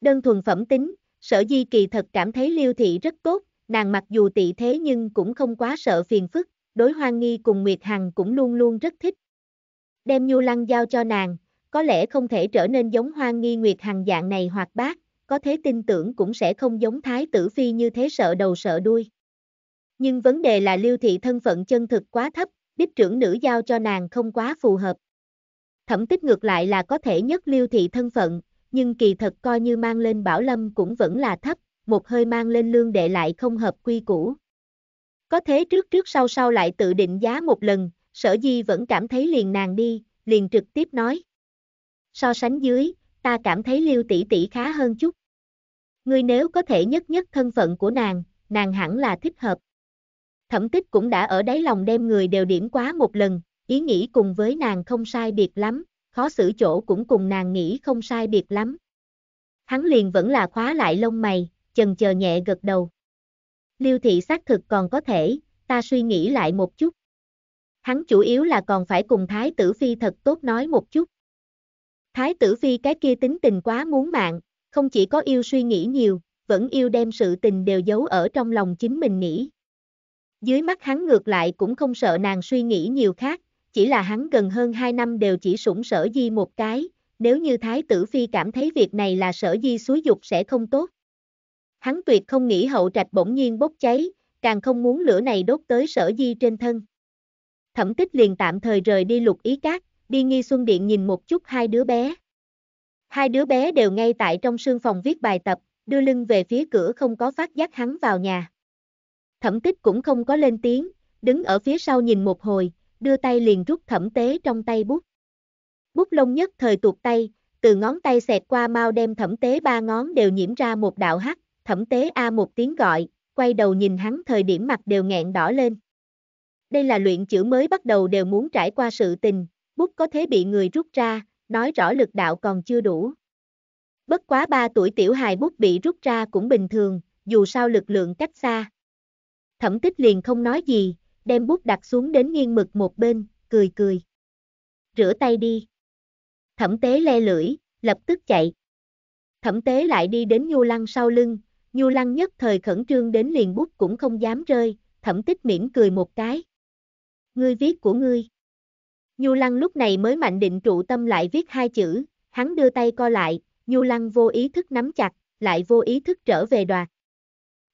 Đơn thuần phẩm tính, sở di kỳ thật cảm thấy liêu thị rất tốt, nàng mặc dù tị thế nhưng cũng không quá sợ phiền phức, đối hoang nghi cùng Nguyệt Hằng cũng luôn luôn rất thích. Đem Nhu Lăng giao cho nàng, có lẽ không thể trở nên giống hoang nghi Nguyệt Hằng dạng này hoặc bác, có thế tin tưởng cũng sẽ không giống Thái Tử Phi như thế sợ đầu sợ đuôi. Nhưng vấn đề là Lưu Thị thân phận chân thực quá thấp, đích trưởng nữ giao cho nàng không quá phù hợp. Thẩm tích ngược lại là có thể nhất Lưu Thị thân phận, nhưng kỳ thật coi như mang lên Bảo Lâm cũng vẫn là thấp, một hơi mang lên lương đệ lại không hợp quy củ. Có thế trước trước sau sau lại tự định giá một lần, sở di vẫn cảm thấy liền nàng đi, liền trực tiếp nói. So sánh dưới, ta cảm thấy liêu tỷ tỷ khá hơn chút. Ngươi nếu có thể nhất nhất thân phận của nàng, nàng hẳn là thích hợp. Thẩm tích cũng đã ở đáy lòng đem người đều điểm quá một lần, ý nghĩ cùng với nàng không sai biệt lắm, khó xử chỗ cũng cùng nàng nghĩ không sai biệt lắm. Hắn liền vẫn là khóa lại lông mày, chần chờ nhẹ gật đầu. Liêu thị xác thực còn có thể, ta suy nghĩ lại một chút. Hắn chủ yếu là còn phải cùng Thái tử Phi thật tốt nói một chút. Thái tử Phi cái kia tính tình quá muốn mạng, không chỉ có yêu suy nghĩ nhiều, vẫn yêu đem sự tình đều giấu ở trong lòng chính mình nghĩ. Dưới mắt hắn ngược lại cũng không sợ nàng suy nghĩ nhiều khác, chỉ là hắn gần hơn 2 năm đều chỉ sủng sở di một cái, nếu như Thái tử Phi cảm thấy việc này là sở di xúi dục sẽ không tốt. Hắn tuyệt không nghĩ hậu trạch bỗng nhiên bốc cháy, càng không muốn lửa này đốt tới sở di trên thân. Thẩm tích liền tạm thời rời đi lục ý cát, đi nghi xuân điện nhìn một chút hai đứa bé. Hai đứa bé đều ngay tại trong sương phòng viết bài tập, đưa lưng về phía cửa không có phát giác hắn vào nhà. Thẩm tích cũng không có lên tiếng, đứng ở phía sau nhìn một hồi, đưa tay liền rút thẩm tế trong tay bút. Bút lông nhất thời tuột tay, từ ngón tay xẹt qua mau đem thẩm tế ba ngón đều nhiễm ra một đạo hắc, thẩm tế A một tiếng gọi, quay đầu nhìn hắn thời điểm mặt đều nghẹn đỏ lên. Đây là luyện chữ mới bắt đầu đều muốn trải qua sự tình, bút có thế bị người rút ra, nói rõ lực đạo còn chưa đủ. Bất quá 3 tuổi tiểu hài bút bị rút ra cũng bình thường, dù sao lực lượng cách xa. Thẩm tích liền không nói gì, đem bút đặt xuống đến nghiêng mực một bên, cười cười. Rửa tay đi. Thẩm tế le lưỡi, lập tức chạy. Thẩm tế lại đi đến nhu lăng sau lưng, Nhu Lăng nhất thời khẩn trương đến liền bút cũng không dám rơi, thẩm tích miễn cười một cái. Ngươi viết của ngươi. Nhu Lăng lúc này mới mạnh định trụ tâm lại viết hai chữ, hắn đưa tay co lại, Nhu Lăng vô ý thức nắm chặt, lại vô ý thức trở về đoạt.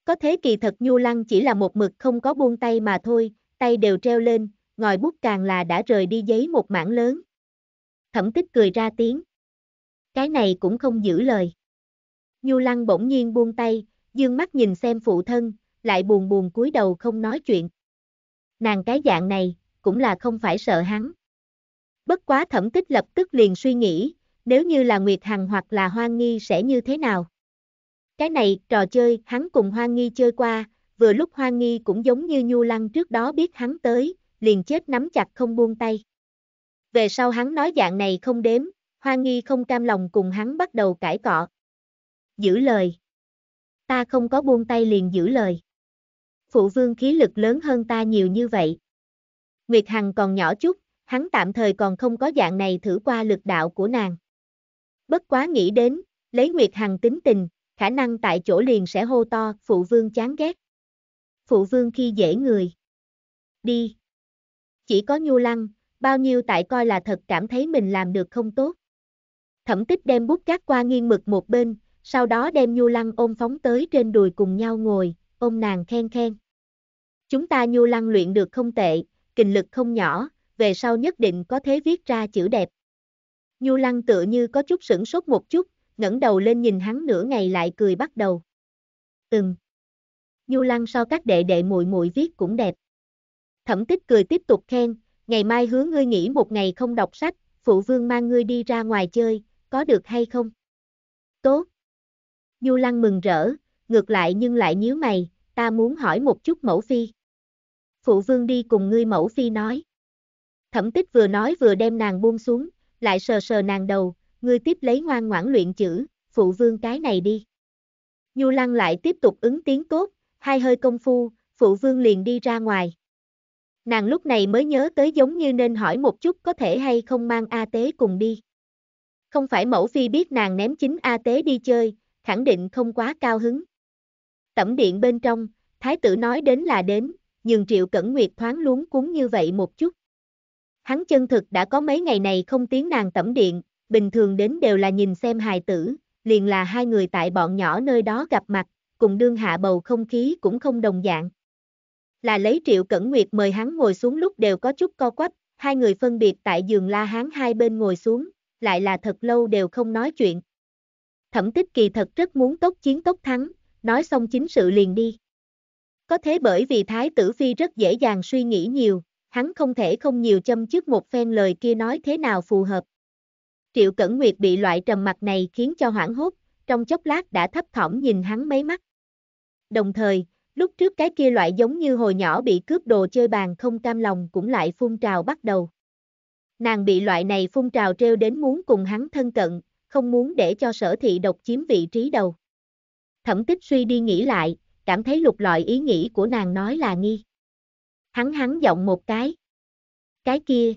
Có thế kỳ thật Nhu Lăng chỉ là một mực không có buông tay mà thôi, tay đều treo lên, ngòi bút càng là đã rời đi giấy một mảng lớn. Thẩm tích cười ra tiếng. Cái này cũng không giữ lời. Nhu Lăng bỗng nhiên buông tay, dương mắt nhìn xem phụ thân, lại buồn buồn cúi đầu không nói chuyện. Nàng cái dạng này, cũng là không phải sợ hắn. Bất quá thẩm tích lập tức liền suy nghĩ, nếu như là Nguyệt Hằng hoặc là Hoang Nghi sẽ như thế nào? Cái này, trò chơi, hắn cùng Hoang Nghi chơi qua, vừa lúc Hoang Nghi cũng giống như Nhu Lăng trước đó biết hắn tới, liền chết nắm chặt không buông tay. Về sau hắn nói dạng này không đếm, Hoang Nghi không cam lòng cùng hắn bắt đầu cãi cọ. Giữ lời ta không có buông tay liền giữ lời. Phụ vương khí lực lớn hơn ta nhiều như vậy. Nguyệt Hằng còn nhỏ chút, hắn tạm thời còn không có dạng này thử qua lực đạo của nàng. Bất quá nghĩ đến, lấy Nguyệt Hằng tính tình, khả năng tại chỗ liền sẽ hô to, phụ vương chán ghét. Phụ vương khi dễ người. Đi. Chỉ có nhu lăng, bao nhiêu tại coi là thật cảm thấy mình làm được không tốt. Thẩm tích đem bút cát qua nghiêng mực một bên, sau đó đem Nhu Lăng ôm phóng tới trên đùi cùng nhau ngồi, ôm nàng khen khen. Chúng ta Nhu Lăng luyện được không tệ, kình lực không nhỏ, về sau nhất định có thế viết ra chữ đẹp. Nhu Lăng tựa như có chút sửng sốt một chút, ngẩng đầu lên nhìn hắn nửa ngày lại cười bắt đầu. Ừm. Nhu Lăng so các đệ đệ muội muội viết cũng đẹp. Thẩm Tích cười tiếp tục khen, ngày mai hứa ngươi nghỉ một ngày không đọc sách, phụ vương mang ngươi đi ra ngoài chơi, có được hay không? Tốt. Du Lăng mừng rỡ, ngược lại nhưng lại nhíu mày, ta muốn hỏi một chút mẫu phi. Phụ vương đi cùng ngươi mẫu phi nói. Thẩm tích vừa nói vừa đem nàng buông xuống, lại sờ sờ nàng đầu, ngươi tiếp lấy ngoan ngoãn luyện chữ, phụ vương cái này đi. Du Lăng lại tiếp tục ứng tiếng tốt, hai hơi công phu, phụ vương liền đi ra ngoài. Nàng lúc này mới nhớ tới giống như nên hỏi một chút có thể hay không mang A Tế cùng đi. Không phải mẫu phi biết nàng ném chính A Tế đi chơi, khẳng định không quá cao hứng. Tẩm điện bên trong, thái tử nói đến là đến, nhưng Triệu Cẩn Nguyệt thoáng luống cúng như vậy một chút. Hắn chân thực đã có mấy ngày này không tiếng nàng tẩm điện, bình thường đến đều là nhìn xem hài tử, liền là hai người tại bọn nhỏ nơi đó gặp mặt, cùng đương hạ bầu không khí cũng không đồng dạng. Là lấy Triệu Cẩn Nguyệt mời hắn ngồi xuống lúc đều có chút co quắp, hai người phân biệt tại giường La Hán hai bên ngồi xuống, lại là thật lâu đều không nói chuyện, thẩm tích kỳ thật rất muốn tốc chiến tốc thắng, nói xong chính sự liền đi. Có thế bởi vì Thái tử Phi rất dễ dàng suy nghĩ nhiều, hắn không thể không nhiều châm trước một phen lời kia nói thế nào phù hợp. Triệu Cẩn Nguyệt bị loại trầm mặt này khiến cho hoảng hốt, trong chốc lát đã thấp thỏm nhìn hắn mấy mắt. Đồng thời, lúc trước cái kia loại giống như hồi nhỏ bị cướp đồ chơi bàn không cam lòng cũng lại phun trào bắt đầu. Nàng bị loại này phun trào treo đến muốn cùng hắn thân cận, không muốn để cho sở thị độc chiếm vị trí đầu. Thẩm tích suy đi nghĩ lại, cảm thấy lục lọi ý nghĩ của nàng nói là nghi. Hắn hắn giọng một cái. Cái kia.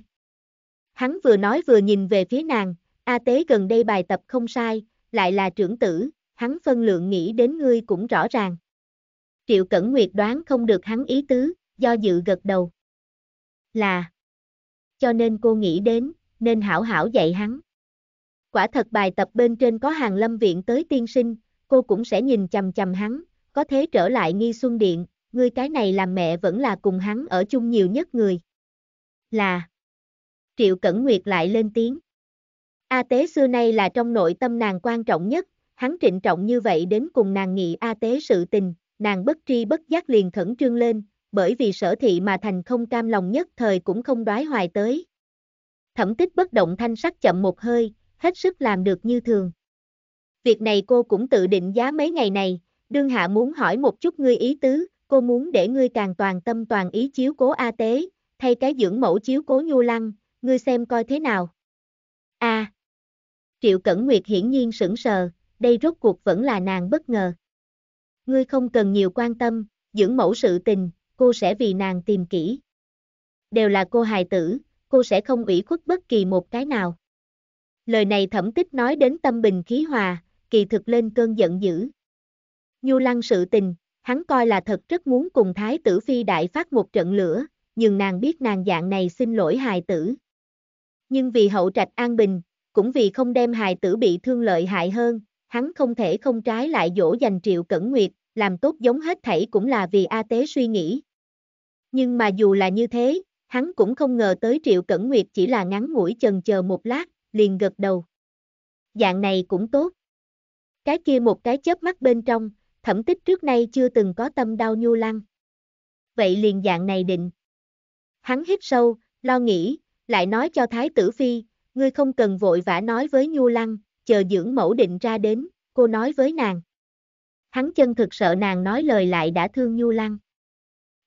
Hắn vừa nói vừa nhìn về phía nàng, A Tế gần đây bài tập không sai, lại là trưởng tử, hắn phân lượng nghĩ đến ngươi cũng rõ ràng. Triệu Cẩn Nguyệt đoán không được hắn ý tứ, do dự gật đầu. Là. Cho nên cô nghĩ đến, nên hảo hảo dạy hắn quả thật bài tập bên trên có hàng lâm viện tới tiên sinh, cô cũng sẽ nhìn chầm chầm hắn, có thế trở lại nghi xuân điện, ngươi cái này làm mẹ vẫn là cùng hắn ở chung nhiều nhất người. Là Triệu Cẩn Nguyệt lại lên tiếng. A tế xưa nay là trong nội tâm nàng quan trọng nhất, hắn trịnh trọng như vậy đến cùng nàng nghị A tế sự tình, nàng bất tri bất giác liền khẩn trương lên, bởi vì sở thị mà thành không cam lòng nhất thời cũng không đoái hoài tới. Thẩm tích bất động thanh sắc chậm một hơi, hết sức làm được như thường. Việc này cô cũng tự định giá mấy ngày này, đương hạ muốn hỏi một chút ngươi ý tứ, cô muốn để ngươi càng toàn tâm toàn ý chiếu cố A Tế, thay cái dưỡng mẫu chiếu cố Nhu Lăng, ngươi xem coi thế nào. A. À, Triệu Cẩn Nguyệt hiển nhiên sững sờ, đây rốt cuộc vẫn là nàng bất ngờ. Ngươi không cần nhiều quan tâm, dưỡng mẫu sự tình, cô sẽ vì nàng tìm kỹ. Đều là cô hài tử, cô sẽ không ủy khuất bất kỳ một cái nào. Lời này thẩm tích nói đến tâm bình khí hòa, kỳ thực lên cơn giận dữ. Nhu lăng sự tình, hắn coi là thật rất muốn cùng thái tử phi đại phát một trận lửa, nhưng nàng biết nàng dạng này xin lỗi hài tử. Nhưng vì hậu trạch an bình, cũng vì không đem hài tử bị thương lợi hại hơn, hắn không thể không trái lại dỗ dành triệu cẩn nguyệt, làm tốt giống hết thảy cũng là vì A Tế suy nghĩ. Nhưng mà dù là như thế, hắn cũng không ngờ tới triệu cẩn nguyệt chỉ là ngắn ngủi chần chờ một lát, liền gật đầu. Dạng này cũng tốt. Cái kia một cái chớp mắt bên trong, thẩm tích trước nay chưa từng có tâm đau nhu lăng. Vậy liền dạng này định. Hắn hít sâu, lo nghĩ, lại nói cho Thái tử Phi, ngươi không cần vội vã nói với nhu lăng, chờ dưỡng mẫu định ra đến, cô nói với nàng. Hắn chân thực sợ nàng nói lời lại đã thương nhu lăng.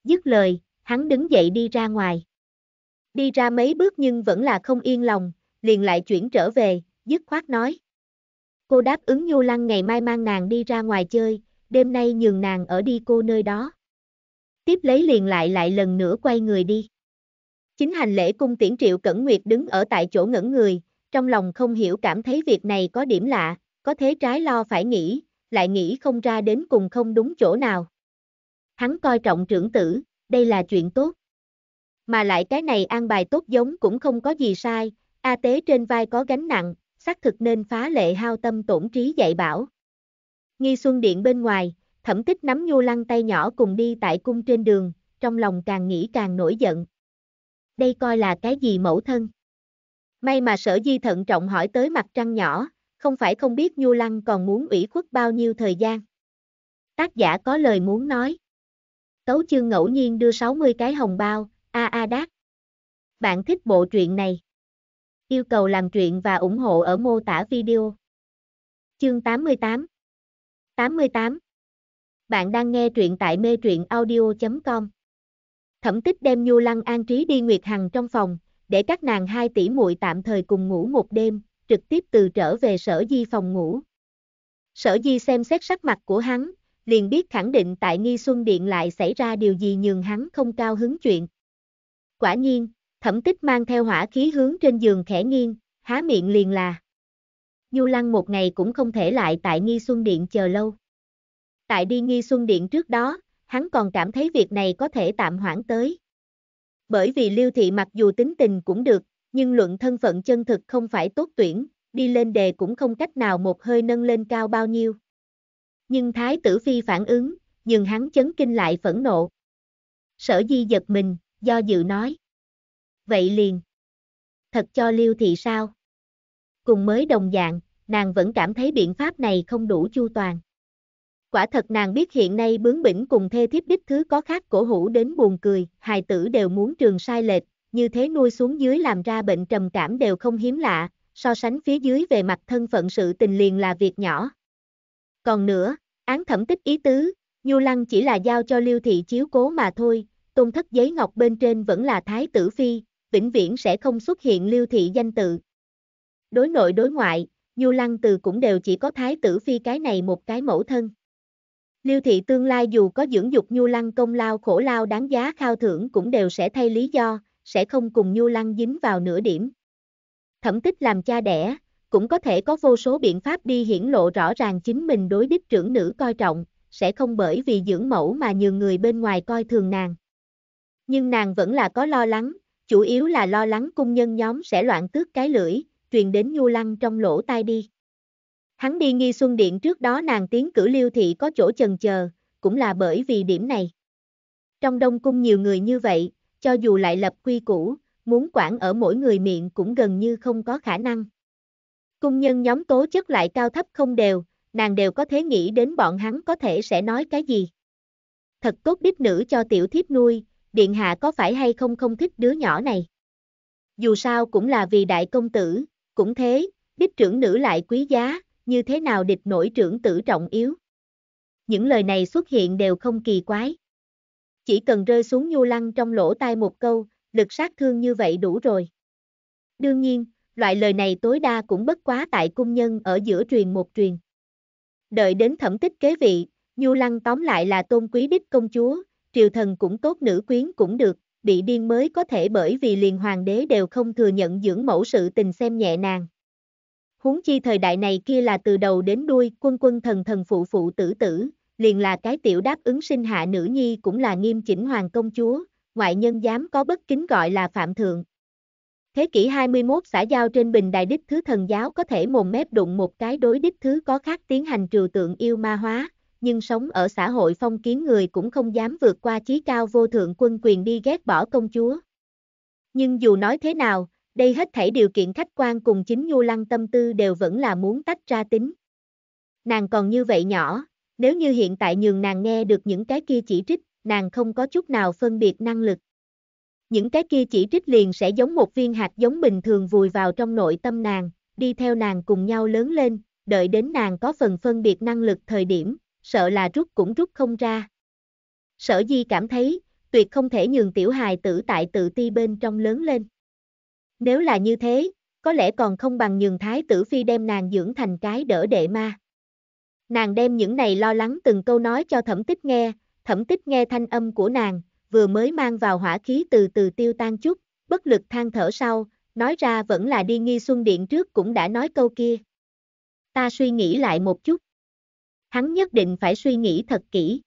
Dứt lời, hắn đứng dậy đi ra ngoài. Đi ra mấy bước nhưng vẫn là không yên lòng, liền lại chuyển trở về, dứt khoát nói. Cô đáp ứng Nhu Lăng ngày mai mang nàng đi ra ngoài chơi, đêm nay nhường nàng ở đi cô nơi đó. Tiếp lấy liền lại lại lần nữa quay người đi. Chính hành lễ cung tiễn Triệu Cẩn Nguyệt đứng ở tại chỗ ngẩn người, trong lòng không hiểu cảm thấy việc này có điểm lạ, có thế trái lo phải nghĩ, lại nghĩ không ra đến cùng không đúng chỗ nào. Hắn coi trọng trưởng tử, đây là chuyện tốt. Mà lại cái này an bài tốt giống cũng không có gì sai, A Tế trên vai có gánh nặng, xác thực nên phá lệ hao tâm tổn trí dạy bảo. Nghi Xuân Điện bên ngoài, thẩm tích nắm nhu lăng tay nhỏ cùng đi tại cung trên đường, trong lòng càng nghĩ càng nổi giận. Đây coi là cái gì mẫu thân? May mà sở di thận trọng hỏi tới mặt trăng nhỏ, không phải không biết nhu lăng còn muốn ủy khuất bao nhiêu thời gian. Tác giả có lời muốn nói. Tấu chương ngẫu nhiên đưa 60 cái hồng bao, a a đát. Bạn thích bộ truyện này? Yêu cầu làm truyện và ủng hộ ở mô tả video. Chương 88 88 Bạn đang nghe truyện tại mê truyện audio.com Thẩm tích đem Nhu Lăng an trí đi Nguyệt Hằng trong phòng, để các nàng hai tỷ muội tạm thời cùng ngủ một đêm, trực tiếp từ trở về sở di phòng ngủ. Sở di xem xét sắc mặt của hắn, liền biết khẳng định tại Nghi Xuân Điện lại xảy ra điều gì nhường hắn không cao hứng chuyện. Quả nhiên, Thẩm tích mang theo hỏa khí hướng trên giường khẽ nghiêng, há miệng liền là. Du Lăng một ngày cũng không thể lại tại Nghi Xuân Điện chờ lâu. Tại đi Nghi Xuân Điện trước đó, hắn còn cảm thấy việc này có thể tạm hoãn tới. Bởi vì Lưu Thị mặc dù tính tình cũng được, nhưng luận thân phận chân thực không phải tốt tuyển, đi lên đề cũng không cách nào một hơi nâng lên cao bao nhiêu. Nhưng Thái tử Phi phản ứng, nhưng hắn chấn kinh lại phẫn nộ. Sở di giật mình, do dự nói vậy liền. Thật cho Liêu Thị sao? Cùng mới đồng dạng, nàng vẫn cảm thấy biện pháp này không đủ chu toàn. Quả thật nàng biết hiện nay bướng bỉnh cùng thê thiếp đích thứ có khác cổ hủ đến buồn cười, hài tử đều muốn trường sai lệch, như thế nuôi xuống dưới làm ra bệnh trầm cảm đều không hiếm lạ, so sánh phía dưới về mặt thân phận sự tình liền là việc nhỏ. Còn nữa, án thẩm tích ý tứ, Nhu Lăng chỉ là giao cho Liêu Thị chiếu cố mà thôi, tôn thất giấy ngọc bên trên vẫn là Thái tử Phi, vĩnh viễn sẽ không xuất hiện Lưu thị danh tự. Đối nội đối ngoại, Nhu Lăng Từ cũng đều chỉ có thái tử phi cái này một cái mẫu thân. Lưu thị tương lai dù có dưỡng dục Nhu Lăng công lao khổ lao đáng giá khao thưởng cũng đều sẽ thay lý do, sẽ không cùng Nhu Lăng dính vào nửa điểm. Thẩm tích làm cha đẻ, cũng có thể có vô số biện pháp đi hiển lộ rõ ràng chính mình đối đích trưởng nữ coi trọng, sẽ không bởi vì dưỡng mẫu mà nhường người bên ngoài coi thường nàng. Nhưng nàng vẫn là có lo lắng, chủ yếu là lo lắng cung nhân nhóm sẽ loạn tước cái lưỡi, truyền đến Nhu Lăng trong lỗ tai đi. Hắn đi nghi xuân điện trước đó nàng tiến cử liêu thị có chỗ chần chờ, cũng là bởi vì điểm này. Trong đông cung nhiều người như vậy, cho dù lại lập quy củ, muốn quản ở mỗi người miệng cũng gần như không có khả năng. Cung nhân nhóm tố chất lại cao thấp không đều, nàng đều có thể nghĩ đến bọn hắn có thể sẽ nói cái gì. Thật tốt đích nữ cho tiểu thiếp nuôi, điện hạ có phải hay không không thích đứa nhỏ này. Dù sao cũng là vì đại công tử, cũng thế, đích trưởng nữ lại quý giá, như thế nào địch nổi trưởng tử trọng yếu. Những lời này xuất hiện đều không kỳ quái. Chỉ cần rơi xuống nhu lăng trong lỗ tai một câu, lực sát thương như vậy đủ rồi. Đương nhiên, loại lời này tối đa cũng bất quá tại cung nhân ở giữa truyền một truyền. Đợi đến thẩm tích kế vị, nhu lăng tóm lại là tôn quý đích công chúa, triều thần cũng tốt nữ quyến cũng được, bị điên mới có thể bởi vì liền hoàng đế đều không thừa nhận dưỡng mẫu sự tình xem nhẹ nàng. Huống chi thời đại này kia là từ đầu đến đuôi, quân quân thần thần phụ phụ tử tử, liền là cái tiểu đáp ứng sinh hạ nữ nhi cũng là nghiêm chỉnh hoàng công chúa, ngoại nhân dám có bất kính gọi là phạm thượng. Thế kỷ 21 xã giao trên bình đài đích thứ thần giáo có thể mồm mép đụng một cái đối đích thứ có khác tiến hành trừ tượng yêu ma hóa, nhưng sống ở xã hội phong kiến người cũng không dám vượt qua chí cao vô thượng quân quyền đi ghét bỏ công chúa. Nhưng dù nói thế nào, đây hết thảy điều kiện khách quan cùng chính Nhu Lăng tâm tư đều vẫn là muốn tách ra tính. Nàng còn như vậy nhỏ, nếu như hiện tại nhường nàng nghe được những cái kia chỉ trích, nàng không có chút nào phân biệt năng lực. Những cái kia chỉ trích liền sẽ giống một viên hạt giống bình thường vùi vào trong nội tâm nàng, đi theo nàng cùng nhau lớn lên, đợi đến nàng có phần phân biệt năng lực thời điểm, sợ là rút cũng rút không ra. Sở Di cảm thấy, tuyệt không thể nhường tiểu hài tử tại tự ti bên trong lớn lên. Nếu là như thế, có lẽ còn không bằng nhường thái tử phi đem nàng dưỡng thành cái đỡ đệ ma. Nàng đem những này lo lắng từng câu nói cho thẩm tích nghe, thẩm tích nghe thanh âm của nàng, vừa mới mang vào hỏa khí từ từ tiêu tan chút, bất lực than thở sau, nói ra vẫn là đi nghi xuân điện trước cũng đã nói câu kia. Ta suy nghĩ lại một chút hắn nhất định phải suy nghĩ thật kỹ.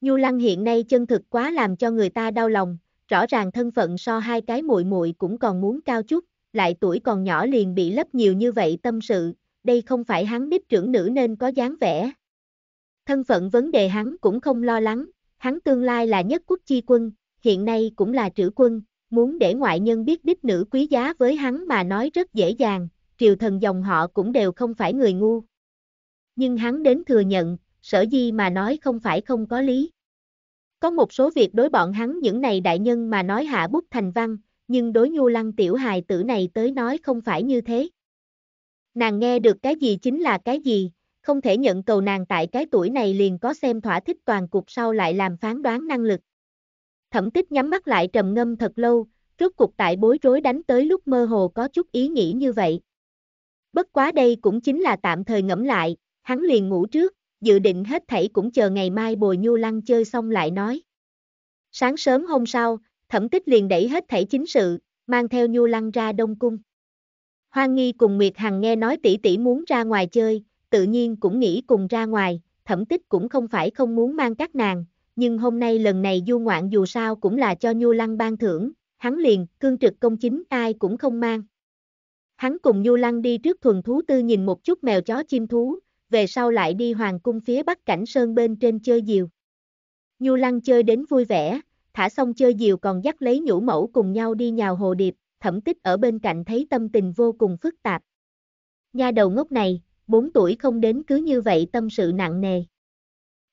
Nhu Lăng hiện nay chân thực quá làm cho người ta đau lòng, rõ ràng thân phận so hai cái muội muội cũng còn muốn cao chút, lại tuổi còn nhỏ liền bị lấp nhiều như vậy tâm sự, đây không phải hắn bếp trưởng nữ nên có dáng vẻ. Thân phận vấn đề hắn cũng không lo lắng, hắn tương lai là nhất quốc chi quân, hiện nay cũng là trữ quân, muốn để ngoại nhân biết đích nữ quý giá với hắn mà nói rất dễ dàng, triều thần dòng họ cũng đều không phải người ngu nhưng hắn đến thừa nhận, sở di mà nói không phải không có lý. Có một số việc đối bọn hắn những này đại nhân mà nói hạ bút thành văn, nhưng đối nhu lăng tiểu hài tử này tới nói không phải như thế. Nàng nghe được cái gì chính là cái gì, không thể nhận cầu nàng tại cái tuổi này liền có xem thỏa thích toàn cục sau lại làm phán đoán năng lực. Thẩm tích nhắm mắt lại trầm ngâm thật lâu, rốt cục tại bối rối đánh tới lúc mơ hồ có chút ý nghĩ như vậy. Bất quá đây cũng chính là tạm thời ngẫm lại, hắn liền ngủ trước, dự định hết thảy cũng chờ ngày mai bồi nhu lăng chơi xong lại nói. Sáng sớm hôm sau, thẩm tích liền đẩy hết thảy chính sự, mang theo nhu lăng ra đông cung. Hoang nghi cùng Nguyệt Hằng nghe nói tỷ tỷ muốn ra ngoài chơi, tự nhiên cũng nghĩ cùng ra ngoài, thẩm tích cũng không phải không muốn mang các nàng, nhưng hôm nay lần này du ngoạn dù sao cũng là cho nhu lăng ban thưởng, hắn liền, cương trực công chính ai cũng không mang. Hắn cùng nhu lăng đi trước thuần thú tư nhìn một chút mèo chó chim thú, về sau lại đi hoàng cung phía bắc cảnh sơn bên trên chơi diều. Nhu lăng chơi đến vui vẻ, thả xong chơi diều còn dắt lấy nhũ mẫu cùng nhau đi nhào hồ điệp, thẩm tích ở bên cạnh thấy tâm tình vô cùng phức tạp. Nha đầu ngốc này, 4 tuổi không đến cứ như vậy tâm sự nặng nề.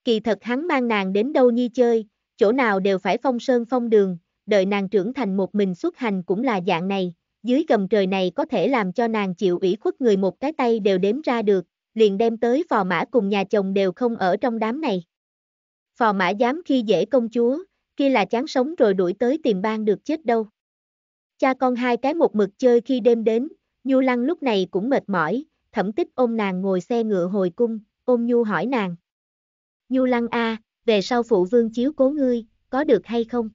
Kỳ thật hắn mang nàng đến đâu nhi chơi, chỗ nào đều phải phong sơn phong đường, đợi nàng trưởng thành một mình xuất hành cũng là dạng này, dưới gầm trời này có thể làm cho nàng chịu ủy khuất người một cái tay đều đếm ra được, liền đem tới phò mã cùng nhà chồng đều không ở trong đám này. Phò mã dám khi dễ công chúa, kia là chán sống rồi đuổi tới tìm ban được chết đâu. Cha con hai cái một mực chơi khi đêm đến, Nhu Lăng lúc này cũng mệt mỏi, thẩm tích ôm nàng ngồi xe ngựa hồi cung, ôm Nhu hỏi nàng. Nhu Lăng a, về sau phụ vương chiếu cố ngươi, có được hay không?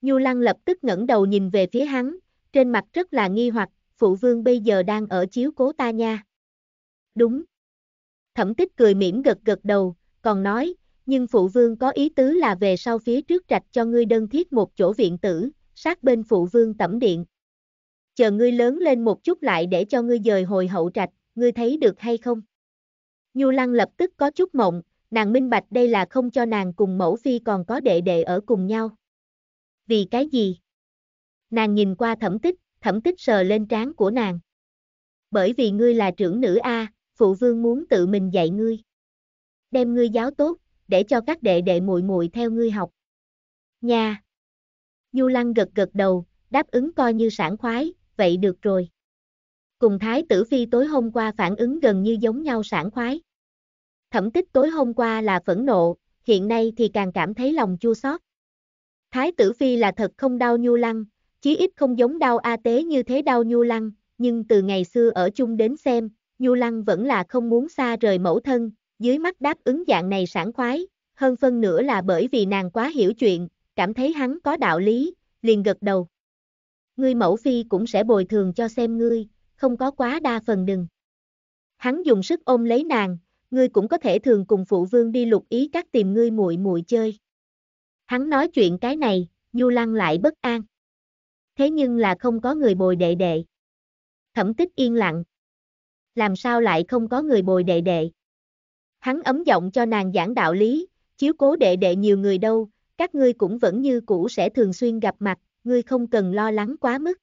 Nhu Lăng lập tức ngẩng đầu nhìn về phía hắn, trên mặt rất là nghi hoặc, phụ vương bây giờ đang ở chiếu cố ta nha đúng. Thẩm tích cười mỉm gật gật đầu, còn nói, nhưng phụ vương có ý tứ là về sau phía trước rạch cho ngươi đơn thiết một chỗ viện tử, sát bên phụ vương tẩm điện. Chờ ngươi lớn lên một chút lại để cho ngươi dời hồi hậu trạch, ngươi thấy được hay không? Nhu Lăng lập tức có chút mộng, nàng minh bạch đây là không cho nàng cùng mẫu phi còn có đệ đệ ở cùng nhau. Vì cái gì? Nàng nhìn qua thẩm tích, thẩm tích sờ lên trán của nàng. Bởi vì ngươi là trưởng nữ A, phụ vương muốn tự mình dạy ngươi. Đem ngươi giáo tốt, để cho các đệ đệ muội muội theo ngươi học. Nha. Du Lăng gật gật đầu, đáp ứng coi như sảng khoái, vậy được rồi. Cùng thái tử phi tối hôm qua phản ứng gần như giống nhau sảng khoái. Thẩm tích tối hôm qua là phẫn nộ, hiện nay thì càng cảm thấy lòng chua xót. Thái tử phi là thật không đau Nhu Lăng, chí ít không giống đau A Tế như thế đau Nhu Lăng, nhưng từ ngày xưa ở chung đến xem, Nhu Lăng vẫn là không muốn xa rời mẫu thân, dưới mắt đáp ứng dạng này sảng khoái, hơn phân nữa là bởi vì nàng quá hiểu chuyện, cảm thấy hắn có đạo lý, liền gật đầu. Ngươi mẫu phi cũng sẽ bồi thường cho xem ngươi, không có quá đa phần đừng. Hắn dùng sức ôm lấy nàng, ngươi cũng có thể thường cùng phụ vương đi lục ý các tìm ngươi muội muội chơi. Hắn nói chuyện cái này, Nhu Lăng lại bất an. Thế nhưng là không có người bồi đệ đệ. Thẩm tích yên lặng, làm sao lại không có người bồi đệ đệ. Hắn ấm giọng cho nàng giảng đạo lý, chiếu cố đệ đệ nhiều người đâu, các ngươi cũng vẫn như cũ sẽ thường xuyên gặp mặt, ngươi không cần lo lắng quá mức.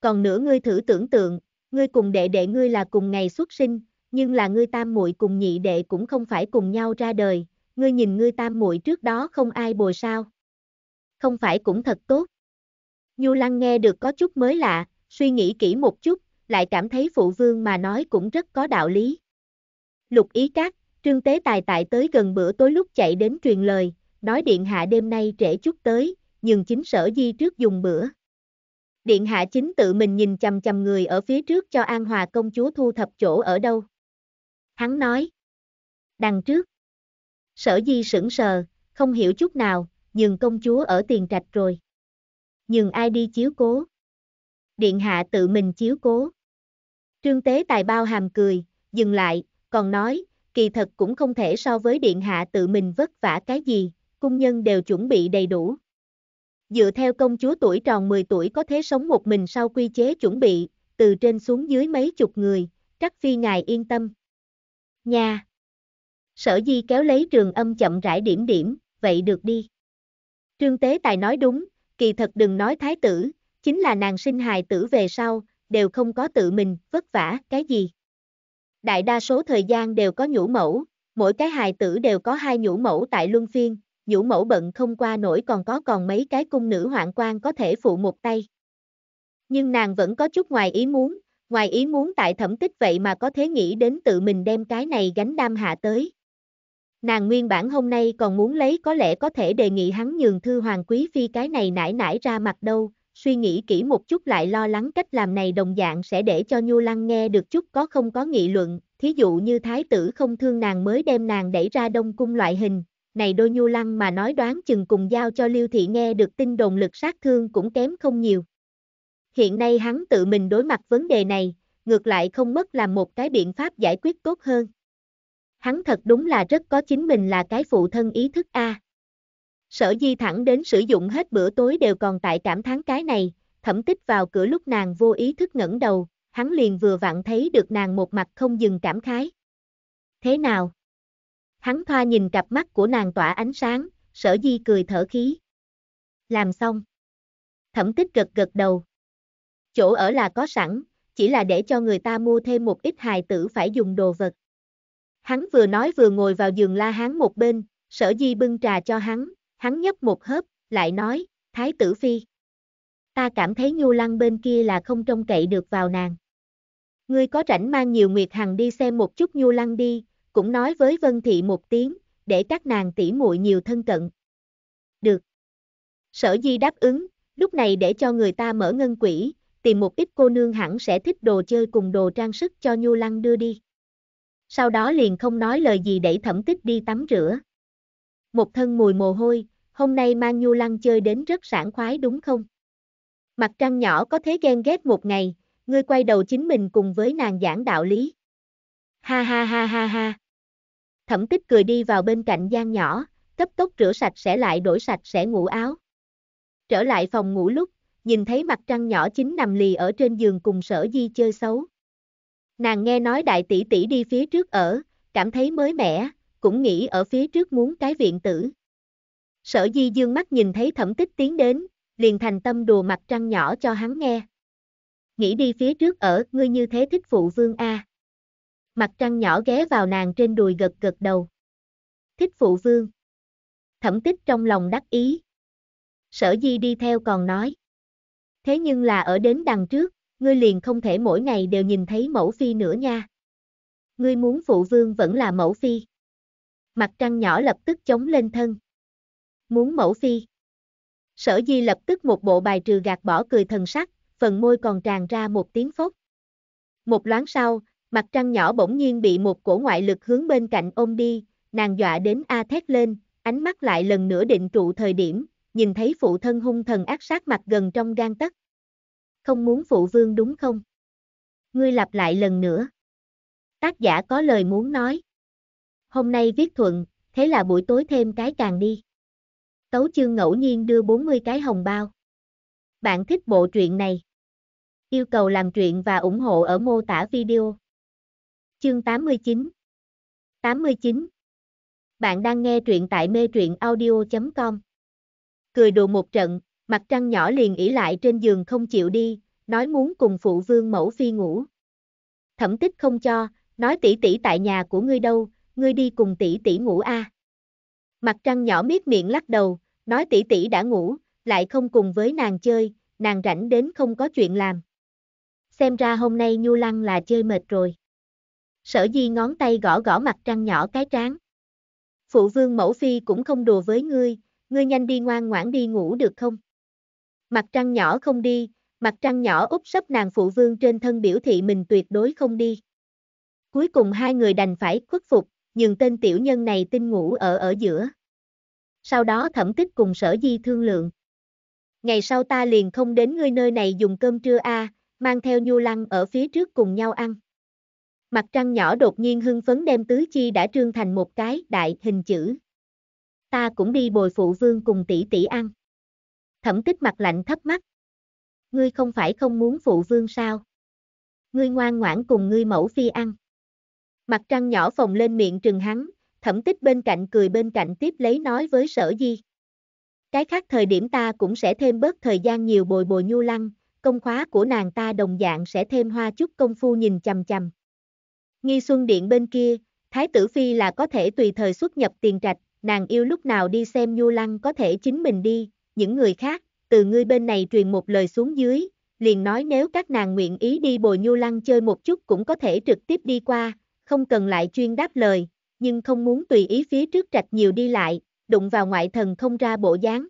Còn nữa ngươi thử tưởng tượng, ngươi cùng đệ đệ ngươi là cùng ngày xuất sinh, nhưng là ngươi tam muội cùng nhị đệ cũng không phải cùng nhau ra đời, ngươi nhìn ngươi tam muội trước đó không ai bồi sao? Không phải cũng thật tốt. Nhu Lăng nghe được có chút mới lạ, suy nghĩ kỹ một chút, lại cảm thấy phụ vương mà nói cũng rất có đạo lý. Lục ý các, trương tế tài tại tới gần bữa tối lúc chạy đến truyền lời, nói điện hạ đêm nay trễ chút tới, nhưng chính sở di trước dùng bữa. Điện hạ chính tự mình nhìn chầm chầm người ở phía trước cho An Hòa công chúa thu thập chỗ ở đâu. Hắn nói. Đằng trước. Sở di sững sờ, không hiểu chút nào, nhưng công chúa ở tiền trạch rồi. Nhưng ai đi chiếu cố? Điện hạ tự mình chiếu cố. Trương Tế Tài bao hàm cười, dừng lại, còn nói, kỳ thật cũng không thể so với điện hạ tự mình vất vả cái gì, cung nhân đều chuẩn bị đầy đủ. Dựa theo công chúa tuổi tròn 10 tuổi có thể sống một mình sau quy chế chuẩn bị, từ trên xuống dưới mấy chục người, chắc phi ngài yên tâm. Nha! Sở di kéo lấy trường âm chậm rãi điểm điểm, vậy được đi. Trương Tế Tài nói đúng, kỳ thật đừng nói thái tử, chính là nàng sinh hài tử về sau, đều không có tự mình, vất vả, cái gì. Đại đa số thời gian đều có nhũ mẫu, mỗi cái hài tử đều có hai nhũ mẫu tại luân phiên, nhũ mẫu bận không qua nổi còn có còn mấy cái cung nữ hoạn quan có thể phụ một tay. Nhưng nàng vẫn có chút ngoài ý muốn, ngoài ý muốn tại thẩm tích vậy mà có thế nghĩ đến tự mình đem cái này gánh đam hạ tới. Nàng nguyên bản hôm nay còn muốn lấy có lẽ có thể đề nghị hắn nhường thư hoàng quý phi cái này nải nải ra mặt đâu, suy nghĩ kỹ một chút lại lo lắng cách làm này đồng dạng sẽ để cho Nhu Lăng nghe được chút có không có nghị luận, thí dụ như thái tử không thương nàng mới đem nàng đẩy ra đông cung loại hình, này đôi Nhu Lăng mà nói đoán chừng cùng giao cho Liêu Thị nghe được tin đồn lực sát thương cũng kém không nhiều. Hiện nay hắn tự mình đối mặt vấn đề này, ngược lại không mất làm một cái biện pháp giải quyết tốt hơn. Hắn thật đúng là rất có chính mình là cái phụ thân ý thức A. Sở di thẳng đến sử dụng hết bữa tối đều còn tại cảm thán cái này, thẩm tích vào cửa lúc nàng vô ý thức ngẩng đầu, hắn liền vừa vặn thấy được nàng một mặt không dừng cảm khái. Thế nào? Hắn thoa nhìn cặp mắt của nàng tỏa ánh sáng, sở di cười thở khí. Làm xong. Thẩm tích gật gật đầu. Chỗ ở là có sẵn, chỉ là để cho người ta mua thêm một ít hài tử phải dùng đồ vật. Hắn vừa nói vừa ngồi vào giường la hán một bên, sở di bưng trà cho hắn, hắn nhấp một hớp, lại nói, Thái tử Phi. Ta cảm thấy Nhu Lăng bên kia là không trông cậy được vào nàng. Ngươi có rảnh mang nhiều Nguyệt Hằng đi xem một chút Nhu Lăng đi, cũng nói với Vân Thị một tiếng, để các nàng tỉ muội nhiều thân cận. Được. Sở Di đáp ứng, lúc này để cho người ta mở ngân quỹ, tìm một ít cô nương hẳn sẽ thích đồ chơi cùng đồ trang sức cho Nhu Lăng đưa đi. Sau đó liền không nói lời gì để thẩm tích đi tắm rửa một thân mùi mồ hôi, hôm nay mang Nhu Lăng chơi đến rất sảng khoái đúng không? Mặt trăng nhỏ có thế ghen ghét một ngày, ngươi quay đầu chính mình cùng với nàng giảng đạo lý. Ha ha ha ha ha. Thẩm tích cười đi vào bên cạnh gian nhỏ, cấp tốc rửa sạch sẽ lại đổi sạch sẽ ngủ áo. Trở lại phòng ngủ lúc, nhìn thấy mặt trăng nhỏ chính nằm lì ở trên giường cùng sở di chơi xấu. Nàng nghe nói đại tỷ tỷ đi phía trước ở, cảm thấy mới mẻ, cũng nghĩ ở phía trước muốn cái viện tử. Sở di dương mắt nhìn thấy thẩm tích tiến đến, liền thành tâm đùa mặt trăng nhỏ cho hắn nghe. Nghĩ đi phía trước ở, ngươi như thế thích phụ vương A. Mặt trăng nhỏ ghé vào nàng trên đùi gật gật đầu. Thích phụ vương. Thẩm tích trong lòng đắc ý. Sở di đi theo còn nói. Thế nhưng là ở đến đằng trước, ngươi liền không thể mỗi ngày đều nhìn thấy mẫu phi nữa nha. Ngươi muốn phụ vương vẫn là mẫu phi mặt trăng nhỏ lập tức chống lên thân. Muốn mẫu phi. Sở di lập tức một bộ bài trừ gạt bỏ cười thần sắc, phần môi còn tràn ra một tiếng phốc. Một loáng sau, mặt trăng nhỏ bỗng nhiên bị một cổ ngoại lực hướng bên cạnh ôm đi, nàng dọa đến A thét lên, ánh mắt lại lần nữa định trụ thời điểm, nhìn thấy phụ thân hung thần ác sát mặt gần trong gan tất, Không muốn phụ vương đúng không? Ngươi lặp lại lần nữa. Tác giả có lời muốn nói hôm nay viết thuận, thế là buổi tối thêm cái càng đi. Tấu chương ngẫu nhiên đưa 40 cái hồng bao. Bạn thích bộ truyện này? Yêu cầu làm truyện và ủng hộ ở mô tả video. Chương 89 89 Bạn đang nghe truyện tại mê truyện audio.com Cười đùa một trận, mặt trăng nhỏ liền ỉ lại trên giường không chịu đi, nói muốn cùng phụ vương mẫu phi ngủ. Thẩm tích không cho, nói tỷ tỷ tại nhà của ngươi đâu, ngươi đi cùng tỷ tỷ ngủ a. Mặt trăng nhỏ miết miệng lắc đầu, nói tỷ tỷ đã ngủ, lại không cùng với nàng chơi, nàng rảnh đến không có chuyện làm. Xem ra hôm nay Nhu Lăng là chơi mệt rồi. Sở Di ngón tay gõ gõ mặt trăng nhỏ cái trán. Phụ vương mẫu phi cũng không đùa với ngươi, ngươi nhanh đi ngoan ngoãn đi ngủ được không? Mặt trăng nhỏ không đi, mặt trăng nhỏ úp sấp nàng phụ vương trên thân biểu thị mình tuyệt đối không đi. Cuối cùng hai người đành phải khuất phục, nhường tên tiểu nhân này tinh ngủ ở ở giữa. Sau đó thẩm tích cùng sở di thương lượng. Ngày sau ta liền không đến ngươi nơi này dùng cơm trưa a, mang theo nhu lăng ở phía trước cùng nhau ăn. Mặt trăng nhỏ đột nhiên hưng phấn đem tứ chi đã trương thành một cái đại hình chữ. Ta cũng đi bồi phụ vương cùng tỷ tỷ ăn. Thẩm tích mặt lạnh thấp mắt. Ngươi không phải không muốn phụ vương sao? Ngươi ngoan ngoãn cùng ngươi mẫu phi ăn. Mặt trăng nhỏ phồng lên miệng trừng hắn, thẩm tích bên cạnh cười bên cạnh tiếp lấy nói với sở di. Cái khác thời điểm ta cũng sẽ thêm bớt thời gian nhiều bồi bồi nhu lăng, công khóa của nàng ta đồng dạng sẽ thêm hoa chút công phu nhìn chầm chầm. Nghi xuân điện bên kia, Thái tử Phi là có thể tùy thời xuất nhập tiền trạch, nàng yêu lúc nào đi xem nhu lăng có thể chính mình đi, những người khác, từ ngươi bên này truyền một lời xuống dưới, liền nói nếu các nàng nguyện ý đi bồi nhu lăng chơi một chút cũng có thể trực tiếp đi qua, không cần lại chuyên đáp lời, nhưng không muốn tùy ý phía trước trạch nhiều đi lại, đụng vào ngoại thần không ra bộ dáng.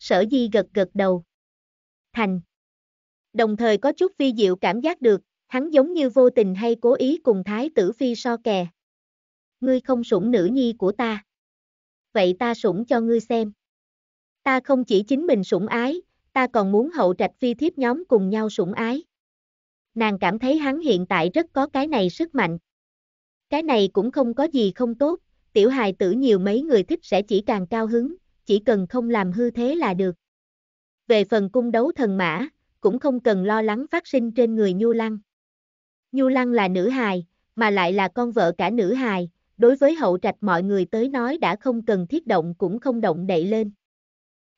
Sở di gật gật đầu. Thành. Đồng thời có chút vi diệu cảm giác được, hắn giống như vô tình hay cố ý cùng thái tử phi so kè. Ngươi không sủng nữ nhi của ta. Vậy ta sủng cho ngươi xem. Ta không chỉ chính mình sủng ái, ta còn muốn hậu trạch phi thiếp nhóm cùng nhau sủng ái. Nàng cảm thấy hắn hiện tại rất có cái này sức mạnh. Cái này cũng không có gì không tốt, tiểu hài tử nhiều mấy người thích sẽ chỉ càng cao hứng, chỉ cần không làm hư thế là được. Về phần cung đấu thần mã, cũng không cần lo lắng phát sinh trên người Nhu Lăng. Nhu Lăng là nữ hài, mà lại là con vợ cả nữ hài, đối với hậu trạch mọi người tới nói đã không cần thiết động cũng không động đậy lên.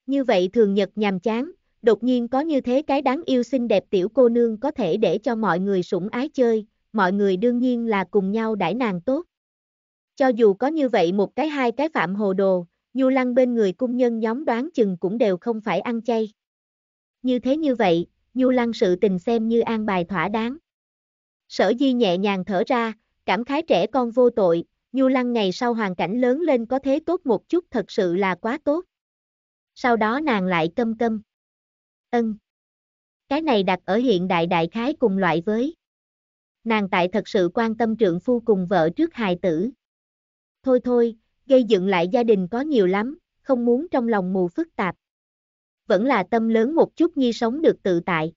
Như vậy thường nhật nhàm chán, đột nhiên có như thế cái đáng yêu xinh đẹp tiểu cô nương có thể để cho mọi người sủng ái chơi, mọi người đương nhiên là cùng nhau đãi nàng tốt. Cho dù có như vậy một cái hai cái phạm hồ đồ, Nhu Lăng bên người cung nhân nhóm đoán chừng cũng đều không phải ăn chay. Như thế như vậy, Nhu Lăng sự tình xem như an bài thỏa đáng. Sở Di nhẹ nhàng thở ra, cảm khái trẻ con vô tội, Nhu Lăng ngày sau hoàn cảnh lớn lên có thế tốt một chút thật sự là quá tốt. Sau đó nàng lại câm câm. Ân. Cái này đặt ở hiện đại đại khái cùng loại với nàng tại thật sự quan tâm trượng phu cùng vợ trước hài tử. Thôi thôi, gây dựng lại gia đình có nhiều lắm, không muốn trong lòng mù phức tạp. Vẫn là tâm lớn một chút nhi sống được tự tại.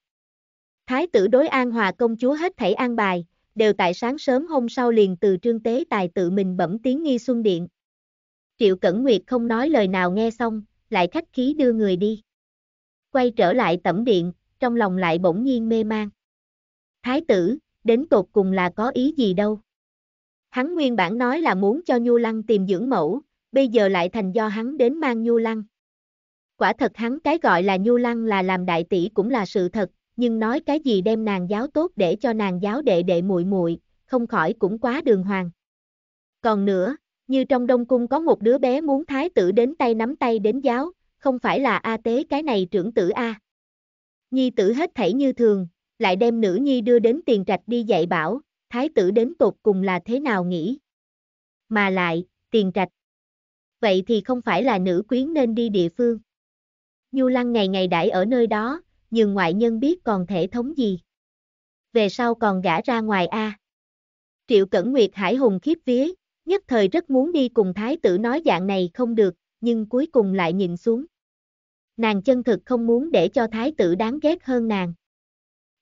Thái tử đối an hòa công chúa hết thảy an bài, đều tại sáng sớm hôm sau liền từ trương tế tài tự mình bẩm tiếng nghi xuân điện. Triệu Cẩn Nguyệt không nói lời nào nghe xong, lại khách khí đưa người đi. Quay trở lại tẩm điện, trong lòng lại bỗng nhiên mê man. Thái tử, đến tột cùng là có ý gì đâu. Hắn nguyên bản nói là muốn cho Nhu Lăng tìm dưỡng mẫu, bây giờ lại thành do hắn đến mang Nhu Lăng. Quả thật hắn cái gọi là Nhu Lăng là làm đại tỷ cũng là sự thật, nhưng nói cái gì đem nàng giáo tốt để cho nàng giáo đệ đệ muội muội, không khỏi cũng quá đường hoàng. Còn nữa, như trong Đông Cung có một đứa bé muốn thái tử đến tay nắm tay đến giáo, không phải là A Tế cái này trưởng tử A. Nhi tử hết thảy như thường, lại đem nữ nhi đưa đến tiền trạch đi dạy bảo, thái tử đến tột cùng là thế nào nghĩ. Mà lại, tiền trạch. Vậy thì không phải là nữ quyến nên đi địa phương. Nhu Lăng ngày ngày đãi ở nơi đó, nhưng ngoại nhân biết còn thể thống gì. Về sau còn gã ra ngoài A. Triệu Cẩn Nguyệt hải hùng khiếp vía, nhất thời rất muốn đi cùng thái tử nói dạng này không được, nhưng cuối cùng lại nhìn xuống. Nàng chân thực không muốn để cho thái tử đáng ghét hơn nàng.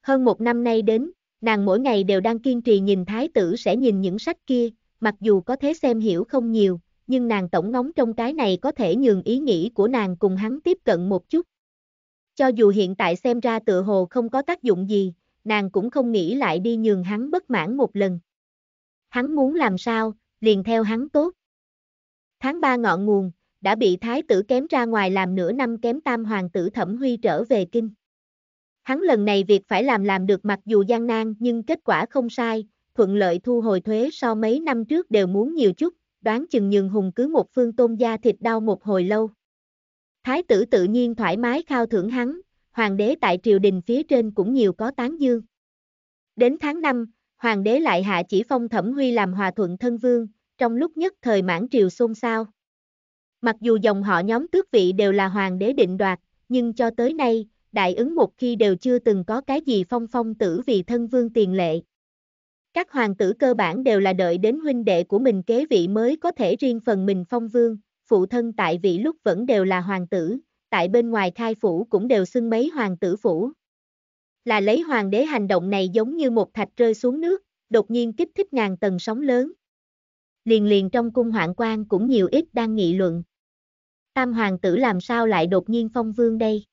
Hơn một năm nay đến, nàng mỗi ngày đều đang kiên trì nhìn thái tử sẽ nhìn những sách kia, mặc dù có thế xem hiểu không nhiều, nhưng nàng tổng ngóng trong cái này có thể nhường ý nghĩ của nàng cùng hắn tiếp cận một chút. Cho dù hiện tại xem ra tựa hồ không có tác dụng gì, nàng cũng không nghĩ lại đi nhường hắn bất mãn một lần. Hắn muốn làm sao, liền theo hắn tốt. Tháng 3 ngọn nguồn, đã bị thái tử kém ra ngoài làm nửa năm kém tam hoàng tử thẩm huy trở về kinh. Hắn lần này việc phải làm làm được mặc dù gian nan nhưng kết quả không sai, thuận lợi thu hồi thuế so mấy năm trước đều muốn nhiều chút, đoán chừng nhường hùng cứ một phương tôn gia thịt đau một hồi lâu. Thái tử tự nhiên thoải mái khao thưởng hắn, hoàng đế tại triều đình phía trên cũng nhiều có tán dương. Đến tháng 5, hoàng đế lại hạ chỉ phong thẩm huy làm hòa thuận thân vương, trong lúc nhất thời mãn triều xôn xao. Mặc dù dòng họ nhóm tước vị đều là hoàng đế định đoạt, nhưng cho tới nay, đại ứng một khi đều chưa từng có cái gì phong phong tử vì thân vương tiền lệ. Các hoàng tử cơ bản đều là đợi đến huynh đệ của mình kế vị mới có thể riêng phần mình phong vương, phụ thân tại vị lúc vẫn đều là hoàng tử, tại bên ngoài khai phủ cũng đều xưng mấy hoàng tử phủ. Là lấy hoàng đế hành động này giống như một thạch rơi xuống nước, đột nhiên kích thích ngàn tầng sóng lớn. Liền liền trong cung hoạn quan cũng nhiều ít đang nghị luận. Tam hoàng tử làm sao lại đột nhiên phong vương đây?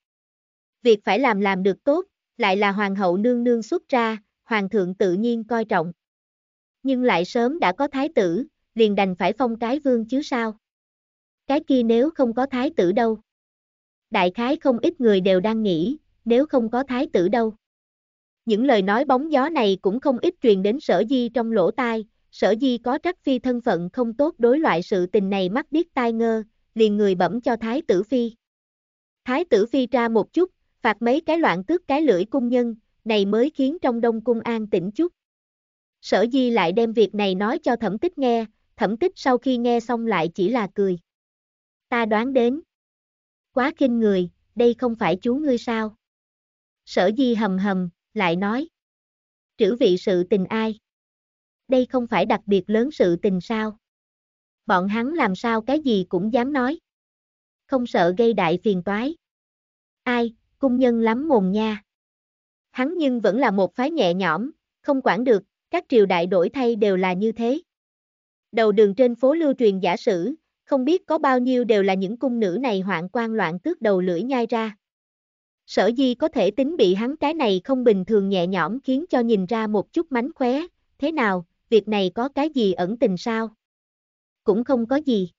Việc phải làm làm được tốt, lại là hoàng hậu nương nương xuất ra, hoàng thượng tự nhiên coi trọng. Nhưng lại sớm đã có thái tử, liền đành phải phong cái vương chứ sao. Cái kia nếu không có thái tử đâu. Đại khái không ít người đều đang nghĩ, nếu không có thái tử đâu. Những lời nói bóng gió này cũng không ít truyền đến sở di trong lỗ tai, sở di có trắc phi thân phận không tốt đối loại sự tình này mắc biết tai ngơ, liền người bẩm cho thái tử phi. Thái tử phi tra một chút, phạt mấy cái loạn tước cái lưỡi cung nhân, này mới khiến trong đông cung an tĩnh chút. Sở di lại đem việc này nói cho thẩm tích nghe, thẩm tích sau khi nghe xong lại chỉ là cười. Ta đoán đến. Quá kinh người, đây không phải chú ngươi sao? Sở di hầm hầm, lại nói. Trữ vị sự tình ai? Đây không phải đặc biệt lớn sự tình sao? Bọn hắn làm sao cái gì cũng dám nói. Không sợ gây đại phiền toái. Ai, cung nhân lắm mồm nha. Hắn nhưng vẫn là một phái nhẹ nhõm, không quản được, các triều đại đổi thay đều là như thế. Đầu đường trên phố lưu truyền giả sử, không biết có bao nhiêu đều là những cung nữ này hoạn quan loạn tước đầu lưỡi nhai ra. Sở di có thể tính bị hắn cái này không bình thường nhẹ nhõm khiến cho nhìn ra một chút mánh khóe, thế nào, việc này có cái gì ẩn tình sao? Cũng không có gì.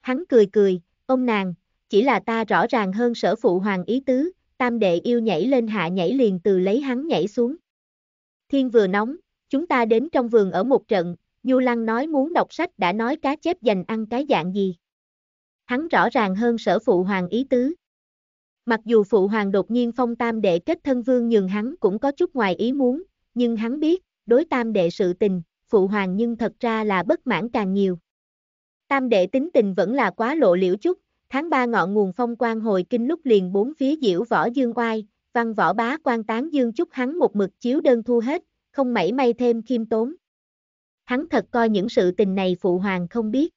Hắn cười cười, ông nàng, chỉ là ta rõ ràng hơn sở phụ hoàng ý tứ, tam đệ yêu nhảy lên hạ nhảy liền từ lấy hắn nhảy xuống. Thiên vừa nóng, chúng ta đến trong vườn ở một trận, Nhu Lăng nói muốn đọc sách đã nói cá chép dành ăn cái dạng gì. Hắn rõ ràng hơn sở phụ hoàng ý tứ. Mặc dù phụ hoàng đột nhiên phong tam đệ kết thân vương nhường hắn cũng có chút ngoài ý muốn, nhưng hắn biết, đối tam đệ sự tình, phụ hoàng nhưng thật ra là bất mãn càng nhiều. Tam đệ tính tình vẫn là quá lộ liễu chút, Tháng 3 ngọn nguồn phong quan hồi kinh lúc liền bốn phía diễu võ dương oai, văn võ bá quan tán dương chúc hắn một mực chiếu đơn thu hết, không mảy may thêm khiêm tốn. Hắn thật coi những sự tình này phụ hoàng không biết.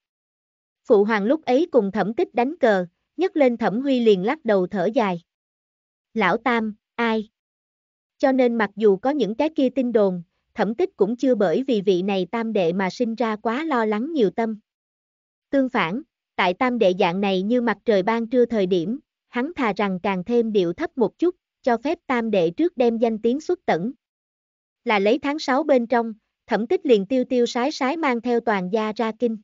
Phụ hoàng lúc ấy cùng thẩm tích đánh cờ, nhấc lên thẩm huy liền lắc đầu thở dài. Lão Tam, ai? Cho nên mặc dù có những cái kia tin đồn, thẩm tích cũng chưa bởi vì vị này tam đệ mà sinh ra quá lo lắng nhiều tâm. Tương phản, Tại tam đệ dạng này như mặt trời ban trưa thời điểm, hắn thà rằng càng thêm điệu thấp một chút, cho phép tam đệ trước đem danh tiếng xuất tẩn. Là lấy tháng 6 bên trong, thẩm tích liền tiêu tiêu sái sái mang theo toàn gia ra kinh.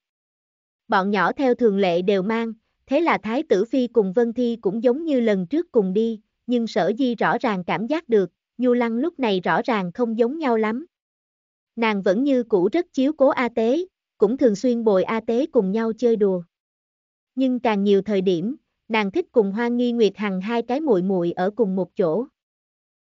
Bọn nhỏ theo thường lệ đều mang, thế là Thái Tử Phi cùng Vân Thi cũng giống như lần trước cùng đi, nhưng sở di rõ ràng cảm giác được, Nhu Lăng lúc này rõ ràng không giống nhau lắm. Nàng vẫn như cũ rất chiếu cố A Tế, cũng thường xuyên bồi A Tế cùng nhau chơi đùa nhưng càng nhiều thời điểm, nàng thích cùng Hoa Nghi Nguyệt Hằng hai cái muội muội ở cùng một chỗ.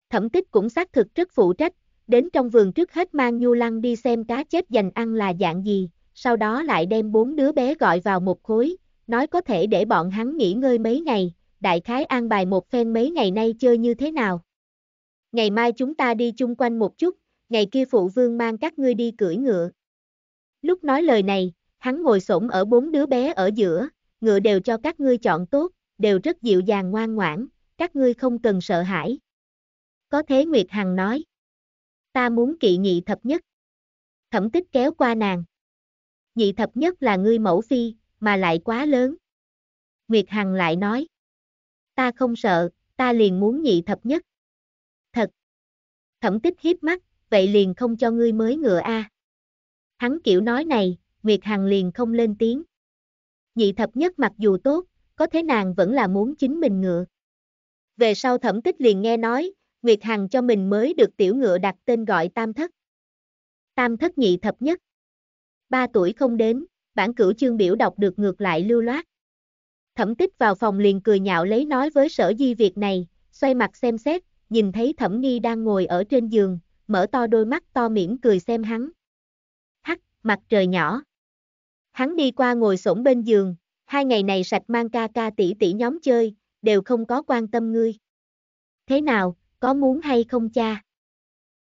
Thẩm Tích cũng xác thực rất phụ trách, đến trong vườn trước hết mang Nhu Lăng đi xem cá chết dành ăn là dạng gì, sau đó lại đem bốn đứa bé gọi vào một khối, nói có thể để bọn hắn nghỉ ngơi mấy ngày, đại khái an bài một phen mấy ngày nay chơi như thế nào. Ngày mai chúng ta đi chung quanh một chút, ngày kia phụ vương mang các ngươi đi cưỡi ngựa. Lúc nói lời này, hắn ngồi xổm ở bốn đứa bé ở giữa, ngựa đều cho các ngươi chọn tốt, đều rất dịu dàng ngoan ngoãn, các ngươi không cần sợ hãi. Có thế Nguyệt Hằng nói. Ta muốn kỵ nhị thập nhất. Thẩm tích kéo qua nàng. Nhị thập nhất là ngươi mẫu phi, mà lại quá lớn. Nguyệt Hằng lại nói. Ta không sợ, ta liền muốn nhị thập nhất. Thật. Thẩm tích hiếp mắt, vậy liền không cho ngươi mới ngựa a. Hắn kiểu nói này, Nguyệt Hằng liền không lên tiếng nhị thập nhất mặc dù tốt, có thế nàng vẫn là muốn chính mình ngựa. Về sau thẩm tích liền nghe nói, Nguyệt Hằng cho mình mới được tiểu ngựa đặt tên gọi tam thất. Tam thất nhị thập nhất. Ba tuổi không đến, bản cửu chương biểu đọc được ngược lại lưu loát. Thẩm tích vào phòng liền cười nhạo lấy nói với sở di việc này, xoay mặt xem xét, nhìn thấy thẩm nghi đang ngồi ở trên giường, mở to đôi mắt to mỉm cười xem hắn. Hắc, mặt trời nhỏ. Hắn đi qua ngồi xổm bên giường, hai ngày này sạch mang ca ca tỷ tỷ nhóm chơi, đều không có quan tâm ngươi. Thế nào, có muốn hay không cha?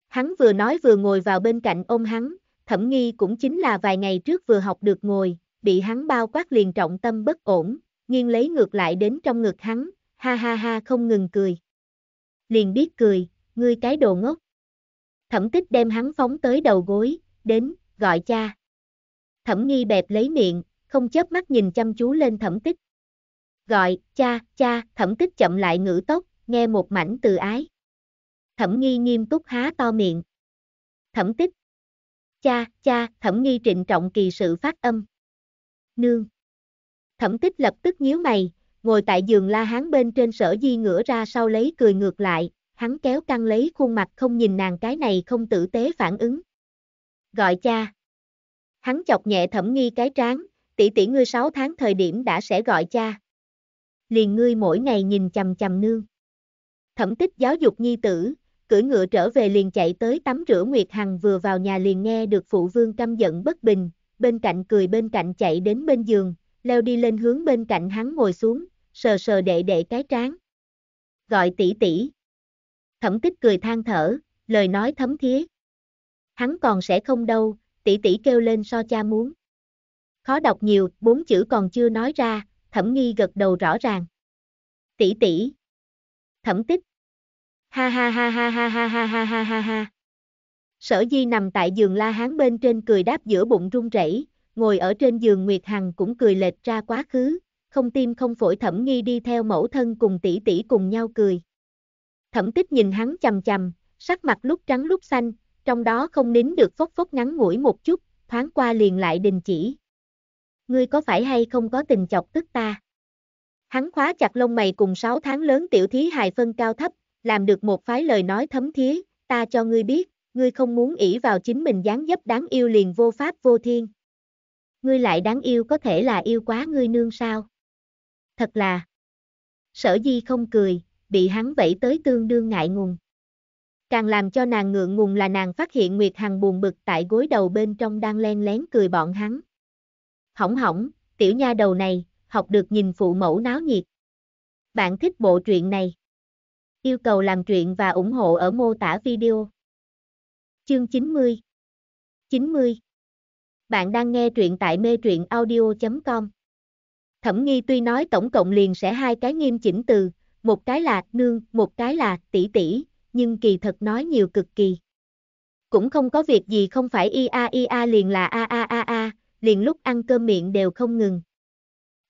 Hắn vừa nói vừa ngồi vào bên cạnh ôm hắn, thẩm nghi cũng chính là vài ngày trước vừa học được ngồi, bị hắn bao quát liền trọng tâm bất ổn, nghiêng lấy ngược lại đến trong ngực hắn, ha ha ha không ngừng cười. Liền biết cười, ngươi cái đồ ngốc. Thẩm tích đem hắn phóng tới đầu gối, đến, gọi cha thẩm nghi bẹp lấy miệng, không chớp mắt nhìn chăm chú lên thẩm tích. Gọi, cha, cha, thẩm tích chậm lại ngữ tốc, nghe một mảnh từ ái. Thẩm nghi nghiêm túc há to miệng. Thẩm tích. Cha, cha, thẩm nghi trịnh trọng kỳ sự phát âm. Nương. Thẩm tích lập tức nhíu mày, ngồi tại giường la hán bên trên sở di ngửa ra sau lấy cười ngược lại, hắn kéo căng lấy khuôn mặt không nhìn nàng cái này không tử tế phản ứng. Gọi cha hắn chọc nhẹ thẩm nghi cái trán, tỷ tỷ ngươi 6 tháng thời điểm đã sẽ gọi cha. Liền ngươi mỗi ngày nhìn chầm chầm nương. Thẩm tích giáo dục nhi tử, cưỡi ngựa trở về liền chạy tới tắm rửa Nguyệt Hằng vừa vào nhà liền nghe được phụ vương căm giận bất bình, bên cạnh cười bên cạnh chạy đến bên giường, leo đi lên hướng bên cạnh hắn ngồi xuống, sờ sờ đệ đệ cái trán. Gọi tỷ tỷ. Thẩm tích cười than thở, lời nói thấm thía. Hắn còn sẽ không đâu, tỷ tỷ kêu lên so cha muốn. Khó đọc nhiều, bốn chữ còn chưa nói ra, thẩm nghi gật đầu rõ ràng. Tỷ tỷ. Thẩm tích. Ha ha ha ha ha ha ha ha ha ha ha. Sở Di nằm tại giường La Hán bên trên cười đáp giữa bụng rung rẩy, ngồi ở trên giường Nguyệt Hằng cũng cười lệch ra quá khứ, không tim không phổi Thẩm Nghi đi theo mẫu thân cùng tỷ tỷ cùng nhau cười. Thẩm Tích nhìn hắn chằm chằm, sắc mặt lúc trắng lúc xanh, trong đó không nín được phốc phốc ngắn ngủi một chút, thoáng qua liền lại đình chỉ. Ngươi có phải hay không có tình chọc tức ta? Hắn khóa chặt lông mày cùng 6 tháng lớn tiểu thí hài phân cao thấp, làm được một phái lời nói thấm thía, ta cho ngươi biết, ngươi không muốn ỷ vào chính mình dáng dấp đáng yêu liền vô pháp vô thiên. Ngươi lại đáng yêu có thể là yêu quá ngươi nương sao? Thật là, sở di không cười, bị hắn vẫy tới tương đương ngại ngùng. Càng làm cho nàng ngượng ngùng là nàng phát hiện Nguyệt Hằng buồn bực tại gối đầu bên trong đang len lén cười bọn hắn. Hỏng hỏng, tiểu nha đầu này, học được nhìn phụ mẫu náo nhiệt. Bạn thích bộ truyện này? Yêu cầu làm truyện và ủng hộ ở mô tả video. Chương 90 90 Bạn đang nghe truyện tại mê truyện audio.com Thẩm nghi tuy nói tổng cộng liền sẽ hai cái nghiêm chỉnh từ, một cái là nương, một cái là tỷ tỷ, nhưng kỳ thật nói nhiều cực kỳ. Cũng không có việc gì không phải ia ia liền là a a a a, liền lúc ăn cơm miệng đều không ngừng.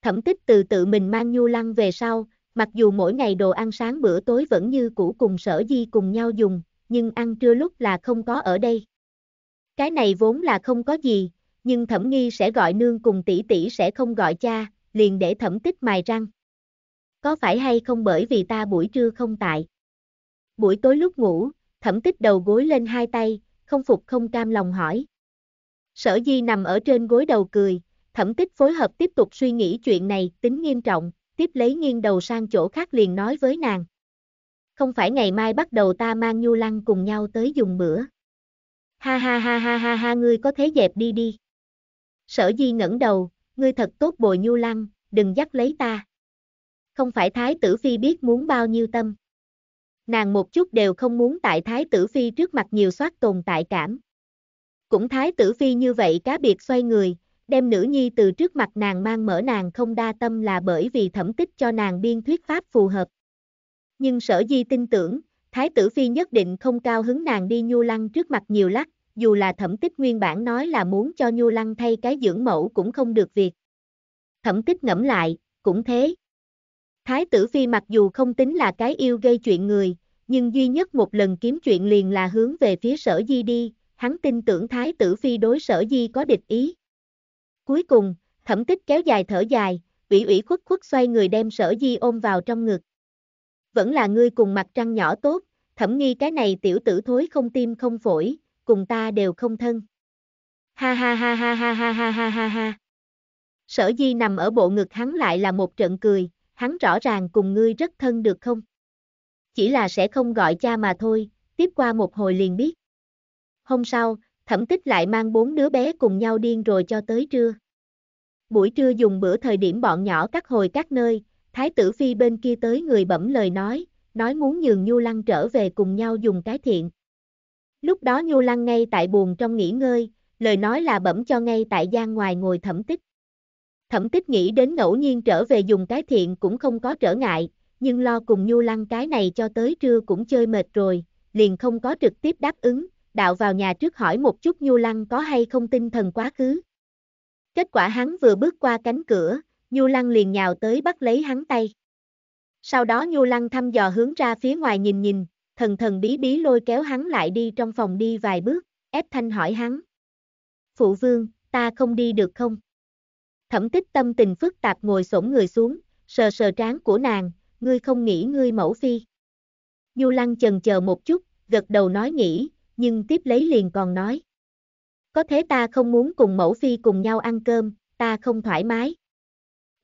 Thẩm tích từ tự mình mang nhu lăng về sau, mặc dù mỗi ngày đồ ăn sáng bữa tối vẫn như cũ cùng sở di cùng nhau dùng, nhưng ăn trưa lúc là không có ở đây. Cái này vốn là không có gì, nhưng thẩm nghi sẽ gọi nương cùng tỷ tỷ sẽ không gọi cha, liền để thẩm tích mài răng. Có phải hay không bởi vì ta buổi trưa không tại? buổi tối lúc ngủ, thẩm tích đầu gối lên hai tay, không phục không cam lòng hỏi. Sở di nằm ở trên gối đầu cười, thẩm tích phối hợp tiếp tục suy nghĩ chuyện này tính nghiêm trọng, tiếp lấy nghiêng đầu sang chỗ khác liền nói với nàng. Không phải ngày mai bắt đầu ta mang nhu lăng cùng nhau tới dùng bữa. Ha ha ha ha ha ha ngươi có thế dẹp đi đi. Sở di ngẩng đầu, ngươi thật tốt bồi nhu lăng, đừng dắt lấy ta. Không phải thái tử phi biết muốn bao nhiêu tâm nàng một chút đều không muốn tại Thái Tử Phi trước mặt nhiều soát tồn tại cảm. Cũng Thái Tử Phi như vậy cá biệt xoay người, đem nữ nhi từ trước mặt nàng mang mở nàng không đa tâm là bởi vì thẩm tích cho nàng biên thuyết pháp phù hợp. Nhưng sở di tin tưởng, Thái Tử Phi nhất định không cao hứng nàng đi nhu lăng trước mặt nhiều lắc, dù là thẩm tích nguyên bản nói là muốn cho nhu lăng thay cái dưỡng mẫu cũng không được việc. Thẩm tích ngẫm lại, cũng thế. Thái tử phi mặc dù không tính là cái yêu gây chuyện người, nhưng duy nhất một lần kiếm chuyện liền là hướng về phía sở di đi, hắn tin tưởng thái tử phi đối sở di có địch ý. Cuối cùng, thẩm tích kéo dài thở dài, ủy ủy khuất khuất xoay người đem sở di ôm vào trong ngực. Vẫn là ngươi cùng mặt trăng nhỏ tốt, thẩm nghi cái này tiểu tử thối không tim không phổi, cùng ta đều không thân. Ha ha ha ha ha ha ha ha ha ha. Sở di nằm ở bộ ngực hắn lại là một trận cười, hắn rõ ràng cùng ngươi rất thân được không? Chỉ là sẽ không gọi cha mà thôi, tiếp qua một hồi liền biết. Hôm sau, thẩm tích lại mang bốn đứa bé cùng nhau điên rồi cho tới trưa. Buổi trưa dùng bữa thời điểm bọn nhỏ cắt hồi các nơi, Thái tử Phi bên kia tới người bẩm lời nói, nói muốn nhường Nhu Lăng trở về cùng nhau dùng cái thiện. Lúc đó Nhu Lăng ngay tại buồn trong nghỉ ngơi, lời nói là bẩm cho ngay tại gian ngoài ngồi thẩm tích. Thẩm tích nghĩ đến ngẫu nhiên trở về dùng cái thiện cũng không có trở ngại, nhưng lo cùng Nhu Lăng cái này cho tới trưa cũng chơi mệt rồi, liền không có trực tiếp đáp ứng, đạo vào nhà trước hỏi một chút Nhu Lăng có hay không tinh thần quá khứ. Kết quả hắn vừa bước qua cánh cửa, Nhu Lăng liền nhào tới bắt lấy hắn tay. Sau đó Nhu Lăng thăm dò hướng ra phía ngoài nhìn nhìn, thần thần bí bí lôi kéo hắn lại đi trong phòng đi vài bước, ép thanh hỏi hắn. Phụ vương, ta không đi được không? Thẩm tích tâm tình phức tạp ngồi xổm người xuống, sờ sờ trán của nàng, ngươi không nghĩ ngươi mẫu phi. Nhu lăng chần chờ một chút, gật đầu nói nghĩ, nhưng tiếp lấy liền còn nói. Có thế ta không muốn cùng mẫu phi cùng nhau ăn cơm, ta không thoải mái.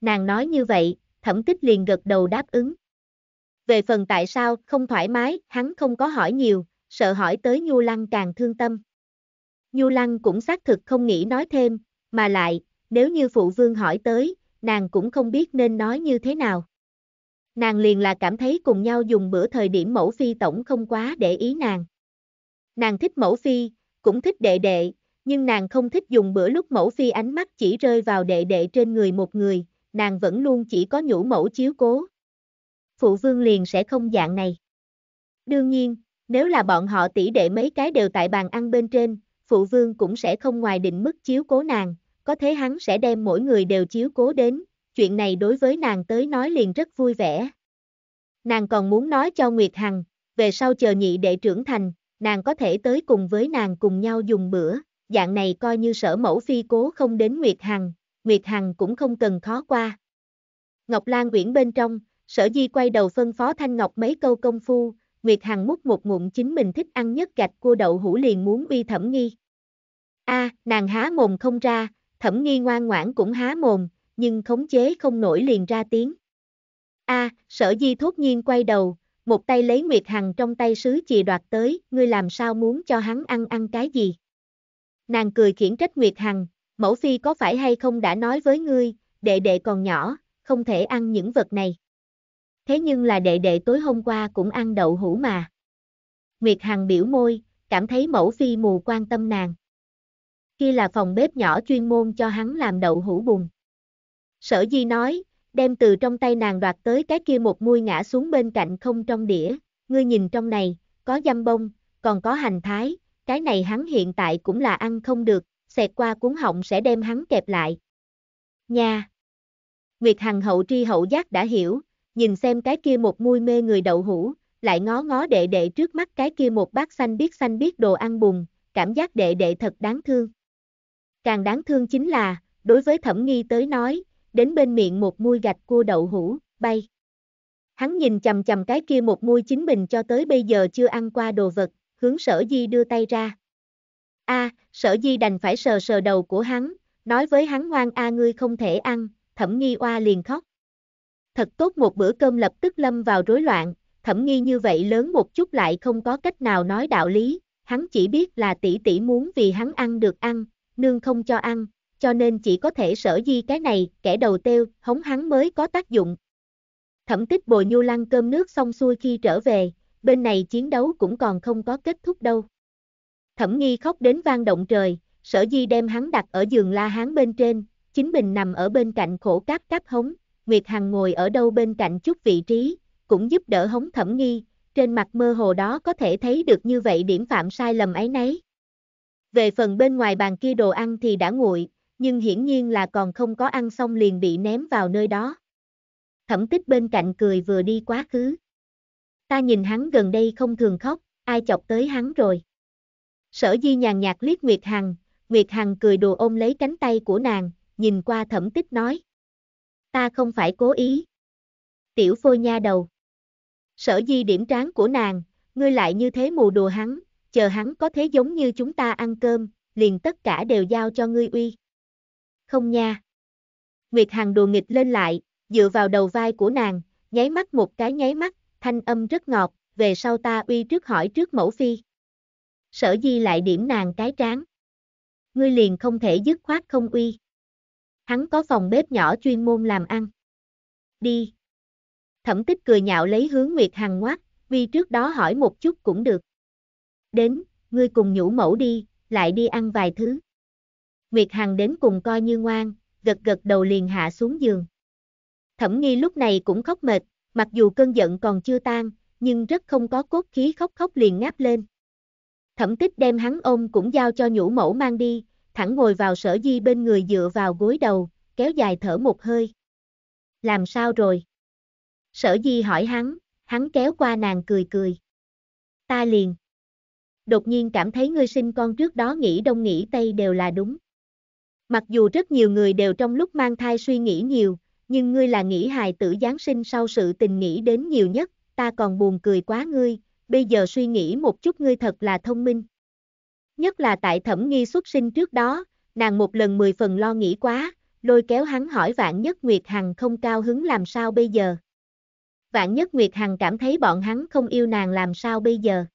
Nàng nói như vậy, thẩm tích liền gật đầu đáp ứng. Về phần tại sao không thoải mái, hắn không có hỏi nhiều, sợ hỏi tới Nhu Lăng càng thương tâm. Nhu Lăng cũng xác thực không nghĩ nói thêm, mà lại, nếu như phụ vương hỏi tới, nàng cũng không biết nên nói như thế nào. Nàng liền là cảm thấy cùng nhau dùng bữa thời điểm mẫu phi tổng không quá để ý nàng. Nàng thích mẫu phi, cũng thích đệ đệ, nhưng nàng không thích dùng bữa lúc mẫu phi ánh mắt chỉ rơi vào đệ đệ trên người một người, nàng vẫn luôn chỉ có nhũ mẫu chiếu cố. Phụ vương liền sẽ không dạng này. Đương nhiên, nếu là bọn họ tỷ đệ mấy cái đều tại bàn ăn bên trên, phụ vương cũng sẽ không ngoài định mức chiếu cố nàng, có thế hắn sẽ đem mỗi người đều chiếu cố đến, chuyện này đối với nàng tới nói liền rất vui vẻ. Nàng còn muốn nói cho Nguyệt Hằng, về sau chờ nhị đệ trưởng thành, nàng có thể tới cùng với nàng cùng nhau dùng bữa, dạng này coi như sở mẫu phi cố không đến Nguyệt Hằng, Nguyệt Hằng cũng không cần khó qua. Ngọc Lan Uyển bên trong, sở di quay đầu phân phó Thanh Ngọc mấy câu công phu, Nguyệt Hằng múc một ngụm chính mình thích ăn nhất gạch cua đậu hũ liền muốn uy thẩm nghi. A, nàng há mồm không ra, thẩm nghi ngoan ngoãn cũng há mồm, nhưng khống chế không nổi liền ra tiếng. A, à, sở di thốt nhiên quay đầu, một tay lấy Nguyệt Hằng trong tay sứ chì đoạt tới, ngươi làm sao muốn cho hắn ăn ăn cái gì? Nàng cười khiển trách Nguyệt Hằng, mẫu phi có phải hay không đã nói với ngươi, đệ đệ còn nhỏ, không thể ăn những vật này. Thế nhưng là đệ đệ tối hôm qua cũng ăn đậu hũ mà. Nguyệt Hằng biểu môi, cảm thấy mẫu phi mù quan tâm nàng kia là phòng bếp nhỏ chuyên môn cho hắn làm đậu hũ bùn. Sở Di nói, đem từ trong tay nàng đoạt tới cái kia một muôi ngã xuống bên cạnh không trong đĩa, ngươi nhìn trong này, có dăm bông, còn có hành thái, cái này hắn hiện tại cũng là ăn không được, xẹt qua cuốn họng sẽ đem hắn kẹp lại. Nha! Nguyệt Hằng hậu tri hậu giác đã hiểu, nhìn xem cái kia một muôi mê người đậu hũ, lại ngó ngó đệ đệ trước mắt cái kia một bát xanh biết xanh biết đồ ăn bùn, cảm giác đệ đệ thật đáng thương. Càng đáng thương chính là, đối với thẩm nghi tới nói, đến bên miệng một muôi gạch cua đậu hũ, bay. Hắn nhìn chầm chầm cái kia một muôi chính mình cho tới bây giờ chưa ăn qua đồ vật, hướng sở di đưa tay ra. a à, sở di đành phải sờ sờ đầu của hắn, nói với hắn ngoan a à, ngươi không thể ăn, thẩm nghi oa liền khóc. Thật tốt một bữa cơm lập tức lâm vào rối loạn, thẩm nghi như vậy lớn một chút lại không có cách nào nói đạo lý, hắn chỉ biết là tỷ tỷ muốn vì hắn ăn được ăn, nương không cho ăn, cho nên chỉ có thể sở di cái này, kẻ đầu tiêu, hống hắn mới có tác dụng. Thẩm tích bồi nhu lăng cơm nước xong xuôi khi trở về, bên này chiến đấu cũng còn không có kết thúc đâu. Thẩm nghi khóc đến vang động trời, sở di đem hắn đặt ở giường la hán bên trên, chính mình nằm ở bên cạnh khổ cáp cáp hống, Nguyệt Hằng ngồi ở đâu bên cạnh chút vị trí, cũng giúp đỡ hống thẩm nghi, trên mặt mơ hồ đó có thể thấy được như vậy điểm phạm sai lầm ấy nấy. Về phần bên ngoài bàn kia đồ ăn thì đã nguội, nhưng hiển nhiên là còn không có ăn xong liền bị ném vào nơi đó. Thẩm tích bên cạnh cười vừa đi quá khứ. Ta nhìn hắn gần đây không thường khóc, ai chọc tới hắn rồi. Sở di nhàn nhạt liếc Nguyệt Hằng, Nguyệt Hằng cười đùa ôm lấy cánh tay của nàng, nhìn qua thẩm tích nói. Ta không phải cố ý. Tiểu phôi nha đầu. Sở di điểm trán của nàng, ngươi lại như thế mù đùa hắn, chờ hắn có thế giống như chúng ta ăn cơm, liền tất cả đều giao cho ngươi uy. Không nha. Nguyệt Hằng đùa nghịch lên lại, dựa vào đầu vai của nàng, nháy mắt một cái nháy mắt, thanh âm rất ngọt, về sau ta uy trước hỏi trước mẫu phi. Sở di lại điểm nàng cái tráng, Ngươi liền không thể dứt khoát không uy. Hắn có phòng bếp nhỏ chuyên môn làm ăn. Đi. Thẩm tích cười nhạo lấy hướng Nguyệt Hằng ngoát, uy trước đó hỏi một chút cũng được đến, ngươi cùng nhũ mẫu đi, lại đi ăn vài thứ. Nguyệt Hằng đến cùng coi như ngoan, gật gật đầu liền hạ xuống giường. Thẩm nghi lúc này cũng khóc mệt, mặc dù cơn giận còn chưa tan, nhưng rất không có cốt khí khóc khóc liền ngáp lên. Thẩm tích đem hắn ôm cũng giao cho nhũ mẫu mang đi, thẳng ngồi vào sở di bên người dựa vào gối đầu, kéo dài thở một hơi. Làm sao rồi? Sở di hỏi hắn, hắn kéo qua nàng cười cười. Ta liền đột nhiên cảm thấy ngươi sinh con trước đó nghĩ đông nghĩ tây đều là đúng. Mặc dù rất nhiều người đều trong lúc mang thai suy nghĩ nhiều, nhưng ngươi là nghĩ hài tử Giáng sinh sau sự tình nghĩ đến nhiều nhất, ta còn buồn cười quá ngươi, bây giờ suy nghĩ một chút ngươi thật là thông minh. Nhất là tại thẩm nghi xuất sinh trước đó, nàng một lần mười phần lo nghĩ quá, lôi kéo hắn hỏi vạn nhất Nguyệt Hằng không cao hứng làm sao bây giờ. Vạn nhất Nguyệt Hằng cảm thấy bọn hắn không yêu nàng làm sao bây giờ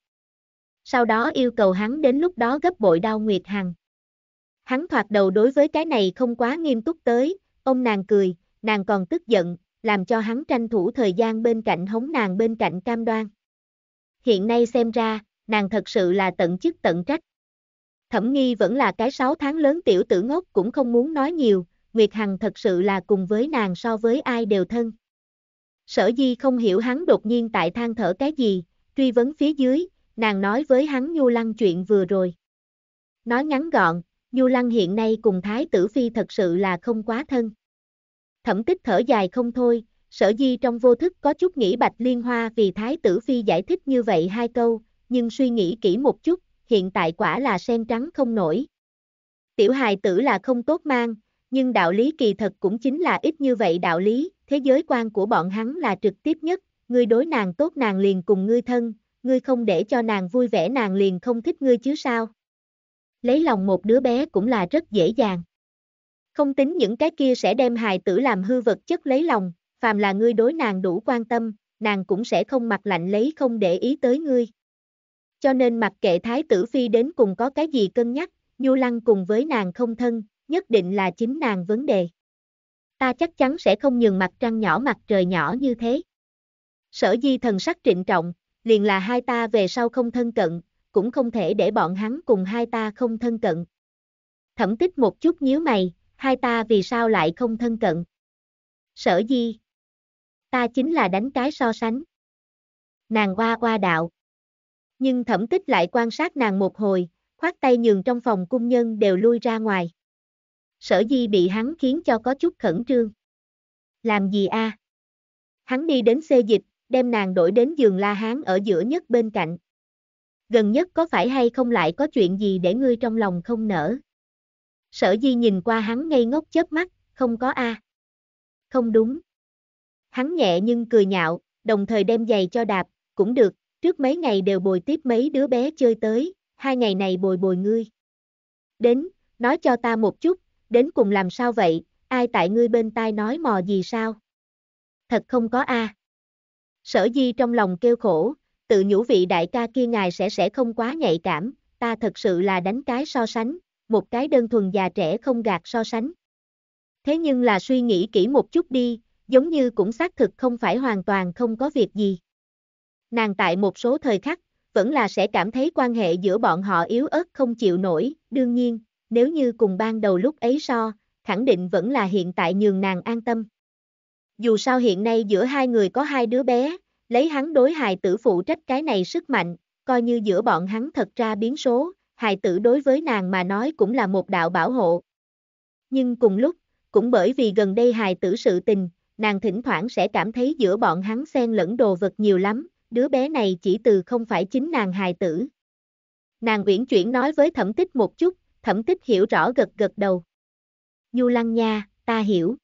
sau đó yêu cầu hắn đến lúc đó gấp bội đau Nguyệt Hằng. Hắn thoạt đầu đối với cái này không quá nghiêm túc tới, ông nàng cười, nàng còn tức giận, làm cho hắn tranh thủ thời gian bên cạnh hống nàng bên cạnh cam đoan. Hiện nay xem ra, nàng thật sự là tận chức tận trách. Thẩm nghi vẫn là cái sáu tháng lớn tiểu tử ngốc cũng không muốn nói nhiều, Nguyệt Hằng thật sự là cùng với nàng so với ai đều thân. Sở di không hiểu hắn đột nhiên tại than thở cái gì, truy vấn phía dưới, nàng nói với hắn Nhu Lăng chuyện vừa rồi. Nói ngắn gọn, Nhu Lăng hiện nay cùng Thái Tử Phi thật sự là không quá thân. Thẩm tích thở dài không thôi, sở di trong vô thức có chút nghĩ Bạch Liên Hoa vì Thái Tử Phi giải thích như vậy hai câu, nhưng suy nghĩ kỹ một chút, hiện tại quả là sen trắng không nổi. Tiểu hài tử là không tốt mang, nhưng đạo lý kỳ thật cũng chính là ít như vậy đạo lý, thế giới quan của bọn hắn là trực tiếp nhất, ngươi đối nàng tốt nàng liền cùng ngươi thân, ngươi không để cho nàng vui vẻ nàng liền không thích ngươi chứ sao. Lấy lòng một đứa bé cũng là rất dễ dàng. Không tính những cái kia sẽ đem hài tử làm hư vật chất lấy lòng, phàm là ngươi đối nàng đủ quan tâm, nàng cũng sẽ không mặt lạnh lấy không để ý tới ngươi. Cho nên mặc kệ thái tử phi đến cùng có cái gì cân nhắc, Nhu Lăng cùng với nàng không thân, nhất định là chính nàng vấn đề. Ta chắc chắn sẽ không nhường mặt trăng nhỏ mặt trời nhỏ như thế. Sở di thần sắc trịnh trọng, liền là hai ta về sau không thân cận, cũng không thể để bọn hắn cùng hai ta không thân cận. Thẩm tích một chút nhíu mày, hai ta vì sao lại không thân cận? Sở di. Ta chính là đánh cái so sánh. Nàng qua qua đạo. Nhưng thẩm tích lại quan sát nàng một hồi, khoát tay nhường trong phòng cung nhân đều lui ra ngoài. Sở di bị hắn khiến cho có chút khẩn trương. Làm gì a? Hắn đi đến xê dịch, đem nàng đổi đến giường La Hán ở giữa nhất bên cạnh. Gần nhất có phải hay không lại có chuyện gì để ngươi trong lòng không nở? Sở Di nhìn qua hắn ngây ngốc chớp mắt, không có a. Không đúng. Hắn nhẹ nhưng cười nhạo, đồng thời đem giày cho đạp, cũng được, trước mấy ngày đều bồi tiếp mấy đứa bé chơi tới, hai ngày này bồi bồi ngươi. Đến, nói cho ta một chút, đến cùng làm sao vậy, ai tại ngươi bên tai nói mò gì sao? Thật không có a. À sở di trong lòng kêu khổ, tự nhủ vị đại ca kia ngài sẽ sẽ không quá nhạy cảm, ta thật sự là đánh cái so sánh, một cái đơn thuần già trẻ không gạt so sánh. Thế nhưng là suy nghĩ kỹ một chút đi, giống như cũng xác thực không phải hoàn toàn không có việc gì. Nàng tại một số thời khắc, vẫn là sẽ cảm thấy quan hệ giữa bọn họ yếu ớt không chịu nổi, đương nhiên, nếu như cùng ban đầu lúc ấy so, khẳng định vẫn là hiện tại nhường nàng an tâm dù sao hiện nay giữa hai người có hai đứa bé, lấy hắn đối hài tử phụ trách cái này sức mạnh, coi như giữa bọn hắn thật ra biến số, hài tử đối với nàng mà nói cũng là một đạo bảo hộ. Nhưng cùng lúc, cũng bởi vì gần đây hài tử sự tình, nàng thỉnh thoảng sẽ cảm thấy giữa bọn hắn xen lẫn đồ vật nhiều lắm, đứa bé này chỉ từ không phải chính nàng hài tử. Nàng uyển chuyển nói với thẩm tích một chút, thẩm tích hiểu rõ gật gật đầu. Du lăng nha, ta hiểu.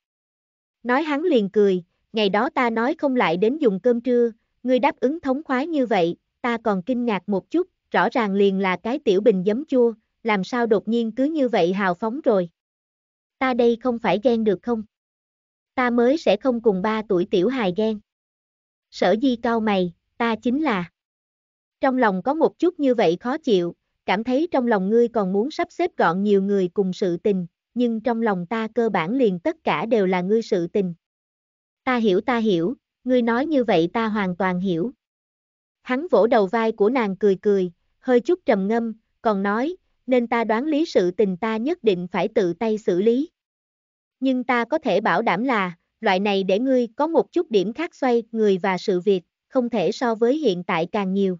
Nói hắn liền cười, ngày đó ta nói không lại đến dùng cơm trưa, ngươi đáp ứng thống khoái như vậy, ta còn kinh ngạc một chút, rõ ràng liền là cái tiểu bình giấm chua, làm sao đột nhiên cứ như vậy hào phóng rồi. Ta đây không phải ghen được không? Ta mới sẽ không cùng ba tuổi tiểu hài ghen. Sở di cao mày, ta chính là. Trong lòng có một chút như vậy khó chịu, cảm thấy trong lòng ngươi còn muốn sắp xếp gọn nhiều người cùng sự tình, nhưng trong lòng ta cơ bản liền tất cả đều là ngươi sự tình. Ta hiểu ta hiểu, ngươi nói như vậy ta hoàn toàn hiểu. Hắn vỗ đầu vai của nàng cười cười, hơi chút trầm ngâm, còn nói, nên ta đoán lý sự tình ta nhất định phải tự tay xử lý. Nhưng ta có thể bảo đảm là, loại này để ngươi có một chút điểm khác xoay người và sự việc, không thể so với hiện tại càng nhiều.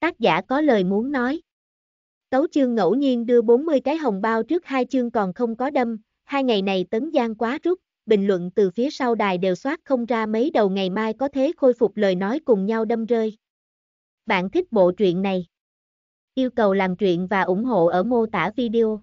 Tác giả có lời muốn nói. Tấu chương ngẫu nhiên đưa 40 cái hồng bao trước hai chương còn không có đâm, hai ngày này tấn giang quá rút, bình luận từ phía sau đài đều soát không ra mấy đầu ngày mai có thế khôi phục lời nói cùng nhau đâm rơi. Bạn thích bộ truyện này? Yêu cầu làm truyện và ủng hộ ở mô tả video.